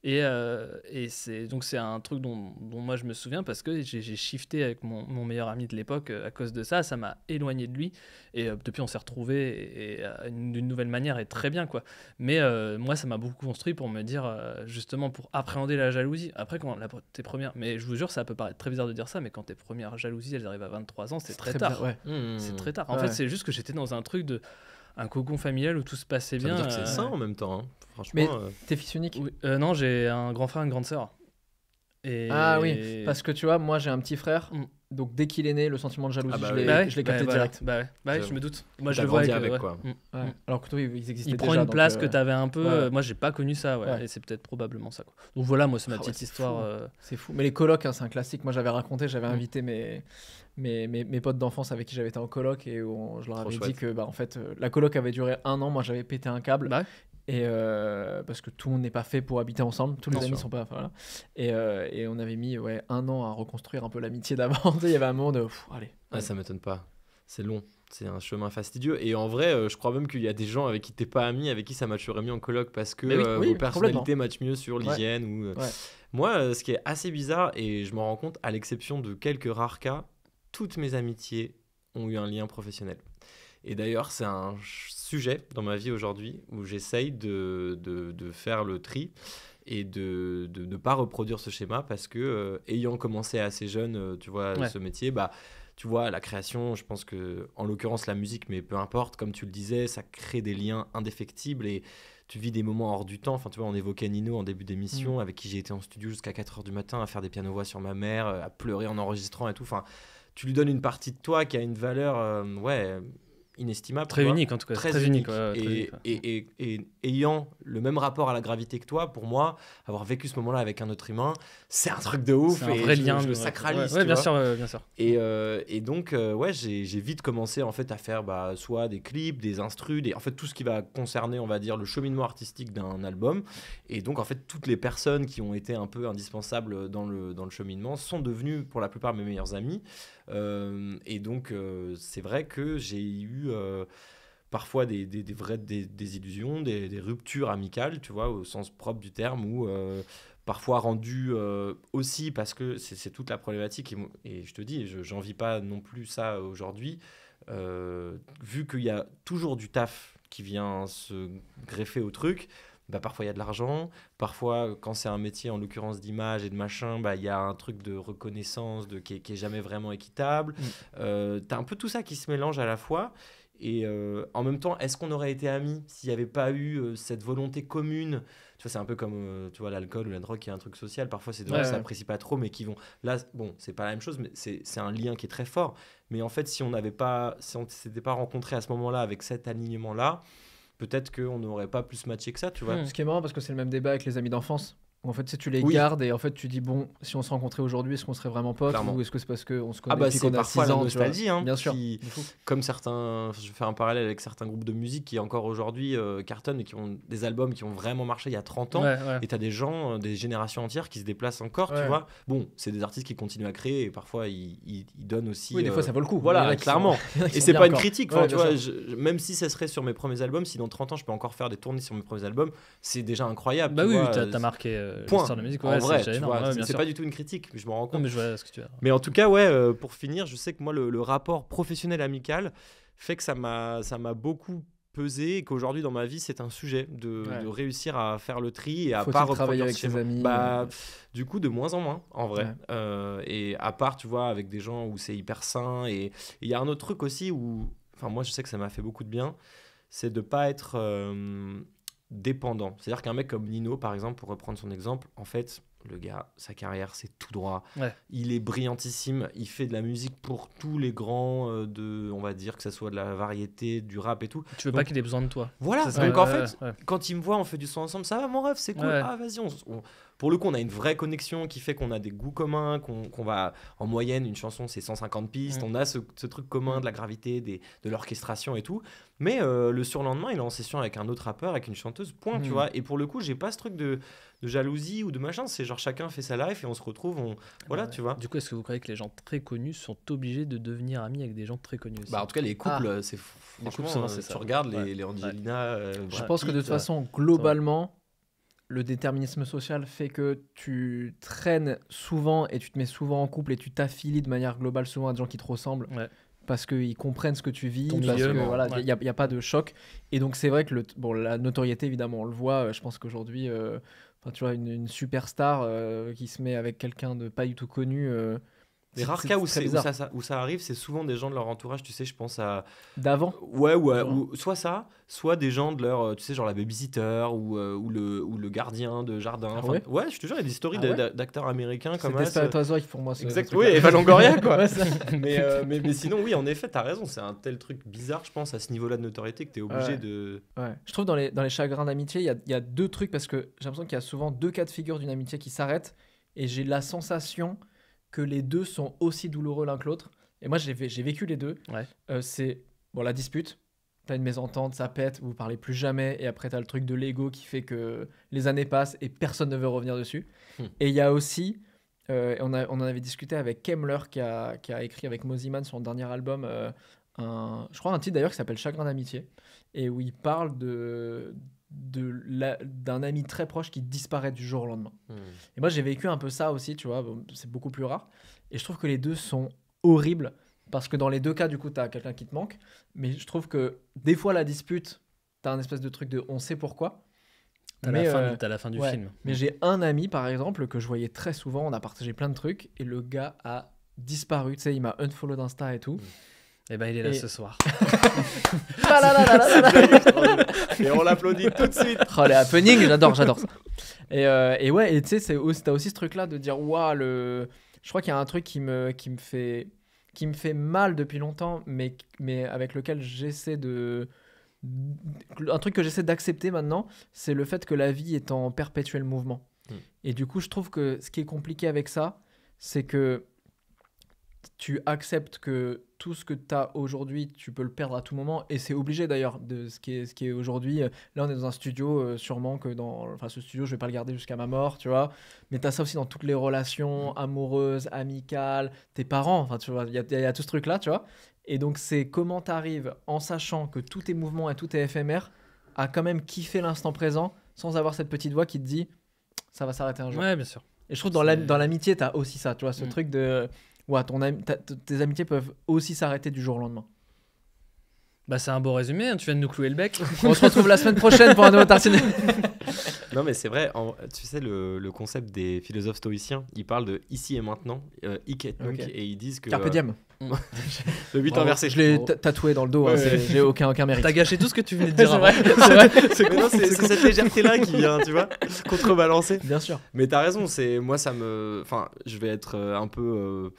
Euh, et, c'est donc c'est un truc dont, moi je me souviens parce que j'ai shifté avec mon, meilleur ami de l'époque euh, à cause de ça. Ça m'a éloigné de lui et euh, depuis on s'est retrouvé d'une nouvelle manière et très bien quoi. Mais moi ça m'a beaucoup construit pour me dire justement pour appréhender la jalousie. Après quand la, tes première, mais je vous jure ça peut paraître très bizarre de dire ça, mais quand tes première jalousie elle arrive à 23 ans c'est très, tard. Mmh. c'est très tard. En fait c'est juste que j'étais dans un truc de un cocon familial où tout se passait bien. Veut dire que c'est ça euh, en même temps, hein. franchement. Mais euh. t'es fils unique euh, Non, j'ai un grand frère, une grande sœur. Et... Ah oui, parce que tu vois, moi j'ai un petit frère. Mm. Donc dès qu'il est né, le sentiment de jalousie, ah bah je l'ai bah capté bah direct. Bah ouais, je me doute. Moi je le vois avec, euh, quoi. Mm. Alors que toi, ils existaient Il une place euh, que t'avais un peu. Euh, moi j'ai pas connu ça, ouais. Et c'est peut-être probablement ça. Quoi. Donc voilà, moi c'est ma ah petite histoire. C'est fou. Mais les colocs, hein, c'est un classique. Moi j'avais raconté, j'avais mm. invité mes, mes, mes, potes d'enfance avec qui j'avais été en coloc et je leur avais dit que bah, en fait la coloc avait duré un an, moi j'avais pété un câble et euh, parce que tout le n'est pas fait pour habiter ensemble, tous les amis ne sont pas. Euh, et, on avait mis ouais, un an à reconstruire un peu l'amitié d'avant. [laughs] Il y avait un moment de. allez, ça m'étonne pas. C'est long. C'est un chemin fastidieux. Et en vrai, euh, je crois même qu'il y a des gens avec qui t'es pas ami, avec qui ça matcherait mieux en colloque parce que les vos personnalités matchent mieux sur l'hygiène. Ou... Moi, ce qui est assez bizarre, et je m'en rends compte, à l'exception de quelques rares cas, toutes mes amitiés ont eu un lien professionnel. Et d'ailleurs, c'est un sujet dans ma vie aujourd'hui où j'essaye de, de, de, faire le tri et de ne pas reproduire ce schéma parce que, euh, ayant commencé assez jeune, euh, tu vois, ce métier, bah tu vois, la création, je pense que, en l'occurrence, la musique, mais peu importe, comme tu le disais, ça crée des liens indéfectibles et tu vis des moments hors du temps. Enfin, tu vois, on évoquait Nino en début d'émission, mm. avec qui j'ai été en studio jusqu'à 4 h du matin à faire des piano voix sur ma mère, euh, à pleurer en enregistrant et tout. Enfin, tu lui donnes une partie de toi qui a une valeur, ouais, inestimable. Très unique en tout cas. Très, unique. et, ayant le même rapport à la gravité que toi, pour moi, avoir vécu ce moment-là avec un autre humain, c'est un truc de ouf. C'est un vrai lien. Je, le sacralise. bien, sûr, bien sûr. Et, euh, donc, euh, ouais, j'ai vite commencé en fait à faire bah, soit des clips, des instrus, et en fait tout ce qui va concerner, on va dire, le cheminement artistique d'un album. Et donc, en fait, toutes les personnes qui ont été un peu indispensables dans le, dans le cheminement sont devenues pour la plupart mes meilleurs amis. Euh, et donc, euh, c'est vrai que j'ai eu euh, parfois des, des, vraies désillusions, des illusions, des, des, ruptures amicales, tu vois, au sens propre du terme, ou parfois rendu aussi parce que c'est toute la problématique. Et, je te dis, j'en vis pas non plus ça aujourd'hui, vu qu'il y a toujours du taf qui vient se greffer au truc. Bah, parfois il y a de l'argent, parfois quand c'est un métier en l'occurrence d'image et de machin, bah, il y a un truc de reconnaissance de, qui, est, jamais vraiment équitable. Mm. Euh, tu as un peu tout ça qui se mélange à la fois. Et euh, en même temps, est-ce qu'on aurait été amis s'il n'y avait pas eu euh, cette volonté commune Tu c'est un peu comme tu vois l'alcool ou la drogue qui est un truc social. Parfois, c'est des gens ça ne s'apprécient pas trop, mais qui vont. Là, bon, c'est pas la même chose, mais c'est un lien qui est très fort. Mais en fait, si on n'avait pas, si s'était pas rencontré à ce moment-là avec cet alignement-là, peut-être qu'on n'aurait pas plus matché que ça, tu vois. Hmm. Ce qui est marrant parce que c'est le même débat avec les amis d'enfance. En fait, si tu les gardes et en fait tu dis bon, si on se rencontrait aujourd'hui, est-ce qu'on serait vraiment potes ou est-ce que c'est parce qu'on se ah bah, connaît ah qu'on a 6 ans la nostalgie, hein, bien sûr. comme certains, je vais faire un parallèle avec certains groupes de musique qui encore aujourd'hui euh, cartonnent et qui ont des albums qui ont vraiment marché il y a 30 ans. et tu Et t'as des gens, euh, des générations entières qui se déplacent encore, tu vois. Bon, c'est des artistes qui continuent à créer et parfois ils, donnent aussi. Oui, des euh, fois ça vaut le coup. Voilà, clairement. [laughs] et c'est pas une critique, même si ça serait sur mes premiers albums, si dans 30 ans je peux encore faire des tournées sur mes premiers albums, c'est déjà incroyable. Bah oui, t'as marqué. Euh, Point. en vrai, c'est, pas du tout une critique, je me rends compte. mais, en tout cas, ouais, euh, pour finir, je sais que moi, le, rapport professionnel amical fait que ça m'a, ça m'a beaucoup pesé et qu'aujourd'hui dans ma vie c'est un sujet de, réussir à faire le tri et à pas travailler avec ses amis bah, du coup de moins en moins en vrai euh, et à part tu vois avec des gens où c'est hyper sain et il y a un autre truc aussi où enfin moi je sais que ça m'a fait beaucoup de bien c'est de pas être dépendant. C'est-à-dire qu'un mec comme Nino, par exemple, pour reprendre son exemple, en fait, le gars, sa carrière, c'est tout droit. Il est brillantissime. Il fait de la musique pour tous les grands, euh, de, on va dire, que ce soit de la variété, du rap et tout. Tu veux pas qu'il ait besoin de toi. Voilà. donc en fait, quand il me voit, on fait du son ensemble. Ça va, mon ref, c'est cool. Ah, vas-y, on, pour le coup, on a une vraie connexion qui fait qu'on a des goûts communs, qu'on va en moyenne une chanson c'est 150 pistes, mm. on a ce, truc commun de la gravité, de l'orchestration et tout. Mais euh, le surlendemain, il est en session avec un autre rappeur, avec une chanteuse, point, tu mm. vois. Et pour le coup, j'ai pas ce truc de, jalousie ou de machin. C'est genre chacun fait sa life et on se retrouve, on... Ah voilà, bah tu vois. Du coup, est-ce que vous croyez que les gens très connus sont obligés de devenir amis avec des gens très connus bah, En tout cas, les ah. couples, euh, c'est franchement, les couples, euh, tu regardes les, Angelina. Je pense que de toute façon, globalement, le déterminisme social fait que tu traînes souvent et tu te mets souvent en couple et tu t'affilies de manière globale souvent à des gens qui te ressemblent. Parce qu'ils comprennent ce que tu vis, voilà, il y n'y a, pas de choc. Et donc, c'est vrai que le, bon, la notoriété, évidemment, on le voit. Euh, je pense qu'aujourd'hui, euh, tu vois, une, superstar euh, qui se met avec quelqu'un de pas du tout connu, les rares cas où, ça, arrive, c'est souvent des gens de leur entourage, tu sais, je pense à. D'avant Ouais, ouais, ou, soit ça, soit des gens de leur, euh, tu sais, genre la babysitter ou, euh, ou, le, ou le gardien de jardin. Ah ouais, je te jure, il y a des histoires ah d'acteurs américains comme ça. C'est toi ils font moi ce oui, et quoi. [laughs] [laughs] Euh, mais, mais, sinon, oui, en effet, t'as raison, c'est un tel truc bizarre, je pense, à ce niveau-là de notoriété que t'es obligé de. Ouais. Je trouve dans les, dans les chagrins d'amitié, il y a, y a deux trucs, parce que j'ai l'impression qu'il y a souvent deux cas de figure d'une amitié qui s'arrête, et j'ai la sensation que les deux sont aussi douloureux l'un que l'autre. Et moi, j'ai vécu les deux. Euh, c'est bon, la dispute. T'as une mésentente, ça pète, vous parlez plus jamais. Et après, t'as le truc de l'ego qui fait que les années passent et personne ne veut revenir dessus. Hmm. Et il y a aussi, euh, on, en avait discuté avec Kemler qui a, écrit avec Moziman son dernier album. Euh, je crois un titre d'ailleurs qui s'appelle Chagrin d'amitié et où il parle de, d'un ami très proche qui disparaît du jour au lendemain. Hmm. Et moi, j'ai vécu un peu ça aussi, tu vois, c'est beaucoup plus rare. Et je trouve que les deux sont horribles, parce que dans les deux cas, du coup, tu as quelqu'un qui te manque, mais je trouve que des fois, la dispute, tu as un espèce de truc de on sait pourquoi. T'as la, euh, la, fin du film. Mais j'ai un ami, par exemple, que je voyais très souvent, on a partagé plein de trucs, et le gars a disparu, tu sais, il m'a unfollow d'Insta et tout. Hmm. Et eh ben, il est là ce soir. [laughs] et on l'applaudit tout de suite. Oh, les happenings, j'adore, j'adore ça. Et, euh, et, ouais, et tu sais, t'as aussi ce truc-là de dire, waouh, le... je crois qu'il y a un truc qui me, qui me, fait, qui me fait mal depuis longtemps, mais, mais avec lequel j'essaie de. Un truc que j'essaie d'accepter maintenant, c'est le fait que la vie est en perpétuel mouvement. Hmm. Et du coup, je trouve que ce qui est compliqué avec ça, c'est que tu acceptes que tout ce que tu as aujourd'hui, tu peux le perdre à tout moment. Et c'est obligé d'ailleurs de ce qui est, est aujourd'hui. Euh, là, on est dans un studio, euh, sûrement que dans. Enfin, ce studio, je vais pas le garder jusqu'à ma mort, tu vois. Mais tu as ça aussi dans toutes les relations mmh. amoureuses, amicales, tes parents. Enfin, tu vois, il y, a tout ce truc-là, tu vois. Et donc, c'est comment tu arrives, en sachant que tous tes mouvements et tout est éphémère, à quand même kiffer l'instant présent sans avoir cette petite voix qui te dit ça va s'arrêter un jour. Ouais, bien sûr. Et je trouve dans l'amitié, tu as aussi ça, tu vois, ce mmh. truc de. Ouais, ton tes amitiés peuvent aussi s'arrêter du jour au lendemain. Bah, c'est un beau résumé, hein. tu viens de nous clouer le bec. [laughs] On se retrouve la semaine prochaine pour un nouveau tartin [laughs] Non, mais c'est vrai, tu sais, le, concept des philosophes stoïciens, ils parlent de ici et maintenant, euh, et et ils disent que. Carpe diem. Euh, mm. [laughs] le but inversé. Je l'ai tatoué dans le dos, hein, j'ai aucun, aucun T'as gâché tout ce que tu venais de [laughs] dire. Hein. [laughs] c'est vrai, c'est cette légèreté-là qui vient, tu vois, contrebalancer. Bien sûr. Mais t'as raison, moi, ça me. Enfin, je vais être euh, un peu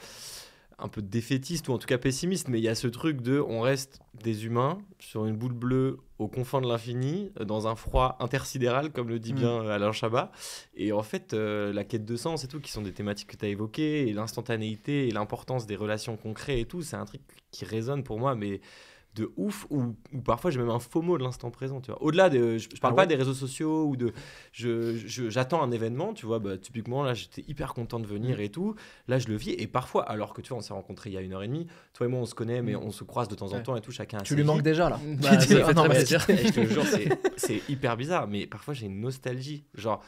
un peu défaitiste ou en tout cas pessimiste, mais il y a ce truc de on reste des humains sur une boule bleue au confins de l'infini, euh, dans un froid intersidéral, comme le dit mm. bien euh, Alain Chabat. Et en fait, euh, la quête de sens et tout, qui sont des thématiques que tu as évoquées, et l'instantanéité et l'importance des relations concrètes et tout, c'est un truc qui résonne pour moi, mais de ouf, ou, parfois j'ai même un faux mot de l'instant présent, tu vois. Au-delà de, je, parle ah pas des réseaux sociaux ou de, je, j'attends un événement, tu vois, bah, typiquement là j'étais hyper content de venir mm. et tout, là je le vis, et parfois, alors que tu vois, on s'est rencontrés il y a une heure et demie, toi et moi on se connaît, mais mm. on se croise de temps en temps et tout, chacun. Tu lui manques déjà là. [laughs] Bah, oh je te jure, c'est hyper bizarre, mais parfois j'ai une nostalgie, genre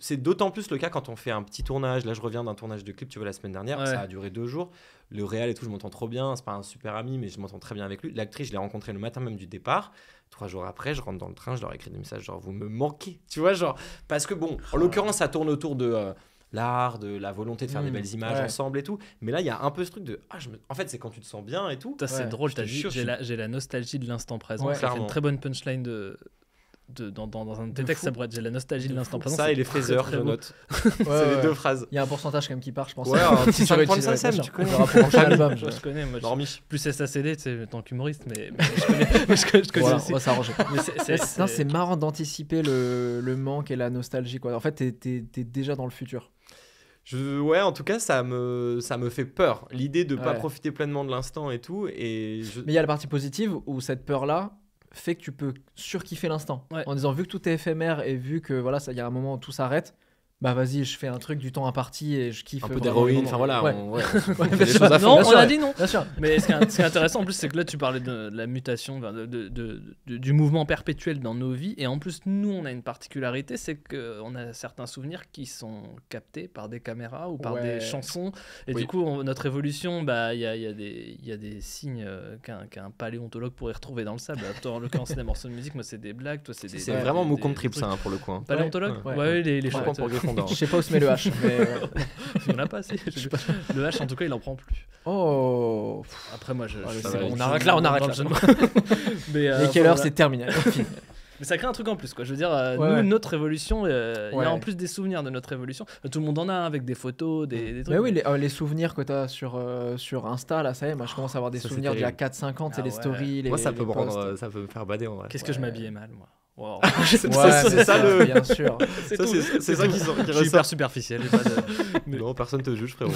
c'est d'autant plus le cas quand on fait un petit tournage. Là, je reviens d'un tournage de clip, tu vois, la semaine dernière. Ça a duré deux jours. Le réal et tout, je m'entends trop bien. C'est pas un super ami, mais je m'entends très bien avec lui. L'actrice, je l'ai rencontrée le matin même du départ. Trois jours après, je rentre dans le train, je leur écris des messages genre, vous me manquez. Tu vois, genre, parce que bon, en ah. l'occurrence, ça tourne autour de. Euh, l'art, de la volonté de faire des hmm. belles images ensemble et tout. Mais là, il y a un peu ce truc de ah, en fait, c'est quand tu te sens bien et tout. C'est drôle, j'ai la, nostalgie de l'instant présent. c'est une très bonne punchline de, dans, un texte, ça pourrait être j'ai la nostalgie de, l'instant présent. Ça et les fraiseurs, je note. c'est les [laughs] deux phrases. Il y a un pourcentage quand même qui part, je pense. Ouais, un [laughs] petit [laughs] Album, je, connais, moi. Dormi. plus SACD, tu sais, tant qu'humoriste, mais, je connais, je On c'est marrant d'anticiper le, manque et la nostalgie. Quoi. En fait, t'es déjà dans le futur. ouais, en tout cas, ça me, ça me fait peur. L'idée de ne pas profiter pleinement de l'instant et tout. Et Mais il y a la partie positive où cette peur-là, fait que tu peux surkiffer l'instant. En disant, vu que tout est éphémère et vu que voilà, il y a un moment où tout s'arrête, bah vas-y, je fais un truc du temps imparti et je kiffe. Un peu d'héroïne, enfin voilà. Ouais. On, [laughs] non, on a dit non. Bien sûr. Mais ce qui est, intéressant en plus, c'est que là, tu parlais de, la mutation, de, du mouvement perpétuel dans nos vies. Et en plus, nous, on a une particularité, c'est qu'on a certains souvenirs qui sont captés par des caméras ou par des chansons. Et du coup, notre évolution, bah, il y, a, des il y, a, des signes euh, qu'un paléontologue pourrait retrouver dans le sable. Bah, toi, en l'occurrence, c'est des morceaux de musique, moi, c'est des blagues. Toi, c'est C'est vraiment mon compte trip, ça, hein, pour le coup. Hein. Paléontologue Ouais, les, les [laughs] Je sais pas où se met le H. Mais... Euh. [laughs] il n'y en a pas assez. Le H, en tout cas, il en prend plus. Oh. Après, moi, ah, on arrête là, on arrête là. [laughs] mais, quelle euh, heure, c'est terminé. Mais ça crée un truc en plus, quoi. Je veux dire, euh, nous, notre évolution, il y a en plus des souvenirs de notre révolution tout le monde en a avec des photos, des, trucs. Mais oui, les, souvenirs que tu as sur, sur Insta, là, ça y est, moi, je commence à avoir des souvenirs d'il y a 4 ans, ah les stories. Les, moi, ça, peut me ça peut me faire bader en vrai. Qu'est-ce que je m'habillais mal, moi Wow. [laughs] c'est ça, le. Bien sûr. [laughs] C'est ça, qui, qui ressort. hyper superficiel. De... [laughs] non, personne te juge, frérot.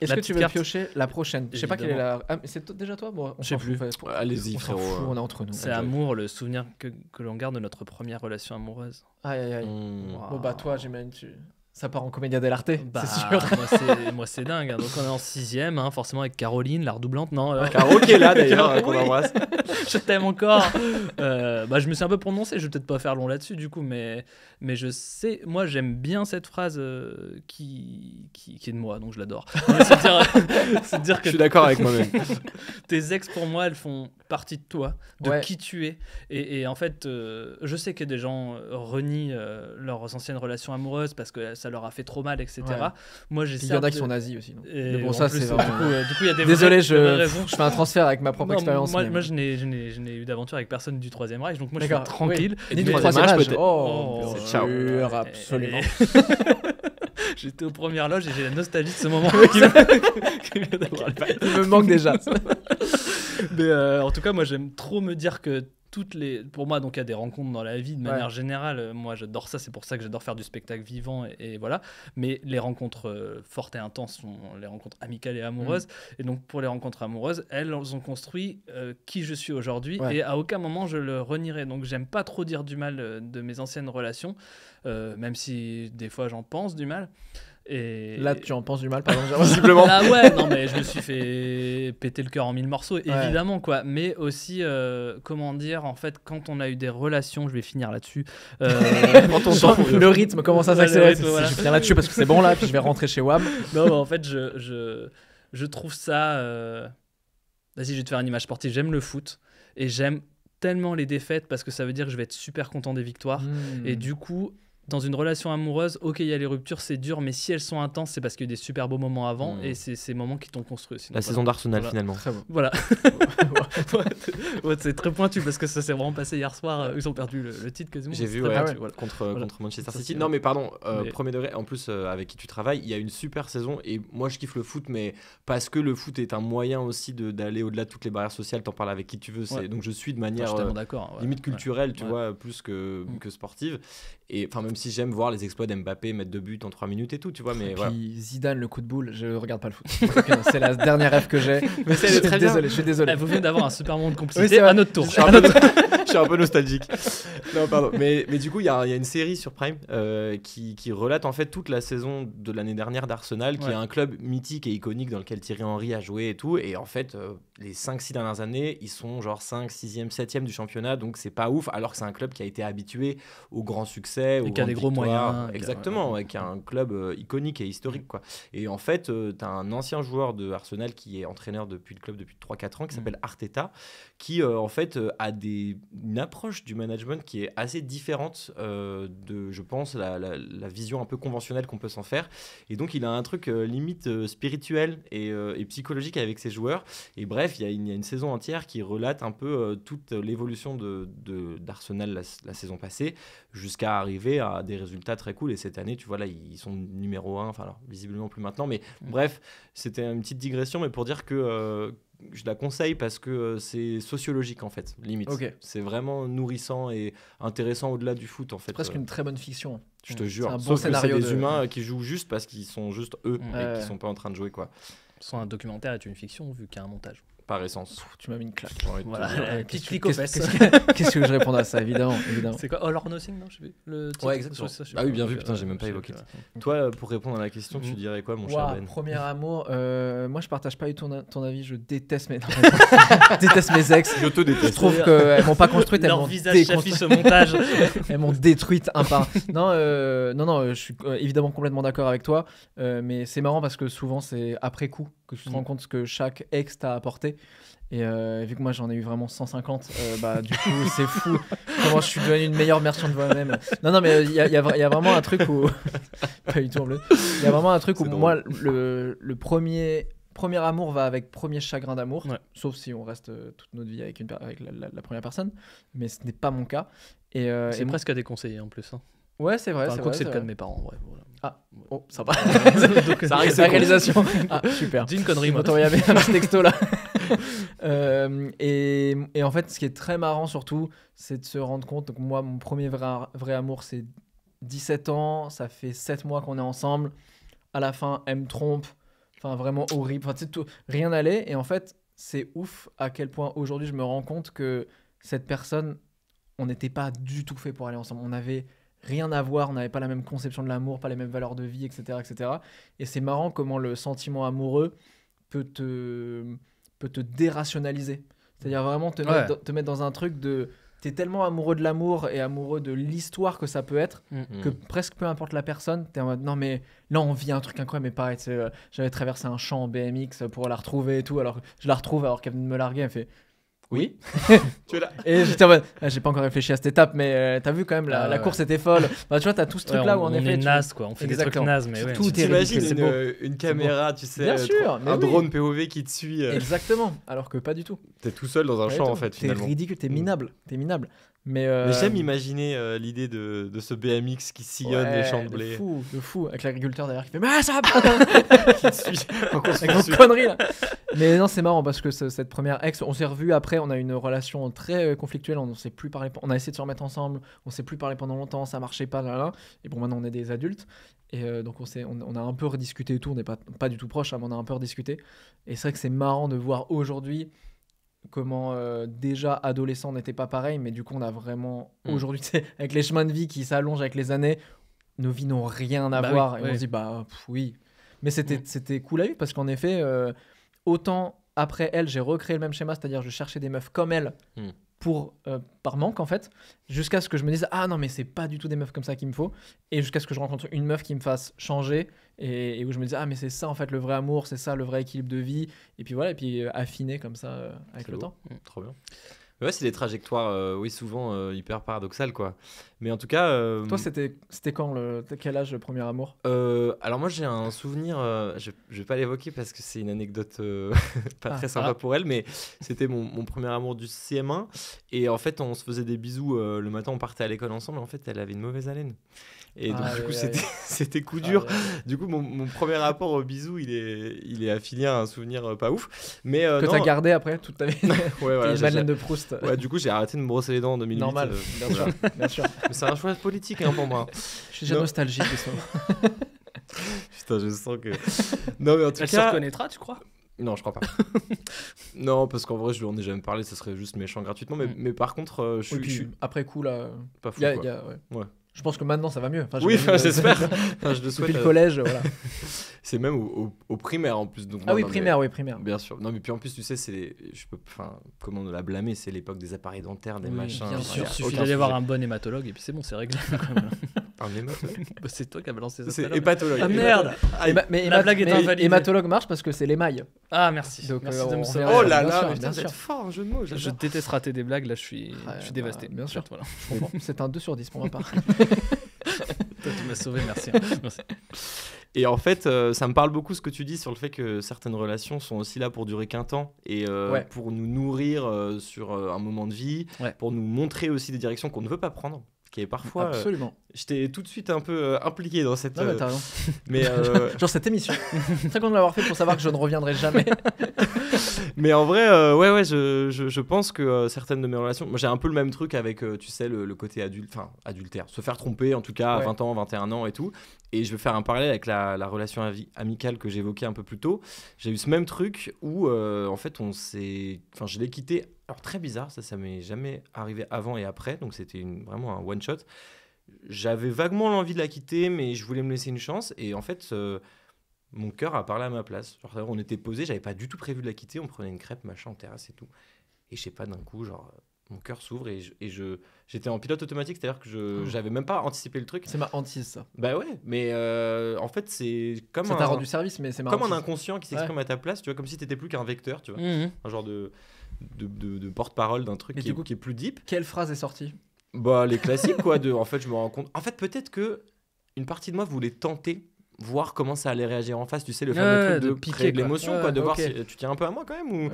Est-ce que tu veux piocher la prochaine Je sais pas quelle est la. Ah, c'est déjà toi bon, Je sais plus. Allez-y, frérot. on est entre nous. C'est amour, le souvenir que, que l'on garde de notre première relation amoureuse. Aïe, aïe, aïe. Hmm. Bon, bah, toi, j'imagine, tu ça part en comédia dell'arte, bah, c'est sûr. moi, c'est dingue. Hein. Donc, on est en sixième, hein, forcément, avec Caroline, la redoublante. Non, euh. est là, d'ailleurs, euh, qu'on embrasse. [laughs] je t'aime encore. Euh, bah, je me suis un peu prononcé, je vais peut-être pas faire long là-dessus, du coup, mais, mais je sais, moi, j'aime bien cette phrase qui... qui, est de moi, donc je l'adore. [laughs] c'est dire, dire que. Je suis d'accord avec moi-même. [laughs] tes ex, pour moi, elles font partie de toi, de qui tu es. Et, et en fait, je sais que des gens renient leurs anciennes relations amoureuses parce que ça leur a fait trop mal, etc. Moi, j'ai. Il y en a qui sont nazis aussi. bon, ça, c'est. Euh, du coup, il y des Désolé, je... je fais un transfert avec ma propre expérience. Moi, moi je n'ai eu d'aventure avec personne du Troisième Reich, donc moi, je suis tranquille. du Troisième Reich, peut-être. Oh, oh Absolument. [laughs] J'étais aux premières loges et j'ai la nostalgie de ce moment. [laughs] qui me... Il me manque déjà. [laughs] Mais euh, en tout cas, moi, j'aime trop me dire que toutes les. Pour moi, donc, il y a des rencontres dans la vie de manière générale. Euh, moi, j'adore ça. C'est pour ça que j'adore faire du spectacle vivant. Et, voilà. Mais les rencontres euh, fortes et intenses sont les rencontres amicales et amoureuses. Mm. Et donc, pour les rencontres amoureuses, elles ont construit euh, qui je suis aujourd'hui. Et à aucun moment, je le renierai. Donc, j'aime pas trop dire du mal de mes anciennes relations, même si des fois, j'en pense du mal. Là, tu en penses du mal, par exemple, ah [laughs] ouais, non, mais je me suis fait péter le cœur en mille morceaux, évidemment, quoi. Mais aussi, euh, comment dire, en fait, quand on a eu des relations, je vais finir là-dessus. Euh, [laughs] le rythme commence à s'accélérer. Je vais là-dessus parce que c'est bon, là, puis je vais rentrer chez WAM. [laughs] Non, mais en fait, je, je, je trouve ça. Euh, vas-y, je vais te faire une image sportive. J'aime le foot et j'aime tellement les défaites parce que ça veut dire que je vais être super content des victoires. Hmm. Et du coup, dans une relation amoureuse, ok, il y a les ruptures, c'est dur, mais si elles sont intenses, c'est parce qu'il y a des super beaux moments avant mm. et c'est ces moments qui t'ont construit. la saison d'Arsenal, finalement. Voilà. [laughs] c'est très pointu parce que ça s'est vraiment passé hier soir. Euh, ils ont perdu le, titre quasiment. J'ai vu ouais, Contre, contre Manchester City. Non, mais pardon, euh, premier degré, en plus, euh, avec qui tu travailles, il y a une super saison et moi je kiffe le foot, mais parce que le foot est un moyen aussi d'aller au-delà de toutes les barrières sociales. T'en parles avec qui tu veux. Donc je suis de manière limite culturelle, tu vois, plus que, mm. que sportive enfin, même si j'aime voir les exploits d'Mbappé mettre deux buts en trois minutes et tout, tu vois. Mais Zidane, le coup de boule, je regarde pas le foot. c'est la dernière rêve que j'ai. [laughs] Mais c'est très désolé, je suis désolé. Ah, vous venez d'avoir un super monde compliqué. à notre tour. [laughs] Je suis, un peu, nostalgique. non, pardon. Mais, du coup, il y, a une série sur Prime euh, qui, relate en fait toute la saison de l'année dernière d'Arsenal, qui est un club mythique et iconique dans lequel Thierry Henry a joué et tout. Et en fait, euh, les 5-6 dernières années, ils sont genre 5, 6e, 7e du championnat. Donc c'est pas ouf, alors que c'est un club qui a été habitué au grand succès avec des gros moyens. Exactement, avec un club euh, iconique et historique. Quoi. Et en fait, euh, tu as un ancien joueur de Arsenal qui est entraîneur depuis le club depuis 3-4 ans, qui mm. s'appelle Arteta, qui euh, en fait a des, une approche du management qui est assez différente de, je pense, la, vision un peu conventionnelle qu'on peut s'en faire. Et donc, il a un truc limite spirituel et, psychologique avec ses joueurs. Et bref, il y, a une saison entière qui relate un peu toute l'évolution d'Arsenal de, la saison passée jusqu'à à des résultats très cool. Et cette année, tu vois, là, ils sont numéro 1, enfin, visiblement plus maintenant. Mais mm. bref, c'était une petite digression, mais pour dire que euh, je la conseille parce que euh, c'est sociologique, en fait, limite. C'est vraiment nourrissant et intéressant au-delà du foot, en fait. presque euh. une très bonne fiction. Je te jure. Un Sauf que c'est des humains qui jouent juste parce qu'ils sont juste eux mm. et qui sont pas en train de jouer, quoi. Soit un documentaire est une fiction vu qu'il y a un montage par essence. Tu m'as mis une claque. Voilà, clic [laughs] Qu'est-ce que je réponds à ça, évidemment. C'est quoi All or Nothing, non je le ah oui, bien vu, euh, putain, j'ai même pas évoqué. Toi, pour répondre à la question, tu dirais quoi, mon cher Ben Premier amour, euh, moi je partage pas eu ton, ton avis, je déteste mes, [laughs] [laughs] déteste mes ex. Je te déteste. Je trouve qu'elles m'ont pas construite, elles m'ont déconstruite. ce montage. elles m'ont détruite un par. Non, euh, non, non, je suis évidemment complètement d'accord avec toi, mais c'est marrant parce que souvent c'est après coup que tu te mm. rends compte ce que chaque ex t'a apporté. Et euh, vu que moi j'en ai eu vraiment 150, euh, bah du coup [laughs] c'est fou comment je suis devenu une meilleure version de moi-même. Non, non, mais euh, il y a, vraiment un truc où. [laughs] pas du tout en bleu. Il y a vraiment un truc où moi le, premier. Premier amour va avec premier chagrin d'amour, sauf si on reste toute notre vie avec, une, avec la, première personne, mais ce n'est pas mon cas. Et, c'est presque à déconseiller en plus. Hein. Ouais, c'est vrai. Enfin, c'est le cas de mes parents, ouais, voilà. Ah, oh, ça va. Euh, [laughs] euh, ça arrive, c'est la réalisation. ah, super. D'une connerie, moi. un petit texto là. [laughs] Euh, et, et, en fait, ce qui est très marrant surtout, c'est de se rendre compte. Donc, moi, mon premier vrai, vrai amour, c'est 17 ans. Ça fait 7 mois qu'on est ensemble. À la fin, elle me trompe. Enfin, vraiment horrible. Enfin, tu sais, tout, rien n'allait. Et en fait, c'est ouf à quel point aujourd'hui je me rends compte que cette personne, on n'était pas du tout fait pour aller ensemble. On avait rien à voir, on n'avait pas la même conception de l'amour, pas les mêmes valeurs de vie, etc. etc. Et c'est marrant comment le sentiment amoureux peut te, peut te dérationaliser. C'est-à-dire vraiment te, mettre, dans un truc de... T'es tellement amoureux de l'amour et amoureux de l'histoire que ça peut être, mm, mm. que presque peu importe la personne, t'es en mode non, mais là on vit un truc incroyable, mais pareil, euh, j'avais traversé un champ en BMX pour la retrouver et tout, alors je la retrouve alors qu'elle vient de me larguer, elle fait oui. [laughs] tu es là. Et j'étais ah, j'ai pas encore réfléchi à cette étape, mais euh, t'as vu quand même, la, ah, course était folle. Bah, tu vois, t'as tout ce truc-là où en on effet. Est quoi. On fait des trucs nazes, mais ouais. Tout T'imagines une, euh, une, caméra, tu sais, euh, un drone POV qui te suit. Exactement, alors que pas du tout. T'es tout seul dans un champ, en fait, finalement. T'es ridicule, t'es mm. minable. T'es minable. Mais, euh, j'aime imaginer euh, l'idée de, de, ce BMX qui sillonne les champs de blé. De fou, de fou, avec l'agriculteur derrière qui fait Mais ça va [laughs] suit, Avec connerie là Mais non, c'est marrant parce que cette première ex, on s'est revus après, on a une relation très euh, conflictuelle, on s'est plus parlé, on a essayé de se remettre ensemble, on s'est plus parlé pendant longtemps, ça marchait pas, là, là. Et bon, maintenant on est des adultes, et donc on, on, a un peu rediscuté et tout, on n'est pas, pas du tout proche, hein, mais on a un peu rediscuté. Et c'est vrai que c'est marrant de voir aujourd'hui comment euh, déjà adolescent n'était pas pareil, mais du coup on a vraiment mm. aujourd'hui [laughs] avec les chemins de vie qui s'allongent avec les années, nos vies n'ont rien à bah voir et on se dit bah oui. Mais c'était mm. c'était cool à vivre parce qu'en effet euh, autant après elle j'ai recréé le même schéma, c'est-à-dire je cherchais des meufs comme elle. Mm pour, euh, par manque en fait, jusqu'à ce que je me dise ah non mais c'est pas du tout des meufs comme ça qu'il me faut, et jusqu'à ce que je rencontre une meuf qui me fasse changer et, où je me dise ah mais c'est ça en fait le vrai amour, c'est ça le vrai équilibre de vie, et puis voilà et puis euh, affiner comme ça euh, avec le temps. Mmh, trop bien ouais, c'est des trajectoires, euh, oui, souvent euh, hyper paradoxales, quoi. Mais en tout cas. Euh, Toi, c'était, c'était quand le, Quel âge le premier amour Alors, moi, j'ai un souvenir, je, je vais pas l'évoquer parce que c'est une anecdote [laughs] pas ah, très sympa ah. pour elle, mais c'était mon, mon, premier amour du CM1. Et en fait, on se faisait des bisous le matin, on partait à l'école ensemble, et en fait, elle avait une mauvaise haleine. Et donc, ah du coup, [laughs] c'était coup ah dur. du coup, mon, mon, premier rapport au bisou, il est, il est affilié à un souvenir euh, pas ouf. Mais, euh, que t'as gardé après toute ta vie. [laughs] ouais, voilà, Madeleine de Proust. Ouais, du coup, j'ai arrêté de me brosser les dents en 2008. Normal, euh, bien, sûr, Mais c'est un choix politique hein, pour moi. [laughs] Je suis déjà nostalgique de ça. Putain, je sens que. Non, mais en tout Elle cas. se reconnaîtra, tu crois non, je crois pas. non, parce qu'en vrai, je lui en ai jamais parlé, ce serait juste méchant gratuitement. Mais, mm. mais par contre, je suis. après coup, là. Pas fou. ouais. Je pense que maintenant ça va mieux. Enfin, oui, j'espère. [laughs] je le souhaite. Depuis le euh. collège, voilà. [laughs] c'est même au, primaire en plus. Donc, ah oui, primaire, oui, primaire. Bien sûr. Non, mais puis en plus, tu sais, c'est je peux, enfin, comment on la blâmer C'est l'époque des appareils dentaires, des machins. Bien sûr, il suffit d'aller voir un bon hématologue et puis c'est bon, c'est réglé. [laughs] [laughs] Bah, c'est toi qui as balancé ça. C'est Ah merde ah, mais La blague est invalide. Hématologue marche parce que c'est l'émail. Ah merci. Euh, oh là là, bien fort jeu de mots. Je déteste rater des blagues, là je suis, je suis dévasté. Bah, bien sûr. Voilà, c'est un 2 sur 10 pour ma part. [laughs] [laughs] toi tu m'as sauvé, merci. Hein. Et en fait, euh, ça me parle beaucoup ce que tu dis sur le fait que certaines relations sont aussi là pour durer qu'un temps et euh, pour nous nourrir sur un moment de vie, pour nous montrer aussi des directions qu'on ne veut pas prendre qui est parfois. Euh, Absolument. J'étais tout de suite un peu euh, impliqué dans cette. mais, euh, [laughs] [laughs] genre cette émission. [laughs] Très content de l'avoir fait pour savoir que je ne reviendrai jamais. mais en vrai, ouais, ouais, je, je, pense que certaines de mes relations. Moi, j'ai un peu le même truc avec, tu sais, le, côté adulte, enfin, adultère. Se faire tromper, en tout cas, à 20 ans, 21 ans et tout. Et je vais faire un parallèle avec la, relation amicale que j'évoquais un peu plus tôt. J'ai eu ce même truc où, euh, en fait, on s'est. Enfin, je l'ai quitté. Alors, très bizarre, ça, ça m'est jamais arrivé avant et après. Donc, c'était vraiment un one-shot. J'avais vaguement l'envie de la quitter, mais je voulais me laisser une chance. Et en fait, euh, mon cœur a parlé à ma place. Genre, on était posé, j'avais pas du tout prévu de la quitter. On prenait une crêpe, machin, en terrasse et tout. Et je sais pas, d'un coup, genre, mon cœur s'ouvre et je, j'étais en pilote automatique, c'est-à-dire que je n'avais oh. même pas anticipé le truc. C'est ma hantise ça. Bah ouais, mais euh, en fait c'est comme service, mais c'est comme un inconscient qui s'exprime à ta place, tu vois, comme si t'étais plus qu'un vecteur, tu vois, mmh. un genre de de, de, porte-parole d'un truc qui, est, plus deep. Quelle phrase est sortie Bah les classiques quoi. De en fait je me rends compte. En fait peut-être que une partie de moi voulait tenter voir comment ça allait réagir en face. Tu sais, le fameux truc de, piquer de l'émotion, de voir si tu tiens un peu à moi quand même. Ou...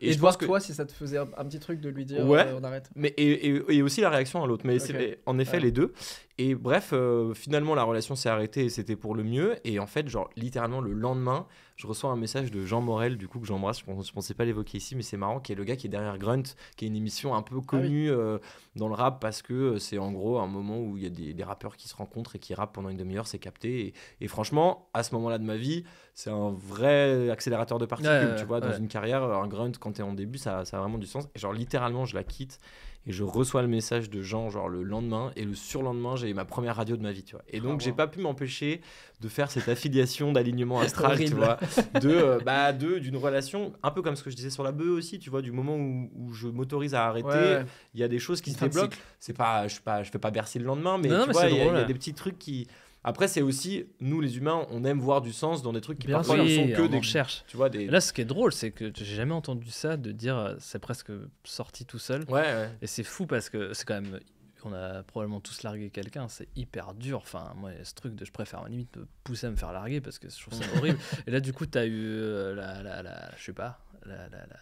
Et, je vois que... toi si ça te faisait un, petit truc de lui dire ouais, euh, on arrête. Mais, et, aussi la réaction à l'autre. Mais en effet les deux. Et bref, euh, finalement, la relation s'est arrêtée et c'était pour le mieux. Et en fait, genre, littéralement, le lendemain, je reçois un message de Jean Morel, du coup, que j'embrasse. Je, ne pensais pas l'évoquer ici, mais c'est marrant, qui est le gars qui est derrière Grunt, qui est une émission un peu ah connue euh, dans le rap parce que euh, c'est en gros un moment où il y a des, rappeurs qui se rencontrent et qui rappent pendant une demi-heure, c'est capté. Et, franchement, à ce moment-là de ma vie, c'est un vrai accélérateur de particules, tu vois, dans une carrière, un Grunt, quand tu es en début, ça, ça a vraiment du sens. Et genre, littéralement, je la quitte et je reçois le message de Jean genre le lendemain et le surlendemain j'ai ma première radio de ma vie tu vois et donc j'ai pas pu m'empêcher de faire cette affiliation d'alignement astral tu vois [laughs] euh, bah, de d'une relation un peu comme ce que je disais sur la bœuf aussi tu vois du moment où, je m'autorise à arrêter il y a des choses qui se débloquent c'est pas je pas je fais pas bercer le lendemain mais tu il y, a des petits trucs qui après, c'est aussi, nous les humains, on aime voir du sens dans des trucs qui parfois ne sont que des recherches. Tu vois, Là, ce qui est drôle, c'est que j'ai jamais entendu ça, de dire euh, c'est presque sorti tout seul. Ouais, Et c'est fou parce que c'est quand même on a probablement tous largué quelqu'un, c'est hyper dur. Enfin, moi, ce truc de je préfère limite me pousser à me faire larguer parce que je trouve ça [laughs] horrible. Et là, du coup, tu as eu euh, la, la, la, je sais pas, la, la, la,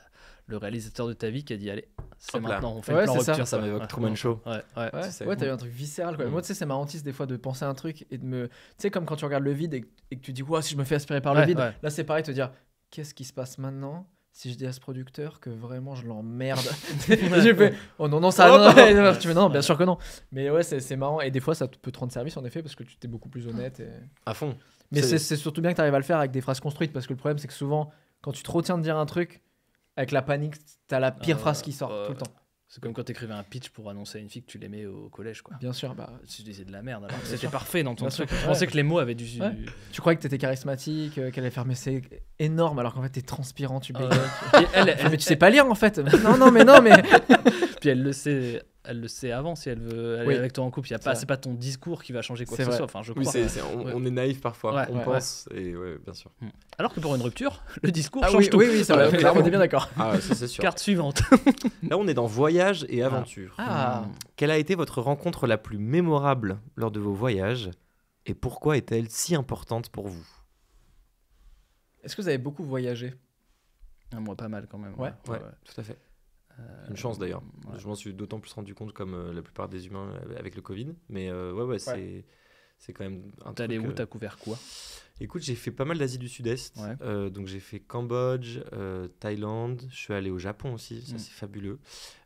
le réalisateur de ta vie qui a dit allez c'est maintenant on fait ouais, le plan rupture ça, m'évoque Truman Show ouais ouais, ouais ouais t'as eu un truc viscéral mm. moi tu sais c'est marrantiste des fois de penser à un truc et de me tu sais comme quand tu regardes le vide et, que tu dis quoi si je me fais aspirer par le vide là c'est pareil te dire qu'est-ce qui se passe maintenant si je dis à ce producteur que vraiment je l'emmerde [laughs] [laughs] j'ai oh non non ça non, oh, tu non bien sûr que non mais ouais c'est marrant et des fois ça peut te rendre service en effet parce que tu t'es beaucoup plus honnête et... à fond mais c'est surtout bien que tu arrives à le faire avec des phrases construites parce que le problème c'est que souvent quand tu te retiens de dire un truc avec la panique, t'as la pire phrase qui sort euh, tout le temps. C'est comme quand t'écrivais un pitch pour annoncer à une fille que tu l'aimais au collège, quoi. Bien sûr, bah. Tu disais de la merde, alors c'était parfait dans ton truc. Je pensais que les mots avaient du. Tu croyais que t'étais charismatique, euh, qu'elle allait faire, mais c'est énorme, alors qu'en fait t'es transpirant, tu euh, bégayes. [laughs] elle, mais tu sais pas lire en fait. non, non, mais non, mais. [laughs] Puis elle le sait elle le sait avant si elle veut aller avec toi en couple. Il y pas, c'est pas ton discours qui va changer quoi que ce soit. Enfin, je crois. Oui, on, est naïf parfois. on pense et ouais, bien sûr. Hmm. Alors que pour une rupture, [laughs] le discours ah change tout. Oui, oui, on est bien d'accord. Ah Carte suivante. [laughs] là, on est dans voyage et ah. aventure. Hmm. Quelle a été votre rencontre la plus mémorable lors de vos voyages et pourquoi est-elle si importante pour vous Est-ce que vous avez beaucoup voyagé Moi, pas mal quand même. ouais, tout à fait. Euh, Une chance d'ailleurs. Je m'en suis d'autant plus rendu compte comme euh, la plupart des humains avec le Covid. Mais euh, ouais, ouais, c'est. C'est quand même un T'es allé où T'as euh, couvert quoi Écoute, j'ai fait pas mal d'Asie du Sud-Est. Euh, donc j'ai fait Cambodge, euh, Thaïlande, je suis allé au Japon aussi, ça hmm. c'est fabuleux.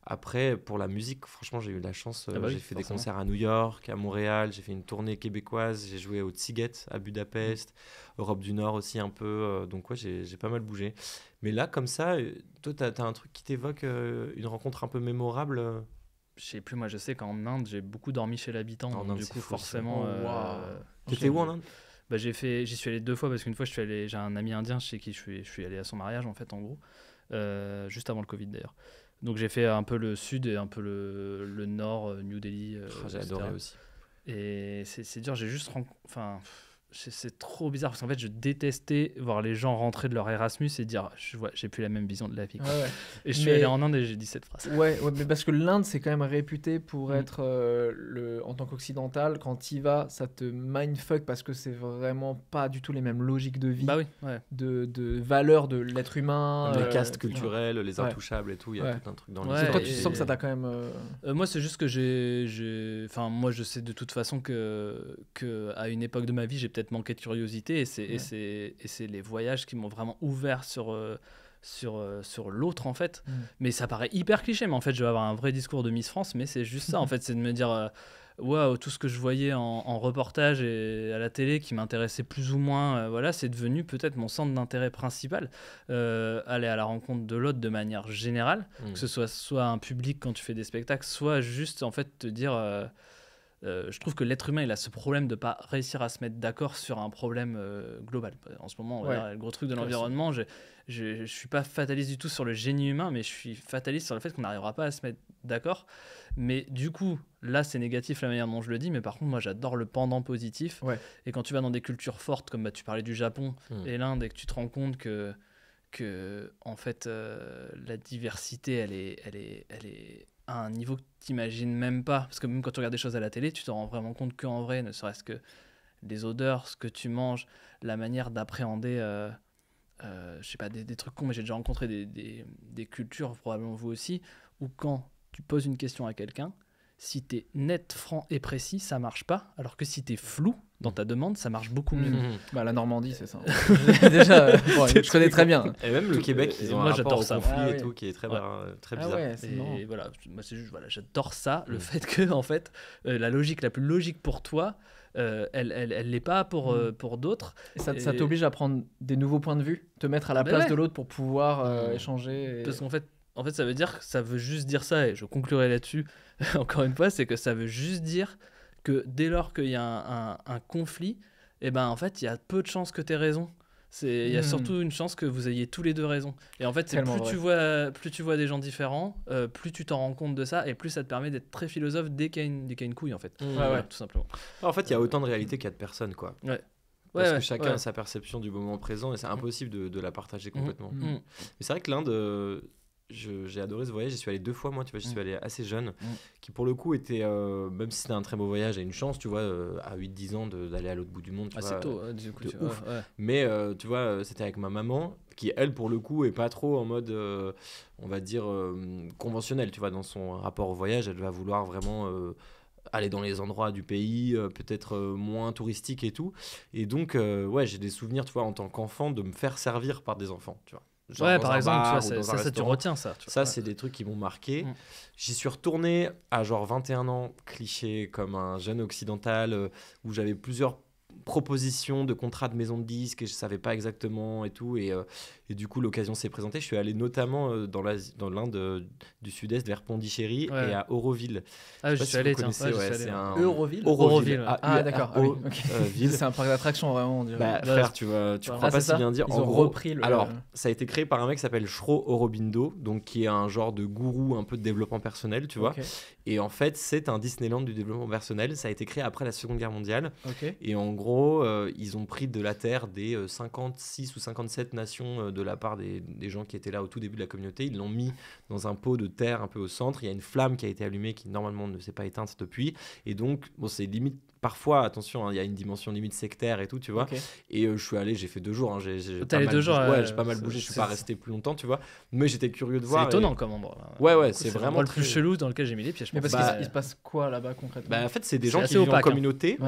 Après, pour la musique, franchement, j'ai eu la chance. Ah bah j'ai fait des concerts à New York, à Montréal, j'ai fait une tournée québécoise, j'ai joué au Tsiget à Budapest, hmm. Europe du Nord aussi un peu. donc ouais, j'ai pas mal bougé. Mais là, comme ça, toi, t'as as un truc qui t'évoque une rencontre un peu mémorable je sais plus, moi je sais qu'en Inde, j'ai beaucoup dormi chez l'habitant. du coup, euh, forcément. où en Inde bah, j'ai fait j'y suis allé deux fois parce qu'une fois je suis allé j'ai un ami indien chez qui je suis je suis allé à son mariage en fait en gros euh, juste avant le covid d'ailleurs donc j'ai fait un peu le sud et un peu le, le nord euh, New Delhi j'ai adoré aussi et c'est dur j'ai juste enfin c'est trop bizarre parce qu'en fait je détestais voir les gens rentrer de leur Erasmus et dire je vois j'ai plus la même vision de la vie et je suis allé en Inde et j'ai dit cette phrase ouais, mais parce que l'Inde c'est quand même réputé pour mm. être euh, le en tant qu'occidental quand y vas ça te mindfuck parce que c'est vraiment pas du tout les mêmes logiques de vie bah oui, de, de valeurs de l'être humain les euh, castes culturelles les intouchables et tout il y a tout un truc dans l'Inde toi tu sens que ça t'a quand même euh, moi c'est juste que j'ai enfin moi je sais de toute façon que que à une époque de ma vie j'ai peut-être manqué de curiosité. Et c'est les voyages qui m'ont vraiment ouvert sur. Euh, sur, euh, sur l'autre en fait. Mm. Mais ça paraît hyper cliché, mais en fait je vais avoir un vrai discours de Miss France, mais c'est juste ça mm. en fait, c'est de me dire euh, waouh, tout ce que je voyais en, reportage et à la télé qui m'intéressait plus ou moins, voilà, c'est devenu peut-être mon centre d'intérêt principal. aller à la rencontre de l'autre de manière générale, mm. que ce soit soit un public quand tu fais des spectacles, soit juste en fait te dire. Euh, je trouve que l'être humain, il a ce problème de ne pas réussir à se mettre d'accord sur un problème euh, global. En ce moment, le gros truc de l'environnement, je ne suis pas fataliste du tout sur le génie humain, mais je suis fataliste sur le fait qu'on n'arrivera pas à se mettre d'accord. Mais du coup, là, c'est négatif la manière dont je le dis, mais par contre, moi, j'adore le pendant positif. Et quand tu vas dans des cultures fortes, comme bah, tu parlais du Japon hmm. et l'Inde, et que tu te rends compte que, que en fait, euh, la diversité, elle est, elle est, elle est à un niveau que tu n'imagines même pas. Parce que même quand tu regardes des choses à la télé, tu te rends vraiment compte qu'en vrai, ne serait-ce que les odeurs, ce que tu manges, la manière d'appréhender, euh, euh, je sais pas, des, trucs cons, mais j'ai déjà rencontré des, des, cultures, probablement vous aussi, où quand tu poses une question à quelqu'un, si tu es net, franc et précis, ça marche pas. Alors que si tu es flou dans ta demande, ça marche beaucoup mieux. Mhm. Bah, la Normandie, c'est ça. [laughs] Déjà, je connais très bien. Et même le Québec, euh, ils ont moi, un rapport conflit ah et tout qui est très, euh, très ah bizarre. voilà, moi, juste, voilà, j'adore ça, le mm. fait que, en fait, euh, la logique la plus logique pour toi, elle elle, elle l'est pas pour, mm. pour d'autres. Ça, t'oblige à prendre des nouveaux points de vue, te mettre à la ah ben place de l'autre pour pouvoir mm. échanger. Et... Parce qu'en fait, en fait, ça veut dire, ça veut juste dire ça, et je conclurai là-dessus, [laughs] encore une fois, c'est que ça veut juste dire que dès lors qu'il y a un, conflit, et eh ben en fait, il y a peu de chances que tu aies raison. C'est, il y a hmm. surtout une chance que vous ayez tous les deux raison. Et en fait, c'est plus tu, vois, plus tu vois des gens différents, euh, plus tu t'en rends compte de ça, et plus ça te permet d'être très philosophe dès qu'il y a une, couille, en fait. Hmm. Tout simplement. En fait, il y a euh, autant de hmm. réalités qu'il y a de personnes, quoi. Ouais. Parce que chacun a sa perception du moment présent et c'est impossible de, la partager complètement. Mais c'est vrai que l'Inde, euh, j'ai adoré ce voyage. J'y suis allé deux fois, moi, tu vois, j'y suis mm. allé assez jeune, mm. qui pour le coup était, euh, même si c'était un très beau voyage, a une chance, tu vois, euh, à 8-10 ans d'aller à l'autre bout du monde. Tu assez ah, tôt, euh, hein, du coup, ouf. Mais tu vois, c'était avec ma maman, qui elle, pour le coup, est pas trop en mode, on va dire, conventionnel, tu vois, dans son rapport au voyage. Elle va vouloir vraiment aller dans les endroits du pays, peut-être moins touristiques et tout. Et donc, ouais, j'ai des souvenirs, tu vois, en tant qu'enfant, de me faire servir par des enfants, tu vois ouais, par exemple, tu ça, tu retiens ça. ça, c'est des trucs qui m'ont marqué. Mm. J'y suis retourné à genre 21 ans, cliché, comme un jeune occidental, euh, où j'avais plusieurs proposition de contrat de maison de disque et je savais pas exactement et tout. Et, euh, et du coup, l'occasion s'est présentée. Je suis allé notamment euh, dans l'Inde euh, du sud-est vers Pondichéry et à Auroville. Ah, je, suis allé, tiens. Ah, ouais, Un... Auroville. Ah, ah d'accord. c'est un parc d'attraction vraiment. Bah, frère, tu, vois, tu crois pas si bien dire. Ils ont repris le. Alors, ça a été créé par un mec qui s'appelle Shro Orobindo, donc qui est un genre de gourou un peu de développement personnel, tu vois. Et en fait, c'est un Disneyland du développement personnel. Ça a été créé après la Seconde Guerre mondiale. Et en gros, euh, ils ont pris de la terre des 56 euh, ou 57 nations euh, de la part des, des, gens qui étaient là au tout début de la communauté. Ils l'ont mis dans un pot de terre un peu au centre. Il y a une flamme qui a été allumée qui normalement ne s'est pas éteinte depuis. Et donc, bon, c'est limite Parfois, attention, hein, il y a une dimension limite sectaire et tout, tu vois. Et euh, je suis allé, j'ai fait deux jours. Hein, j'ai, pas, deux jours, ouais, euh, j'ai pas mal bougé, je suis pas resté plus longtemps, tu vois. Mais j'étais curieux de voir. C'est étonnant comme endroit. Ouais, ouais, c'est, vraiment. le plus chelou dans lequel j'ai mis les pièges. mais parce qu'il bah- se passe quoi là-bas concrètement bah, En fait, c'est des gens qui vivent en hein. communauté.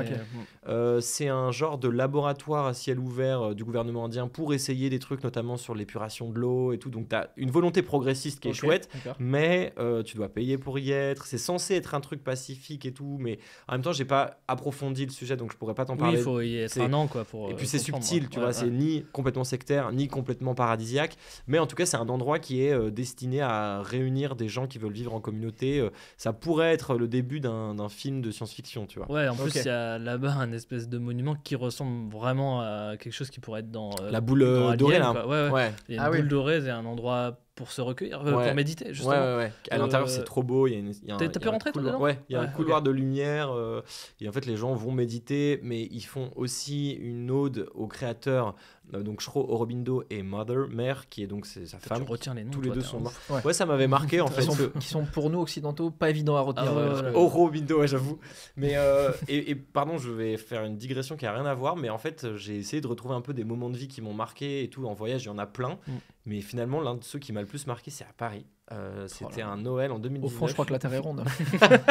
Euh, c'est un genre de laboratoire à ciel ouvert du gouvernement indien pour essayer des trucs, notamment sur l'épuration de l'eau et tout. Donc, tu as une volonté progressiste qui est chouette, mais tu dois payer pour y être. C'est censé être un truc pacifique et tout, mais en même temps, j'ai pas approfondi le sujet, donc je pourrais pas t'en parler. Oui, il faut y être un an, quoi. et puis euh, c'est subtil, tu vois, c'est ni complètement sectaire, ni complètement paradisiaque. Mais en tout cas, c'est un endroit qui est euh, destiné à réunir des gens qui veulent vivre en communauté. Euh, ça pourrait être le début d'un film de science-fiction, tu vois. Ouais, en plus, il y a là-bas un espèce de monument qui ressemble vraiment à quelque chose qui pourrait être dans. la boule dorée, là. Ouais, ouais. Ah, boule dorée, c'est un endroit pour se recueillir, euh, pour méditer, justement. à l'intérieur, euh, c'est trop beau. Il y a un, pu rentrer, couloir, Ouais, il y a un ah, couloir de lumière. Euh, et en fait, les gens vont méditer, mais ils font aussi une ode au créateur euh, donc Shro Aurobindo et Mother, mère, qui est donc sa femme. Tu les noms. Tous les deux sont morts. Ouais. ça m'avait marqué en fait. Sont, qui sont pour nous occidentaux pas évident à retenir. Ah Orobindo, j'avoue. Mais euh, et, pardon, je vais faire une digression qui a rien à voir, mais en fait j'ai essayé de retrouver un peu des moments de vie qui m'ont marqué et tout. En voyage, il y en a plein, mm. mais finalement l'un de ceux qui m'a le plus marqué, c'est à Paris. Euh, c'était oh un Noël en 2018. Au fond, je crois que la Terre est ronde.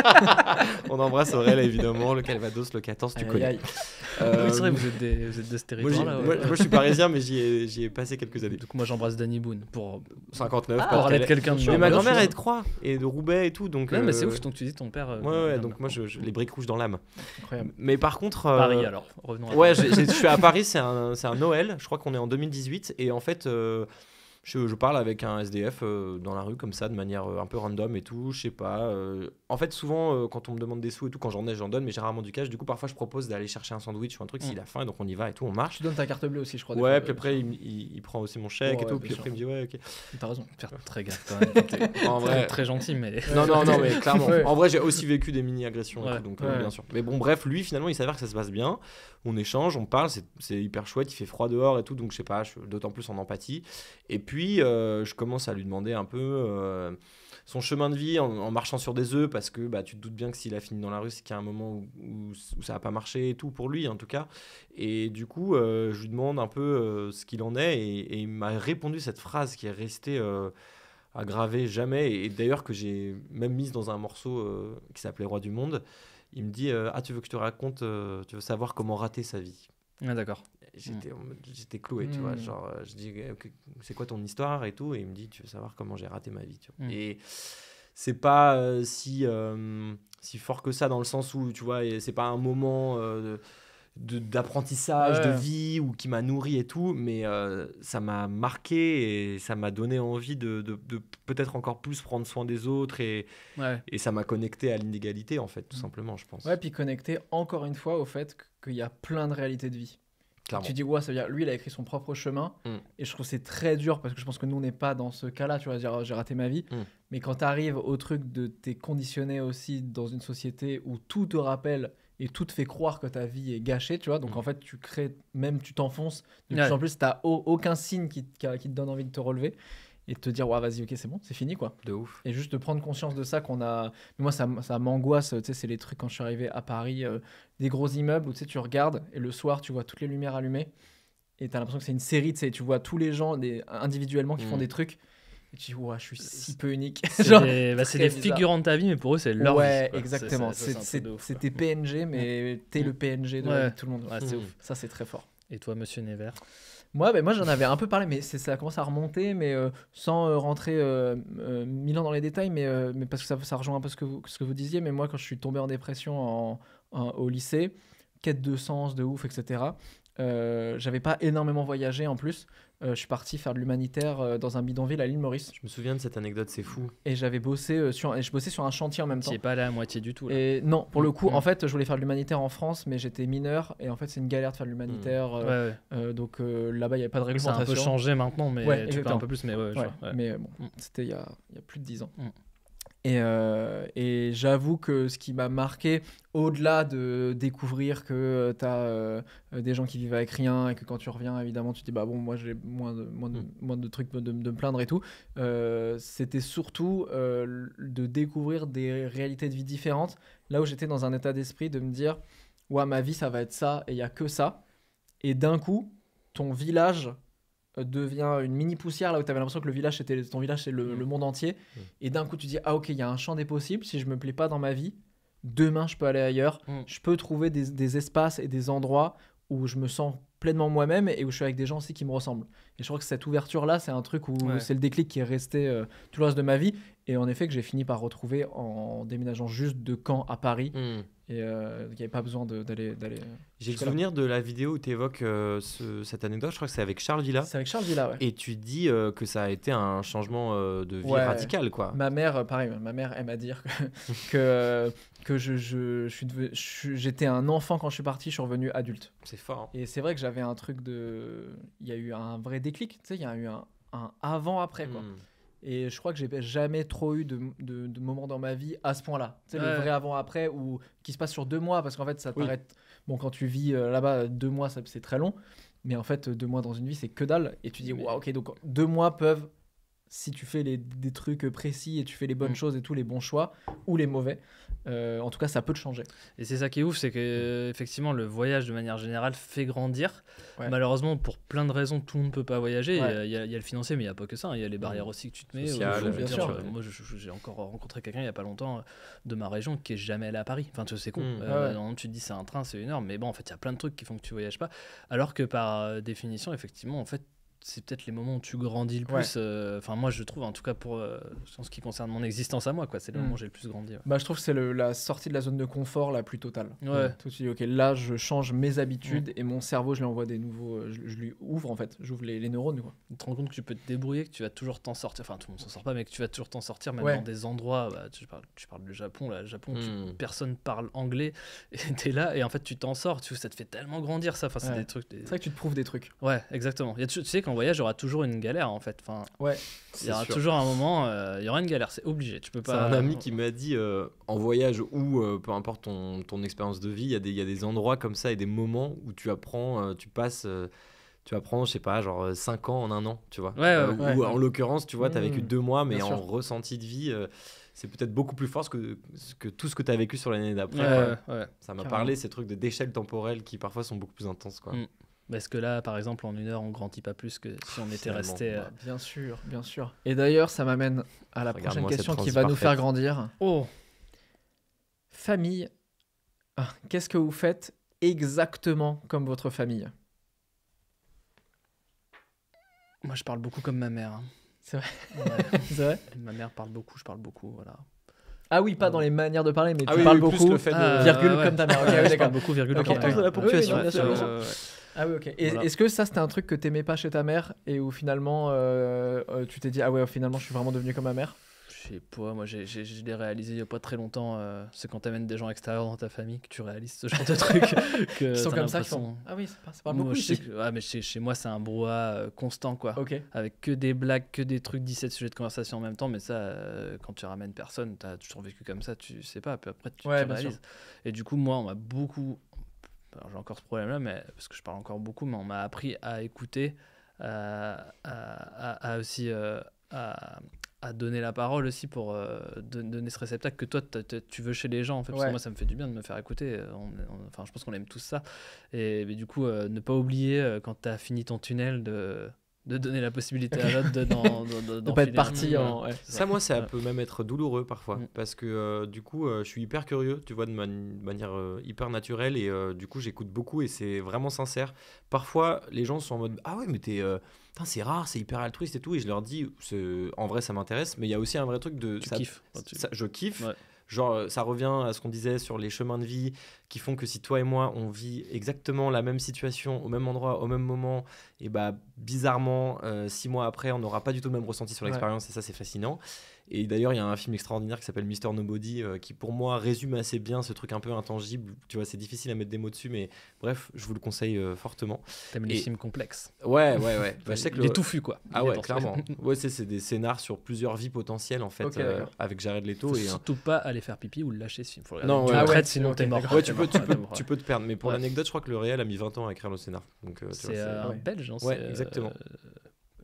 [laughs] On embrasse Aurèle évidemment, le Calvados, le 14, tu aïe, connais. Euh, c'est vrai, vous êtes, des, de Moi, moi, je suis parisien, mais j'y ai, passé quelques années. Donc, moi, j'embrasse Danny Boone pour 59. Euh, pour parler quelqu'un de Mais ma grand-mère est de Croix et de Roubaix et tout. Donc, mais c'est ouf, donc tu dis ton père. donc moi, je, les briques rouges dans l'âme. Incroyable. Mais par contre. Paris, alors, revenons à Ouais, je suis à [laughs] Paris, c'est un, un Noël, je crois qu'on est en 2018, et en fait. Je, parle avec un SDF euh, dans la rue comme ça, de manière euh, un peu random et tout. Je sais pas. Euh, en fait, souvent, euh, quand on me demande des sous et tout, quand j'en ai, j'en donne, mais j'ai rarement du cash. Du coup, parfois, je propose d'aller chercher un sandwich ou un truc si mm. s'il a faim, et donc on y va et tout, on marche. Tu donnes ta carte bleue aussi, je crois. Ouais, puis euh, après, il, prend aussi mon chèque et tout, puis après, il me dit, ouais, ok. T'as raison, [laughs] très gaffe [laughs] en vrai, très gentil, mais. Non, non, non, mais [laughs] clairement. En vrai, j'ai aussi vécu des mini-agressions, donc euh, bien sûr. Mais bon, bref, lui, finalement, il s'avère que ça se passe bien. On échange, on parle, c'est hyper chouette, il fait froid dehors et tout, donc je sais pas, d'autant plus en empathie. Et puis, je commence à lui demander un peu son chemin de vie en, marchant sur des œufs parce que bah, tu te doutes bien que s'il a fini dans la rue, c'est qu'il y a un moment où, ça n'a pas marché et tout pour lui en tout cas. Et du coup, euh, je lui demande un peu euh, ce qu'il en est et, il m'a répondu cette phrase qui est restée euh, à graver jamais et, d'ailleurs que j'ai même mise dans un morceau qui s'appelait Roi du Monde. Il me dit Ah, tu veux que je te raconte, tu veux savoir comment rater sa vie. Ah, d'accord j'étais mm. j'étais cloué tu vois mm. genre euh, je dis euh, c'est quoi ton histoire et tout et il me dit tu veux savoir comment j'ai raté ma vie mm. et c'est pas euh, si si fort que ça dans le sens où tu vois c'est pas un moment d'apprentissage de, vie ou qui m'a nourri et tout mais ça m'a marqué et ça m'a donné envie de, de, peut-être encore plus prendre soin des autres et et ça m'a connecté à l'inégalité en fait tout simplement je pense ouais puis connecté encore une fois au fait qu'il y a plein de réalités de vie tu dis, ouais, ça veut dire, lui, il a écrit son propre chemin. Mm. Et je trouve c'est très dur parce que je pense que nous, on n'est pas dans ce cas-là. Tu vas dire, oh, j'ai raté ma vie. Mm. Mais quand tu arrives au truc de t'es conditionné aussi dans une société où tout te rappelle et tout te fait croire que ta vie est gâchée, tu vois. Donc mm. en fait, tu crées, même tu t'enfonces de plus en plus. Tu n'as aucun signe qui te donne envie de te relever et te dire, vas-y, ok, c'est bon, c'est fini, quoi. De ouf. Et juste de prendre conscience de ça qu'on a. Moi, ça, ça m'angoisse, tu sais, c'est les trucs quand je suis arrivé à Paris, euh, des gros immeubles où tu tu regardes et le soir, tu vois toutes les lumières allumées et tu as l'impression que c'est une série, tu sais, tu vois tous les gens individuellement qui font mm. des trucs. Et tu dis, je suis si peu unique. C'est [laughs] des, bah, figurants de ta vie, mais pour eux, c'est leur ouais, vie. exactement. C'est tes PNG, mais mm. t'es le PNG de tout le monde. Mm. ouf. Ça, c'est très fort. Et toi, monsieur Nevers ben, moi, j'en avais un peu parlé, mais ça commence à remonter, mais euh, sans euh, rentrer euh, mille ans dans les détails, mais, parce que ça, ça, rejoint un peu ce que, vous, ce que vous disiez. Mais moi, quand je suis tombé en dépression au lycée, quête de sens, de ouf, etc., j'avais pas énormément voyagé en plus. Euh, je suis parti faire de l'humanitaire euh, dans un bidonville à l'île Maurice. Je me souviens de cette anecdote, c'est fou. Et j'avais bossé euh, sur, et je bossais sur un chantier en même temps. C'est pas là à moitié du tout. Et non, pour le mm, coup, mm. en fait, je voulais faire de l'humanitaire en France, mais j'étais mineur et en fait, c'est une galère de faire de l'humanitaire. Mm. donc là-bas, il n'y avait pas de réglementation. Ça a un peu changé maintenant, mais ouais, un peu plus, mais bon, c'était il y, a, y a plus de 10 ans. Euh, et, j'avoue que ce qui m'a marqué, au-delà de découvrir que euh, tu as euh, des gens qui vivent avec rien et que quand tu reviens, évidemment, tu te dis, bah bon, moi j'ai moins de, moins, de, mm. moins de trucs de, me plaindre et tout, c'était surtout de découvrir des réalités de vie différentes, là où j'étais dans un état d'esprit de me dire, ouais, ma vie, ça va être ça et il n'y a que ça. Et d'un coup, ton village devient une mini poussière là où tu avais l'impression que le village c'était ton village c'est le, mm. monde entier mm. et d'un coup tu dis ah ok il y a un champ des possibles si je me plais pas dans ma vie demain je peux aller ailleurs mm. je peux trouver des, des, espaces et des endroits où je me sens pleinement moi-même et où je suis avec des gens aussi qui me ressemblent et je crois que cette ouverture-là, c'est un truc où c'est le déclic qui est resté euh, tout le reste de ma vie. Et en effet, que j'ai fini par retrouver en déménageant juste de Caen à Paris. Hmm. Et euh, il n'y avait pas besoin d'aller. J'ai le souvenir de la vidéo où tu évoques euh, ce, cette anecdote, je crois que c'est avec Charles Villa. C'est avec Charles Villa, ouais. Et tu dis que ça a été un changement de vie radical, quoi. Ma mère, pareil, ma mère aime à dire que, [laughs] que, je, j'étais un enfant quand je suis parti, je suis revenu adulte. C'est fort. Et c'est vrai que j'avais un truc de. Il y a eu un vrai déclic tu sais, il y a eu un, avant-après, hmm. Et je crois que j'ai jamais trop eu de, moments dans ma vie à ce point-là. Tu le vrai avant-après ou qui se passe sur deux mois, parce qu'en fait, ça paraît Bon, quand tu vis euh, là-bas, deux mois, c'est très long. Mais en fait, deux mois dans une vie, c'est que dalle. Et tu dis, waouh, ok, donc deux mois peuvent, si tu fais des trucs précis et tu fais les bonnes hmm. choses et tous les bons choix, ou les mauvais, euh, en tout cas, ça peut te changer. Et c'est ça qui est ouf, c'est que euh, effectivement, le voyage de manière générale fait grandir. Malheureusement, pour plein de raisons, tout le monde ne peut pas voyager. Il y, a le financier, mais il n'y a pas que ça. Hein. Il y a les barrières aussi que tu te mets. Euh, Moi, j'ai encore rencontré quelqu'un il n'y a pas longtemps de ma région qui est jamais allé à Paris. Enfin, tu sais, c'est con. Mmh. Ah tu te dis c'est un train, c'est une heure, mais bon, en fait, il y a plein de trucs qui font que tu voyages pas. Alors que par définition, effectivement, en fait, c'est peut-être les moments où tu grandis le plus. Euh, enfin, moi, je trouve, en tout cas, pour euh, en ce qui concerne mon existence à moi, quoi, c'est le mm. moment où j'ai le plus grandi. Ouais. Bah, je trouve que c'est la sortie de la zone de confort la plus totale. Ouais. Mm. Tout de suite, ok, là, je change mes habitudes mm. et mon cerveau, je lui envoie des nouveaux. Euh, je, lui ouvre, en fait, j'ouvre les, les, neurones. Quoi. Tu te rends compte que tu peux te débrouiller, que tu vas toujours t'en sortir. Enfin, tout le monde s'en sort pas, mais que tu vas toujours t'en sortir, même dans des endroits. Bah, tu, parles, tu parles du Japon, là, Japon, où personne parle anglais, [laughs] et t'es là, et en fait, tu t'en sors, tu, ça te fait tellement grandir, ça. Enfin, c'est des trucs. C'est vrai que tu te prouves des trucs. Ouais, exactement. Y a, tu, tu sais, quand en voyage, il y aura toujours une galère en fait. Enfin, ouais, il y aura toujours un moment, euh, il y aura une galère, c'est obligé. Tu peux pas. C'est un ami qui m'a dit euh, en voyage ou euh, peu importe ton, ton expérience de vie, il y, a des, y, a des endroits comme ça et des moments où tu apprends, tu passes. tu apprends, je sais pas, genre 5 ans en un an, tu vois. Ouais, ou en l'occurrence, tu vois, tu as vécu 2 mois, mais en ressenti de vie, c'est peut-être beaucoup plus fort que, que tout ce que tu as vécu sur l'année d'après. Ça m'a parlé, ces trucs d'échelle temporelle qui parfois sont beaucoup plus intenses. Quoi. Mmh. Parce que là, par exemple, en une heure, on grandit pas plus que si on était resté. Euh, bah. Bien sûr, bien sûr. Et d'ailleurs, ça m'amène à la prochaine question qui va nous faire grandir. Oh Famille, ah, qu'est-ce que vous faites exactement comme votre famille Moi, je parle beaucoup comme ma mère. Hein. C'est vrai. [laughs] C'est vrai. Ma mère parle beaucoup, je parle beaucoup, voilà. Ah oui, pas euh. dans les manières de parler, mais ah tu parles beaucoup. Virgule ah, comme ta mère. Ok, Tu beaucoup, virgule. de la ponctuation, bien sûr. Ah oui, ok. Est-ce que ça, c'était un truc que t'aimais pas chez ta mère et où finalement euh, euh, tu t'es dit, ah ouais, finalement, je suis vraiment devenu comme ma mère je sais pas, moi j'ai, je l'ai réalisé il y a pas très longtemps. Euh, c'est quand t'amènes des gens extérieurs dans ta famille que tu réalises ce genre de [laughs] truc. que sont comme ça, Ah oui, c'est pas, c'est beaucoup. Je mais chez, chez, moi, c'est un brouhaha constant, quoi. Ok. Avec que des blagues, que des trucs, 17 sujets de conversation en même temps. Mais ça, quand tu ramènes personne, t'as toujours vécu comme ça, tu sais pas. Puis après, tu, te réalises. Et du coup, moi, on m'a beaucoup j'ai encore ce problème-là, mais parce que je parle encore beaucoup, mais on m'a appris à écouter, euh, à, aussi euh, à, donner la parole aussi pour euh, donner ce réceptacle que toi tu veux chez les gens en fait. Parce que moi ça me fait du bien de me faire écouter. enfin, je pense qu'on aime tous ça. Et du coup, ne pas oublier quand tu as fini ton tunnel de de donner la possibilité à l'autre de être parti. Ça, moi, ça peut même être douloureux parfois, mm. parce que euh, du coup, euh, je suis hyper curieux, tu vois, de manière euh, hyper naturelle, et du coup, j'écoute beaucoup, et c'est vraiment sincère. Parfois, les gens sont en mode Ah ouais, mais t'es. c'est rare, c'est hyper altruiste et tout, et je leur dis En vrai, ça m'intéresse, mais il y a aussi un vrai truc de. Tu ça, je kiffe. Genre, euh, ça revient à ce qu'on disait sur les chemins de vie qui font que si toi et moi, on vit exactement la même situation au même endroit, au même moment, et bah bizarrement, euh, six mois après, on n'aura pas du tout le même ressenti sur l'expérience, et ça, c'est fascinant. Et d'ailleurs, il y a un film extraordinaire qui s'appelle Mister Nobody, euh, qui pour moi résume assez bien ce truc un peu intangible. Tu vois, c'est difficile à mettre des mots dessus, mais bref, je vous le conseille euh, fortement. T'aimes les films complexes. Ouais, ouais, ouais. [laughs] bah, sais Les quoi. Ah ouais, clairement. [laughs] ouais, c'est des scénars sur plusieurs vies potentielles, en fait, euh, avec Jared Leto. et, surtout pas aller faire pipi ou le lâcher ce non, tu ouais, sinon t'es mort. Ouais, tu, peux, [laughs] tu, peux, te perdre. Mais pour l'anecdote, je crois que le réel a mis 20 ans à écrire le scénar. C'est un belge, hein, Ouais, exactement.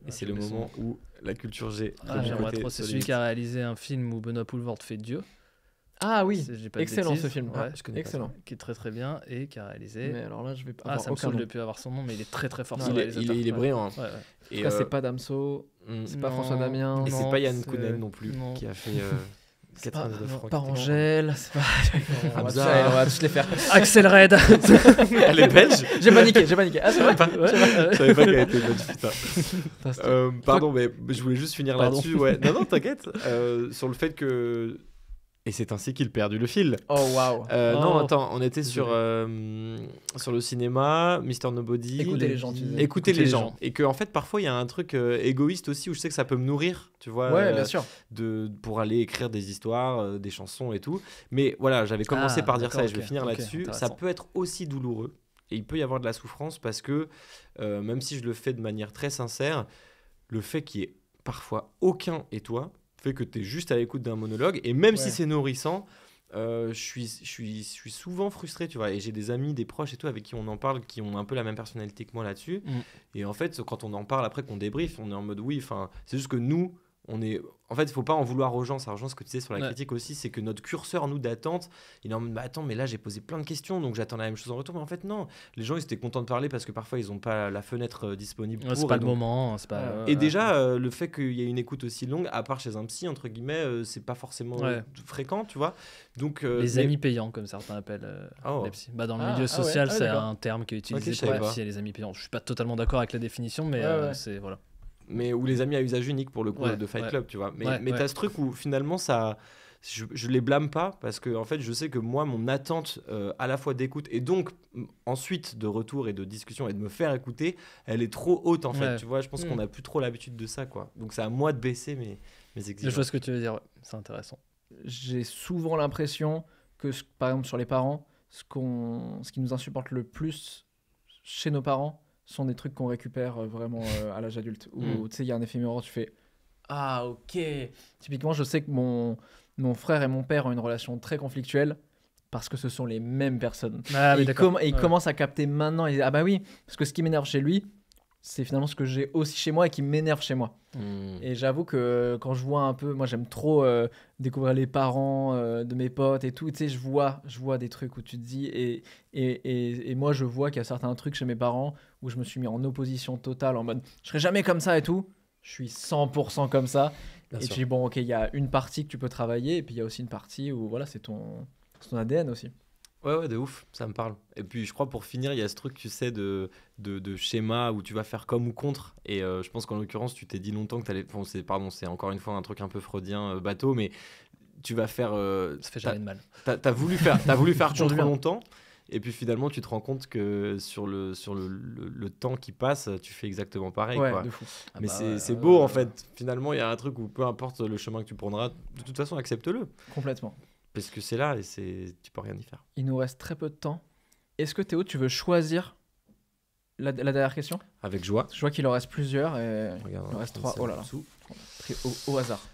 Et c'est le moment où la culture G. Ah, j'aimerais trop. C'est celui qui a réalisé un film où Benoît Poulvord fait Dieu. Ah oui, excellent ce film. Ah, excellent. qui est très très bien et qui a réalisé. Mais alors là, je vais pas. Ah, ça me semble de plus avoir son nom, mais il est très très fort. il, est, brillant. Hein. Euh, et c'est pas Damso, c'est pas François Damien, et c'est pas Yann Kounen non plus qui a fait. Euh, [laughs] 82 Pas Angèle, c'est pas. on [laughs] va ah, bah, ah, tous les faire. [laughs] Axel Red. [laughs] Elle est belge J'ai paniqué, j'ai paniqué. Ah, c'est vrai pas, Je savais pas qu'elle était belge, putain. Euh, pardon, mais je voulais juste finir là-dessus. Ouais. Non, non, t'inquiète. Euh, sur le fait que et c'est ainsi qu'il perdu le fil. Oh waouh. Euh, non, oh. attends, on était sur euh, sur le cinéma, Mister Nobody. Écoutez les gens, Écoutez, les, gens. Et que en fait, parfois, il y a un truc euh, égoïste aussi où je sais que ça peut me nourrir, tu vois. Ouais, bien sûr. De pour aller écrire des histoires, des chansons et tout. Mais voilà, j'avais commencé ah, par dire ça et je vais finir là-dessus. Ça peut être aussi douloureux et il peut y avoir de la souffrance parce que même si je le fais de manière très sincère, le fait qu'il y ait parfois aucun et toi que tu es juste à l'écoute d'un monologue. Et même si c'est nourrissant, euh, je, suis, je, suis, souvent frustré, tu vois. Et j'ai des amis, des proches et tout avec qui on en parle, qui ont un peu la même personnalité que moi là-dessus. Mm. Et en fait, quand on en parle après qu'on débriefe, on est en mode oui, enfin, c'est juste que nous, on est en fait il faut pas en vouloir aux gens ça ce que tu disais sur la critique aussi c'est que notre curseur nous d'attente il est en mode bah, attends mais là j'ai posé plein de questions donc j'attends la même chose en retour mais en fait non les gens ils étaient contents de parler parce que parfois ils ont pas la fenêtre euh, disponible c'est pas le moment et déjà euh, le fait qu'il y ait une écoute aussi longue à part chez un psy entre guillemets euh, c'est pas forcément fréquent tu vois donc les amis payants comme certains appellent ah les psy. Bah, dans le ah, milieu ah social c'est un terme qui est utilisé pour les les amis payants je suis pas totalement d'accord avec la définition mais c'est voilà mais ou les amis à usage unique pour le coup de Fight Club, tu vois. Mais, mais t'as ce truc où finalement ça, je, les blâme pas parce que en fait je sais que moi mon attente euh, à la fois d'écoute et donc mm, ensuite de retour et de discussion et de me faire écouter, elle est trop haute en fait, tu vois. Je pense mm. qu'on a plus trop l'habitude de ça quoi. Donc c'est à moi de baisser mes mes exigences. Je vois ce que tu veux dire, c'est intéressant. J'ai souvent l'impression que par exemple sur les parents, ce qu'on, ce qui nous insupporte le plus chez nos parents sont des trucs qu'on récupère euh, vraiment euh, à l'âge adulte. Ou hmm. tu sais, il y a un effet tu fais Ah, ok. Typiquement, je sais que mon, mon frère et mon père ont une relation très conflictuelle parce que ce sont les mêmes personnes. et, mais il commence à capter maintenant. Et, ah bah oui, parce que ce qui m'énerve chez lui, c'est finalement ce que j'ai aussi chez moi et qui m'énerve chez moi. Hmm. Et j'avoue que quand je vois un peu, moi j'aime trop euh, découvrir les parents euh, de mes potes et tout, tu sais, je vois, je vois des trucs où tu te dis, et, et, moi je vois qu'il y a certains trucs chez mes parents où je me suis mis en opposition totale, en mode je serai jamais comme ça et tout, je suis 100% comme ça. et tu dis, bon ok, il y a une partie que tu peux travailler, et puis il y a aussi une partie où voilà, c'est ton, ton ADN aussi. Ouais, ouais, de ouf, ça me parle. Et puis je crois pour finir, il y a ce truc, tu sais, de, de, schéma où tu vas faire comme ou contre. Et euh, je pense qu'en l'occurrence, tu t'es dit longtemps que t'allais. Bon, pardon, c'est encore une fois un truc un peu freudien, euh, bateau, mais tu vas faire. Euh, ça fait jamais de mal. T'as, as voulu faire, t'as voulu faire [laughs] contre longtemps. Et puis finalement, tu te rends compte que sur le, sur le, temps qui passe, tu fais exactement pareil. Ouais, De fou. Ah mais bah c'est beau en fait. Finalement, il y a un truc où peu importe le chemin que tu prendras, de toute façon, accepte-le. Complètement. Parce que c'est là et c'est tu peux rien y faire. Il nous reste très peu de temps. Est-ce que Théo, tu veux choisir la, dernière question Avec joie. Je vois qu'il en reste plusieurs et il en reste trois. Oh là là. Au, hasard.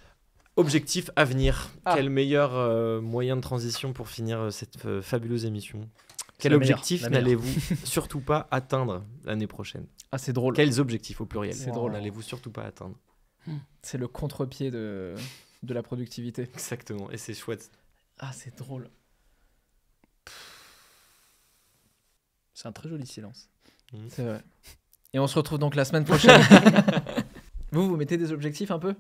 Objectif à venir ah. Quel meilleur euh, moyen de transition pour finir euh, cette euh, fabuleuse émission Quel objectif n'allez-vous [laughs] surtout pas atteindre l'année prochaine Ah, c'est drôle. Quels objectifs au pluriel C'est drôle. N'allez-vous surtout pas atteindre C'est le contre-pied de, de la productivité. Exactement. Et c'est chouette. Ah, c'est drôle. C'est un très joli silence. Mmh. C'est vrai. Et on se retrouve donc la semaine prochaine. [laughs] vous, vous mettez des objectifs un peu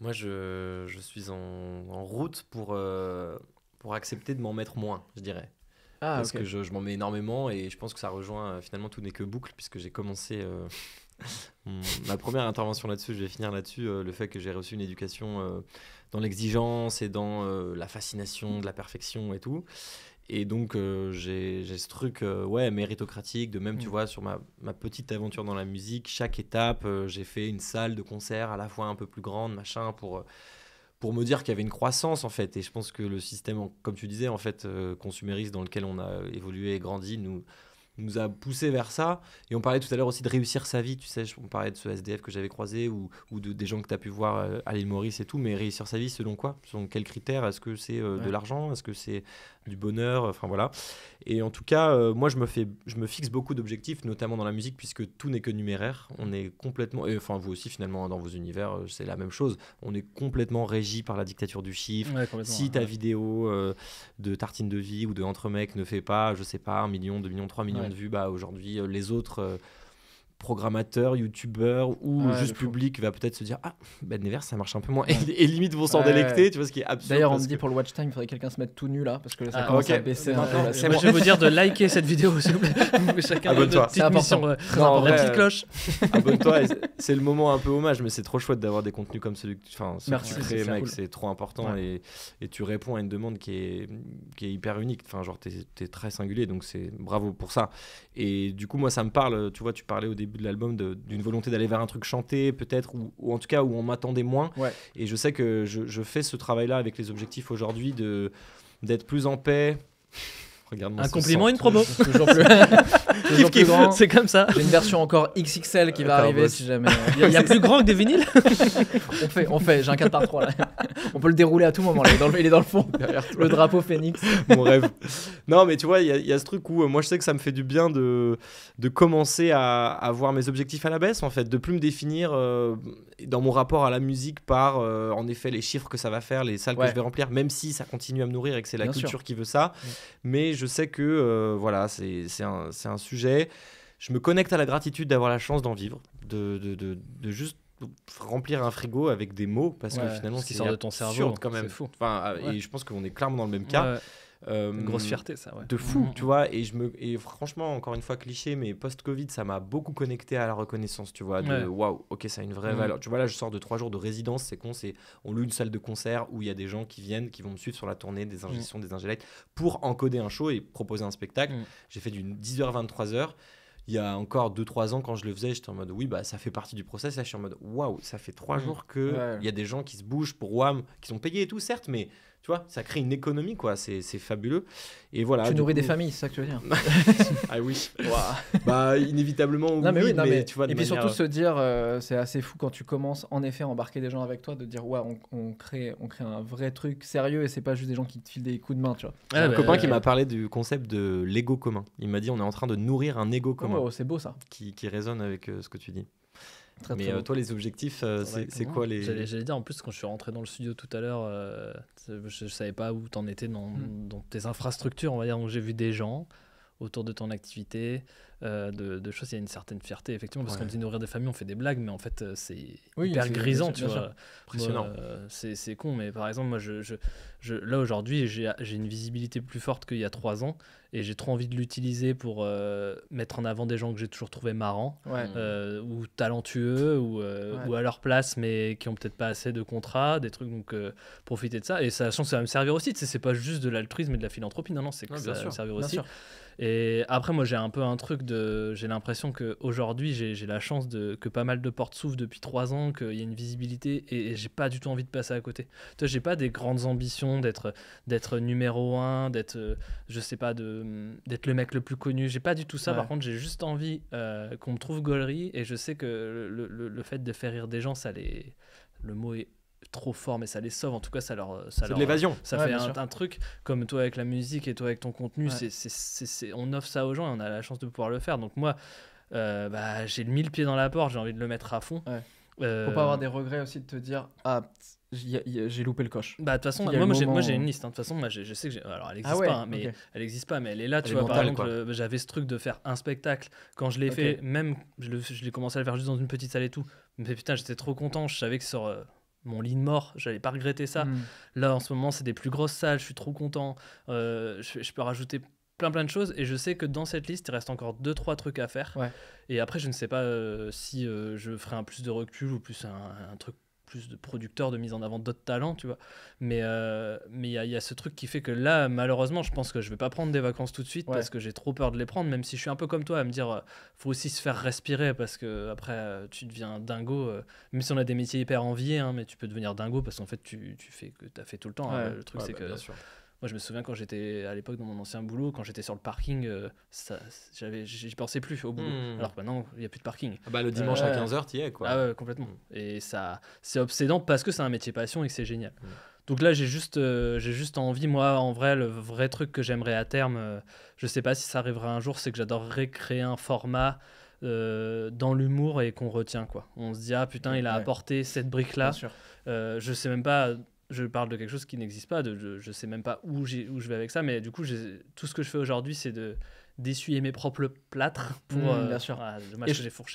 Moi, je, suis en, route pour, euh, pour accepter de m'en mettre moins, je dirais. Ah, Parce que je, m'en mets énormément et je pense que ça rejoint euh, finalement tout n'est que boucle, puisque j'ai commencé euh, [laughs] ma première intervention là-dessus, je vais finir là-dessus, le fait que j'ai reçu une éducation dans l'exigence et dans euh, la fascination de la perfection et tout. Et donc, euh, j'ai ce truc euh, ouais, méritocratique, de même, tu mm. vois, sur ma, ma, petite aventure dans la musique, chaque étape, j'ai fait une salle de concert à la fois un peu plus grande, machin, pour, pour me dire qu'il y avait une croissance, en fait. Et je pense que le système, comme tu disais, en fait, consumériste dans lequel on a évolué et grandi, nous, nous a poussé vers ça. Et on parlait tout à l'heure aussi de réussir sa vie, tu sais, on parlait de ce SDF que j'avais croisé ou, de, des gens que tu as pu voir euh, à l'île Maurice et tout, mais réussir sa vie selon quoi Selon quels critères Est-ce que c'est euh, de l'argent Est-ce que c'est du bonheur, enfin voilà. Et en tout cas, euh, moi, je me, fais, je me fixe beaucoup d'objectifs, notamment dans la musique, puisque tout n'est que numéraire. On est complètement, et enfin vous aussi finalement, hein, dans vos univers, euh, c'est la même chose. On est complètement régi par la dictature du chiffre. si ta vidéo euh, de tartine de vie ou de entre mecs ne fait pas, je sais pas, un million, deux millions, trois millions de vues, bah aujourd'hui, les autres programmateur, youtubeur ou juste public va peut-être se dire ah Ben Nevers, ça marche un peu moins et, limite vont s'en délecter tu vois ce qui est absurde d'ailleurs on me dit pour le watch time il faudrait que quelqu'un se mette tout nu là parce que ça va ah, commence baisser je vais vous dire de liker cette vidéo s'il vous plaît [laughs] chacun euh, la petite cloche euh, abonne-toi [laughs] c'est le moment un peu hommage mais c'est trop chouette d'avoir des contenus comme celui que tu fais crées, c'est trop important et, tu réponds à une demande qui est qui est hyper unique enfin genre t'es très singulier donc c'est bravo pour ça et du coup moi ça me parle tu vois tu parlais au début de l'album d'une volonté d'aller vers un truc chanté, peut-être, ou, en tout cas où on m'attendait moins. Et je sais que je, fais ce travail-là avec les objectifs aujourd'hui d'être plus en paix. Regarde un compliment, une promo. [laughs] [laughs] c'est comme ça. J'ai une version encore XXL qui va arriver si jamais. Euh. Il y a plus grand que des vinyles [laughs] On fait, on fait, j'ai un 4 par 3 là. On peut le dérouler à tout moment, Il est dans le, fond, le drapeau phénix. Mon rêve. Non, mais tu vois, il y, a ce truc où euh, moi je sais que ça me fait du bien de, de commencer à, à voir mes objectifs à la baisse en fait, de plus me définir euh, dans mon rapport à la musique par en effet les chiffres que ça va faire, les salles que je vais remplir, même si ça continue à me nourrir et que c'est la culture qui veut ça. Mm. Mais je sais que voilà, c'est un, un sujet je me connecte à la gratitude d'avoir la chance d'en vivre, de, juste remplir un frigo avec des mots, parce que finalement, qui sort de ton cerveau, quand même. Fou. Ah, et je pense qu'on est clairement dans le même cas une grosse euh, fierté, ça, ouais. De fou, mm. tu vois. Et, je me, et franchement, encore une fois, cliché, mais post-Covid, ça m'a beaucoup connecté à la reconnaissance, tu vois. De waouh, ok, ça a une vraie mm. valeur. Tu vois, là, je sors de trois jours de résidence, c'est con, c'est on loue une salle de concert où il y a des gens qui viennent, qui vont me suivre sur la tournée des ingestions, mm. des ingelectes pour encoder un show et proposer un spectacle. J'ai fait d'une 10h, 23h il y a encore 2-3 ans, quand je le faisais, j'étais en mode oui, bah ça fait partie du process. Là, je suis en mode waouh, ça fait 3 jours qu'il il y a des gens qui se bougent pour WAM, qui sont payés et tout, certes, mais tu vois, ça crée une économie, quoi. C'est, fabuleux. Et voilà. Tu nourris des familles, c'est ça que tu veux dire. [laughs] ah oui. bah, inévitablement. oui, mais tu vois, Et surtout euh, se dire, euh, c'est assez fou quand tu commences, en effet, à embarquer des gens avec toi, de dire, ouais, on, crée, on crée un vrai truc sérieux et c'est pas juste des gens qui te filent des coups de main, tu vois. un copain euh, qui m'a parlé du concept de l'ego commun. Il m'a dit, on est en train de nourrir un ego oh, commun. Oh, c'est beau ça. Qui, qui résonne avec ce que tu dis mais euh, toi, les objectifs, euh, c'est quoi les... J'allais dire, en plus, quand je suis rentré dans le studio tout à l'heure, euh, je, ne savais pas où t'en étais dans, hmm. dans, tes infrastructures, on va dire. Donc j'ai vu des gens, autour de ton activité, euh, de, choses. Il y a une certaine fierté, effectivement, parce qu'on dit nourrir des familles, on fait des blagues, mais en fait, euh, c'est hyper grisant, tu vois. Euh, c'est con, mais par exemple, moi, je, je, là aujourd'hui, j'ai une visibilité plus forte qu'il y a trois ans, et j'ai trop envie de l'utiliser pour mettre en avant des gens que j'ai toujours trouvé marrants, mm. ou talentueux, ou, à leur place, mais qui ont peut-être pas assez de contrats, des trucs, donc profiter de ça. Et ça, ça va me servir aussi, c'est pas juste de l'altruisme et de la philanthropie, non, non, c'est que ça va me servir aussi. Et après, moi, j'ai un peu un truc de. J'ai l'impression qu'aujourd'hui, j'ai la chance de, que pas mal de portes s'ouvrent depuis trois ans, qu'il y a une visibilité et, j'ai pas du tout envie de passer à côté. Tu j'ai pas des grandes ambitions d'être numéro un d'être, euh, je sais pas, d'être le mec le plus connu. J'ai pas du tout ça. Par contre, j'ai juste envie euh, qu'on me trouve gaulerie et je sais que le, le fait de faire rire des gens, ça les. Le mot est trop fort, mais ça les sauve. En tout cas, ça leur. Euh, ça euh, l'évasion. Ça fait un, truc, comme toi avec la musique et toi avec ton contenu. on offre ça aux gens et on a la chance de pouvoir le faire. Donc, moi, euh, bah, j'ai le mille pieds dans la porte, j'ai envie de le mettre à fond. Euh, Pour pas avoir des regrets aussi de te dire Ah, j'ai loupé le coche. Bah, de toute façon, moi, j'ai une liste. De toute façon, moi, je sais que Alors, elle n'existe ah pas, hein, mais elle existe pas, mais elle est là. tu vois, par exemple, j'avais ce truc de faire un spectacle. Quand je l'ai fait, même, je l'ai commencé à le faire juste dans une petite salle et tout. Mais putain, j'étais trop content. Je savais que sur mon lit de mort, j'allais pas regretter ça. Hmm. Là, en ce moment, c'est des plus grosses salles, je suis trop content. Euh, je, peux rajouter plein plein de choses et je sais que dans cette liste, il reste encore deux trois trucs à faire. Et après, je ne sais pas euh, si euh, je ferai un plus de recul ou plus un truc plus de producteurs, de mise en avant d'autres talents, tu vois. Mais euh, mais il y, a ce truc qui fait que là, malheureusement, je pense que je vais pas prendre des vacances tout de suite parce que j'ai trop peur de les prendre, même si je suis un peu comme toi à me dire, euh, faut aussi se faire respirer parce que euh, après, tu deviens dingo. même si on a des métiers hyper enviés, hein, mais tu peux devenir dingo parce qu'en fait, tu, tu fais que tu as fait tout le temps. Hein. le truc, c'est bah, que moi, je me souviens quand j'étais à l'époque dans mon ancien boulot, quand j'étais sur le parking, euh, j'avais, j'y pensais plus au boulot. Hmm. Alors maintenant, il n'y a plus de parking. Ah bah, le dimanche à 15h, tu y es, quoi. Ah ouais, complètement. Hmm. Et ça, c'est obsédant parce que c'est un métier passion et que c'est génial. Hmm. Donc là, j'ai juste, euh, j'ai juste envie, moi, en vrai, le vrai truc que j'aimerais à terme, euh, je sais pas si ça arrivera un jour, c'est que j'adorerais créer un format. dans l'humour et qu'on retient quoi. On se dit ah putain il a apporté cette brique là. Je je sais même pas je parle de quelque chose qui n'existe pas, je, ne sais même pas où, je vais avec ça, mais du coup, tout ce que je fais aujourd'hui, c'est de d'essuyer mes propres plâtres pour mm, euh, bien sûr.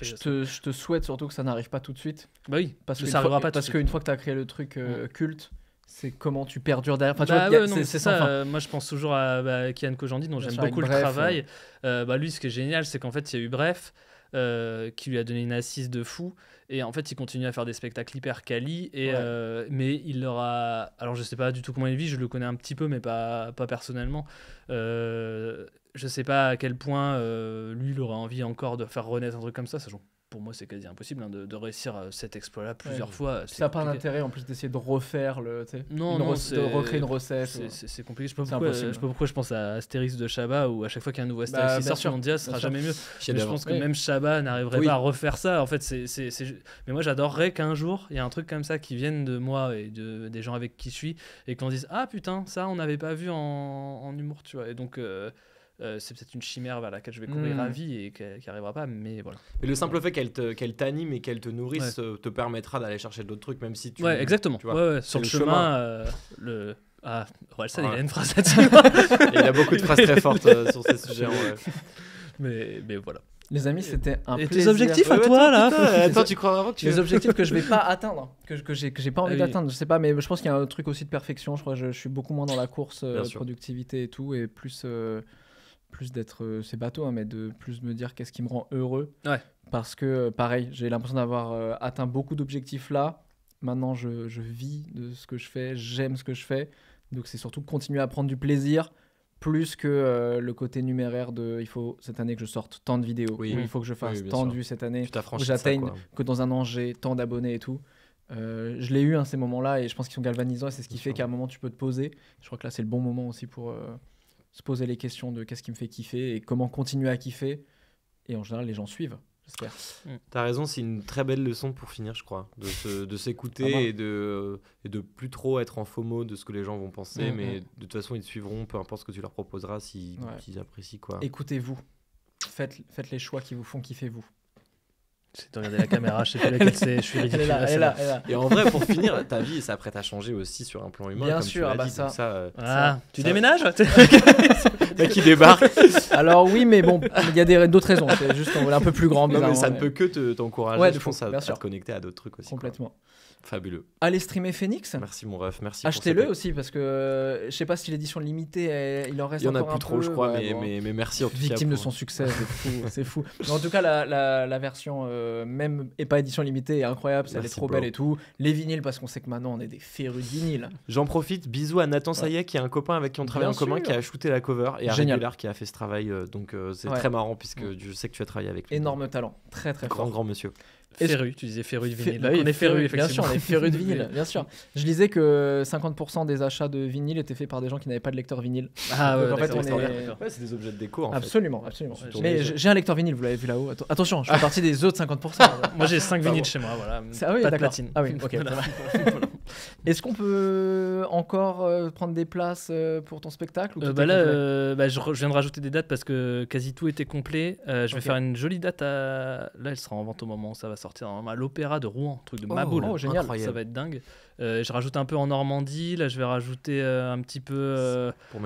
Je te, souhaite surtout que ça n'arrive pas tout de suite. Bah oui, parce que ça pas parce qu'une fois que tu as créé le truc euh, mm. culte, c'est comment tu perdures derrière. Bah c'est ça. Euh, moi, je pense toujours à bah, Kian Kojandi, dont j'aime beaucoup le travail. bah, lui, ce qui est génial, c'est qu'en fait, il y a eu Bref, qui lui a donné une assise de fou. Et en fait, il continue à faire des spectacles hyper quali. Et, euh, mais il leur Alors, je sais pas du tout comment il vit, je le connais un petit peu, mais pas, pas personnellement. Je euh, je sais pas à quel point euh, lui, il aura envie encore de faire renaître un truc comme ça, sachant pour moi, c'est quasi impossible hein, de, réussir euh, cet exploit-là plusieurs fois. Ça n'a pas d'intérêt en plus d'essayer de refaire le. Non, de recréer une recette. C'est compliqué. Je ne sais pas pourquoi je pense à Astérix de Shabba où à chaque fois qu'il y a un nouveau bah, Astérix bah, sort, sur Mondia, ce sera jamais mieux. je pense que même Shabba n'arriverait pas à refaire ça. En fait, c'est. Mais moi, j'adorerais qu'un jour, il y ait un truc comme ça qui vienne de moi et de, des gens avec qui je suis et qu'on dise ah putain, ça on n'avait pas vu en, humour, tu vois. Et donc. Euh, euh, c'est peut-être une chimère vers laquelle je vais courir mmh. à vie et qui n'arrivera pas, mais voilà. Mais le simple fait qu'elle t'anime et qu'elle te nourrisse euh, te permettra d'aller chercher d'autres trucs, même si tu. Ouais, exactement. sur le, chemin, euh, le. Ah, ça il a une phrase là-dessus. [laughs] il a beaucoup de phrases très fortes sur ces sujets. [laughs] Mais, mais voilà. Les amis, c'était un et tes objectifs à toi, là Attends, tu crois vraiment que Les objectifs que je vais [laughs] pas atteindre, hein, que, que j'ai pas envie ah d'atteindre, je sais pas, mais je pense qu'il y a un truc aussi de perfection. Je crois que je, suis beaucoup moins dans la course, productivité et tout, et plus plus d'être. Euh, ces bateaux hein, mais de plus me dire qu'est-ce qui me rend heureux. Parce que, euh, pareil, j'ai l'impression d'avoir euh, atteint beaucoup d'objectifs là. Maintenant, je, vis de ce que je fais, j'aime ce que je fais. Donc, c'est surtout continuer à prendre du plaisir plus que le côté numéraire de il faut cette année que je sorte tant de vidéos, il faut que je fasse tant de cette année, que j'atteigne que dans un an j'ai tant d'abonnés et tout. je l'ai eu à hein, ces moments-là et je pense qu'ils sont galvanisants et c'est ce qui fait qu'à un moment tu peux te poser. Je crois que là c'est le bon moment aussi pour, se poser les questions de qu'est-ce qui me fait kiffer et comment continuer à kiffer. Et en général, les gens suivent. J'espère. Mm. T'as raison, c'est une très belle leçon pour finir, je crois, de s'écouter ah et, de, et de plus trop être en faux FOMO de ce que les gens vont penser, mm, mais mm. de toute façon, ils te suivront, peu importe ce que tu leur proposeras, s'ils apprécient. quoi. Écoutez-vous, faites, faites les choix qui vous font kiffer vous. C'est de regarder la caméra, je sais pas [laughs] laquelle c'est, je suis ridicule. Elle là, elle Et en vrai, pour finir, ta vie s'apprête à changer aussi sur un plan humain. Bien comme sûr, tu ça. tu déménages [laughs] [laughs] Mec qui débarque. Alors oui, mais bon, il y a d'autres raisons. C'est juste qu'on voulait un peu plus grand. mais ça ne peut que t'encourager, de ouais, à, te connecter à d'autres trucs aussi. Complètement. Fabuleux. Allez streamer Phoenix. Merci mon ref, merci. Achetez-le aussi parce que euh, je sais pas si l'édition limitée, il en reste il y en a plus trop, je crois, mais, merci en tout Victime de son succès, c'est [laughs] fou. fou. en tout cas, la, version euh, même et pas édition limitée est incroyable, elle est trop belle et tout. Les vinyles parce qu'on sait que maintenant on est des férus vinyles. J'en profite, bisous à Nathan ouais. qui est un copain avec qui on travaille en commun qui a shooté la cover et à Regular qui a fait ce travail. Euh, donc c'est très marrant puisque je sais que tu as travaillé avec lui. Énorme talent, très très grand grand monsieur. Féru, tu disais féru de vinyle. Bah on est féru, effectivement. Bien sûr, on est féru de [laughs] vinyle, bien sûr. Je lisais que 50% des achats de vinyle étaient faits par des gens qui n'avaient pas de lecteur vinyle. Ah ouais, en fait, c'est des objets de déco. En absolument, fait. absolument. mais j'ai un lecteur vinyle, vous l'avez vu là-haut. Attention, je fais ah. partie des autres 50%. [laughs] moi, j'ai 5 ah vinyles chez moi, voilà. Ah pas de platine. Ah oui, [laughs] ok. Est-ce qu'on peut encore euh, prendre des places euh, pour ton spectacle euh, bah Là, bah, je, viens de rajouter des dates parce que quasi tout était complet. je vais faire une jolie date. Là, elle sera en vente au moment où ça va sortir à l'opéra de Rouen, truc de oh, ma boule. Oh, génial, ça va être dingue. Euh, je rajoute un peu en Normandie, là je vais rajouter euh, un petit peu euh, pour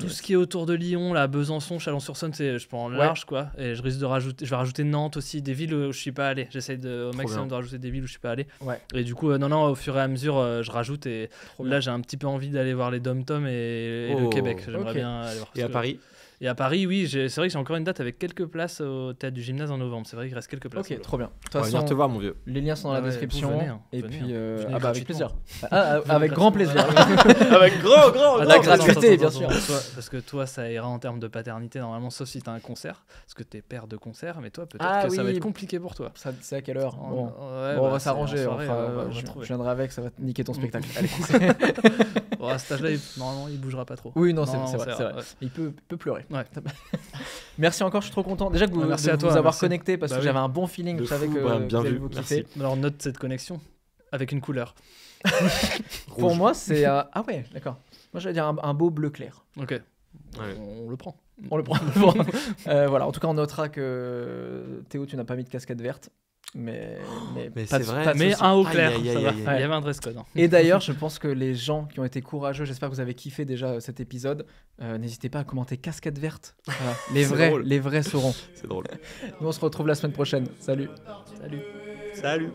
Tout ce qui est autour de Lyon, là Besançon, Chalon-sur-Saône, c'est je prends large quoi. Et je risque de rajouter, je vais rajouter Nantes aussi, des villes où je suis pas allé. J'essaie au maximum de rajouter des villes où je suis pas allé. Et du coup non non au fur et à mesure je rajoute et là j'ai un petit peu envie d'aller voir les Dom Tom et, le oh. Québec. J'aimerais bien aller voir. Et à Paris. Et à Paris, oui, c'est vrai que j'ai encore une date avec quelques places au théâtre du gymnase en novembre. C'est vrai qu'il reste quelques places. Ok, trop bien. De te voir, mon vieux. Les liens sont dans la ah description. Hein, et puis, hein. euh, ah bah, avec plaisir. Ah, avec grand plaisir. [laughs] avec grand, grand, La gratuité, bien sûr. Parce que toi, ça ira en termes de paternité, normalement, sauf si t'as un concert. Parce que t'es père de concert, mais toi, peut-être que ça va être compliqué pour toi. C'est à quelle heure Bon, on va bah, s'arranger. Je viendrai avec, ça va niquer ton [laughs] spectacle. à cet âge-là, normalement, il bougera pas trop. Oui, non, c'est vrai. Il peut pleurer. Ouais. [laughs] merci encore, je suis trop content. Déjà que vous, ah, merci à toi, vous avoir connecté parce bah que j'avais un bon feeling. vous je savais que bien vous, Alors note cette connexion avec une couleur. [laughs] Pour moi, c'est euh, ah ouais, d'accord. Moi, j'allais dire un, beau bleu clair. Ok. On, le prend. On le prend. [laughs] Euh, voilà. En tout cas, on notera que euh, Théo, tu n'as pas mis de casquette verte. [gasps] mais, mais, c'est vrai. Mais un au clair, Il y avait un dress code. Et d'ailleurs, je pense que les gens qui ont été courageux, j'espère que vous avez kiffé déjà euh, cet épisode. Euh, n'hésitez pas à commenter casquette verte. [laughs] Les vrais, les vrais sauront. [laughs] C'est drôle. [laughs] Nous on se retrouve la semaine prochaine. Salut. Salut. Salut.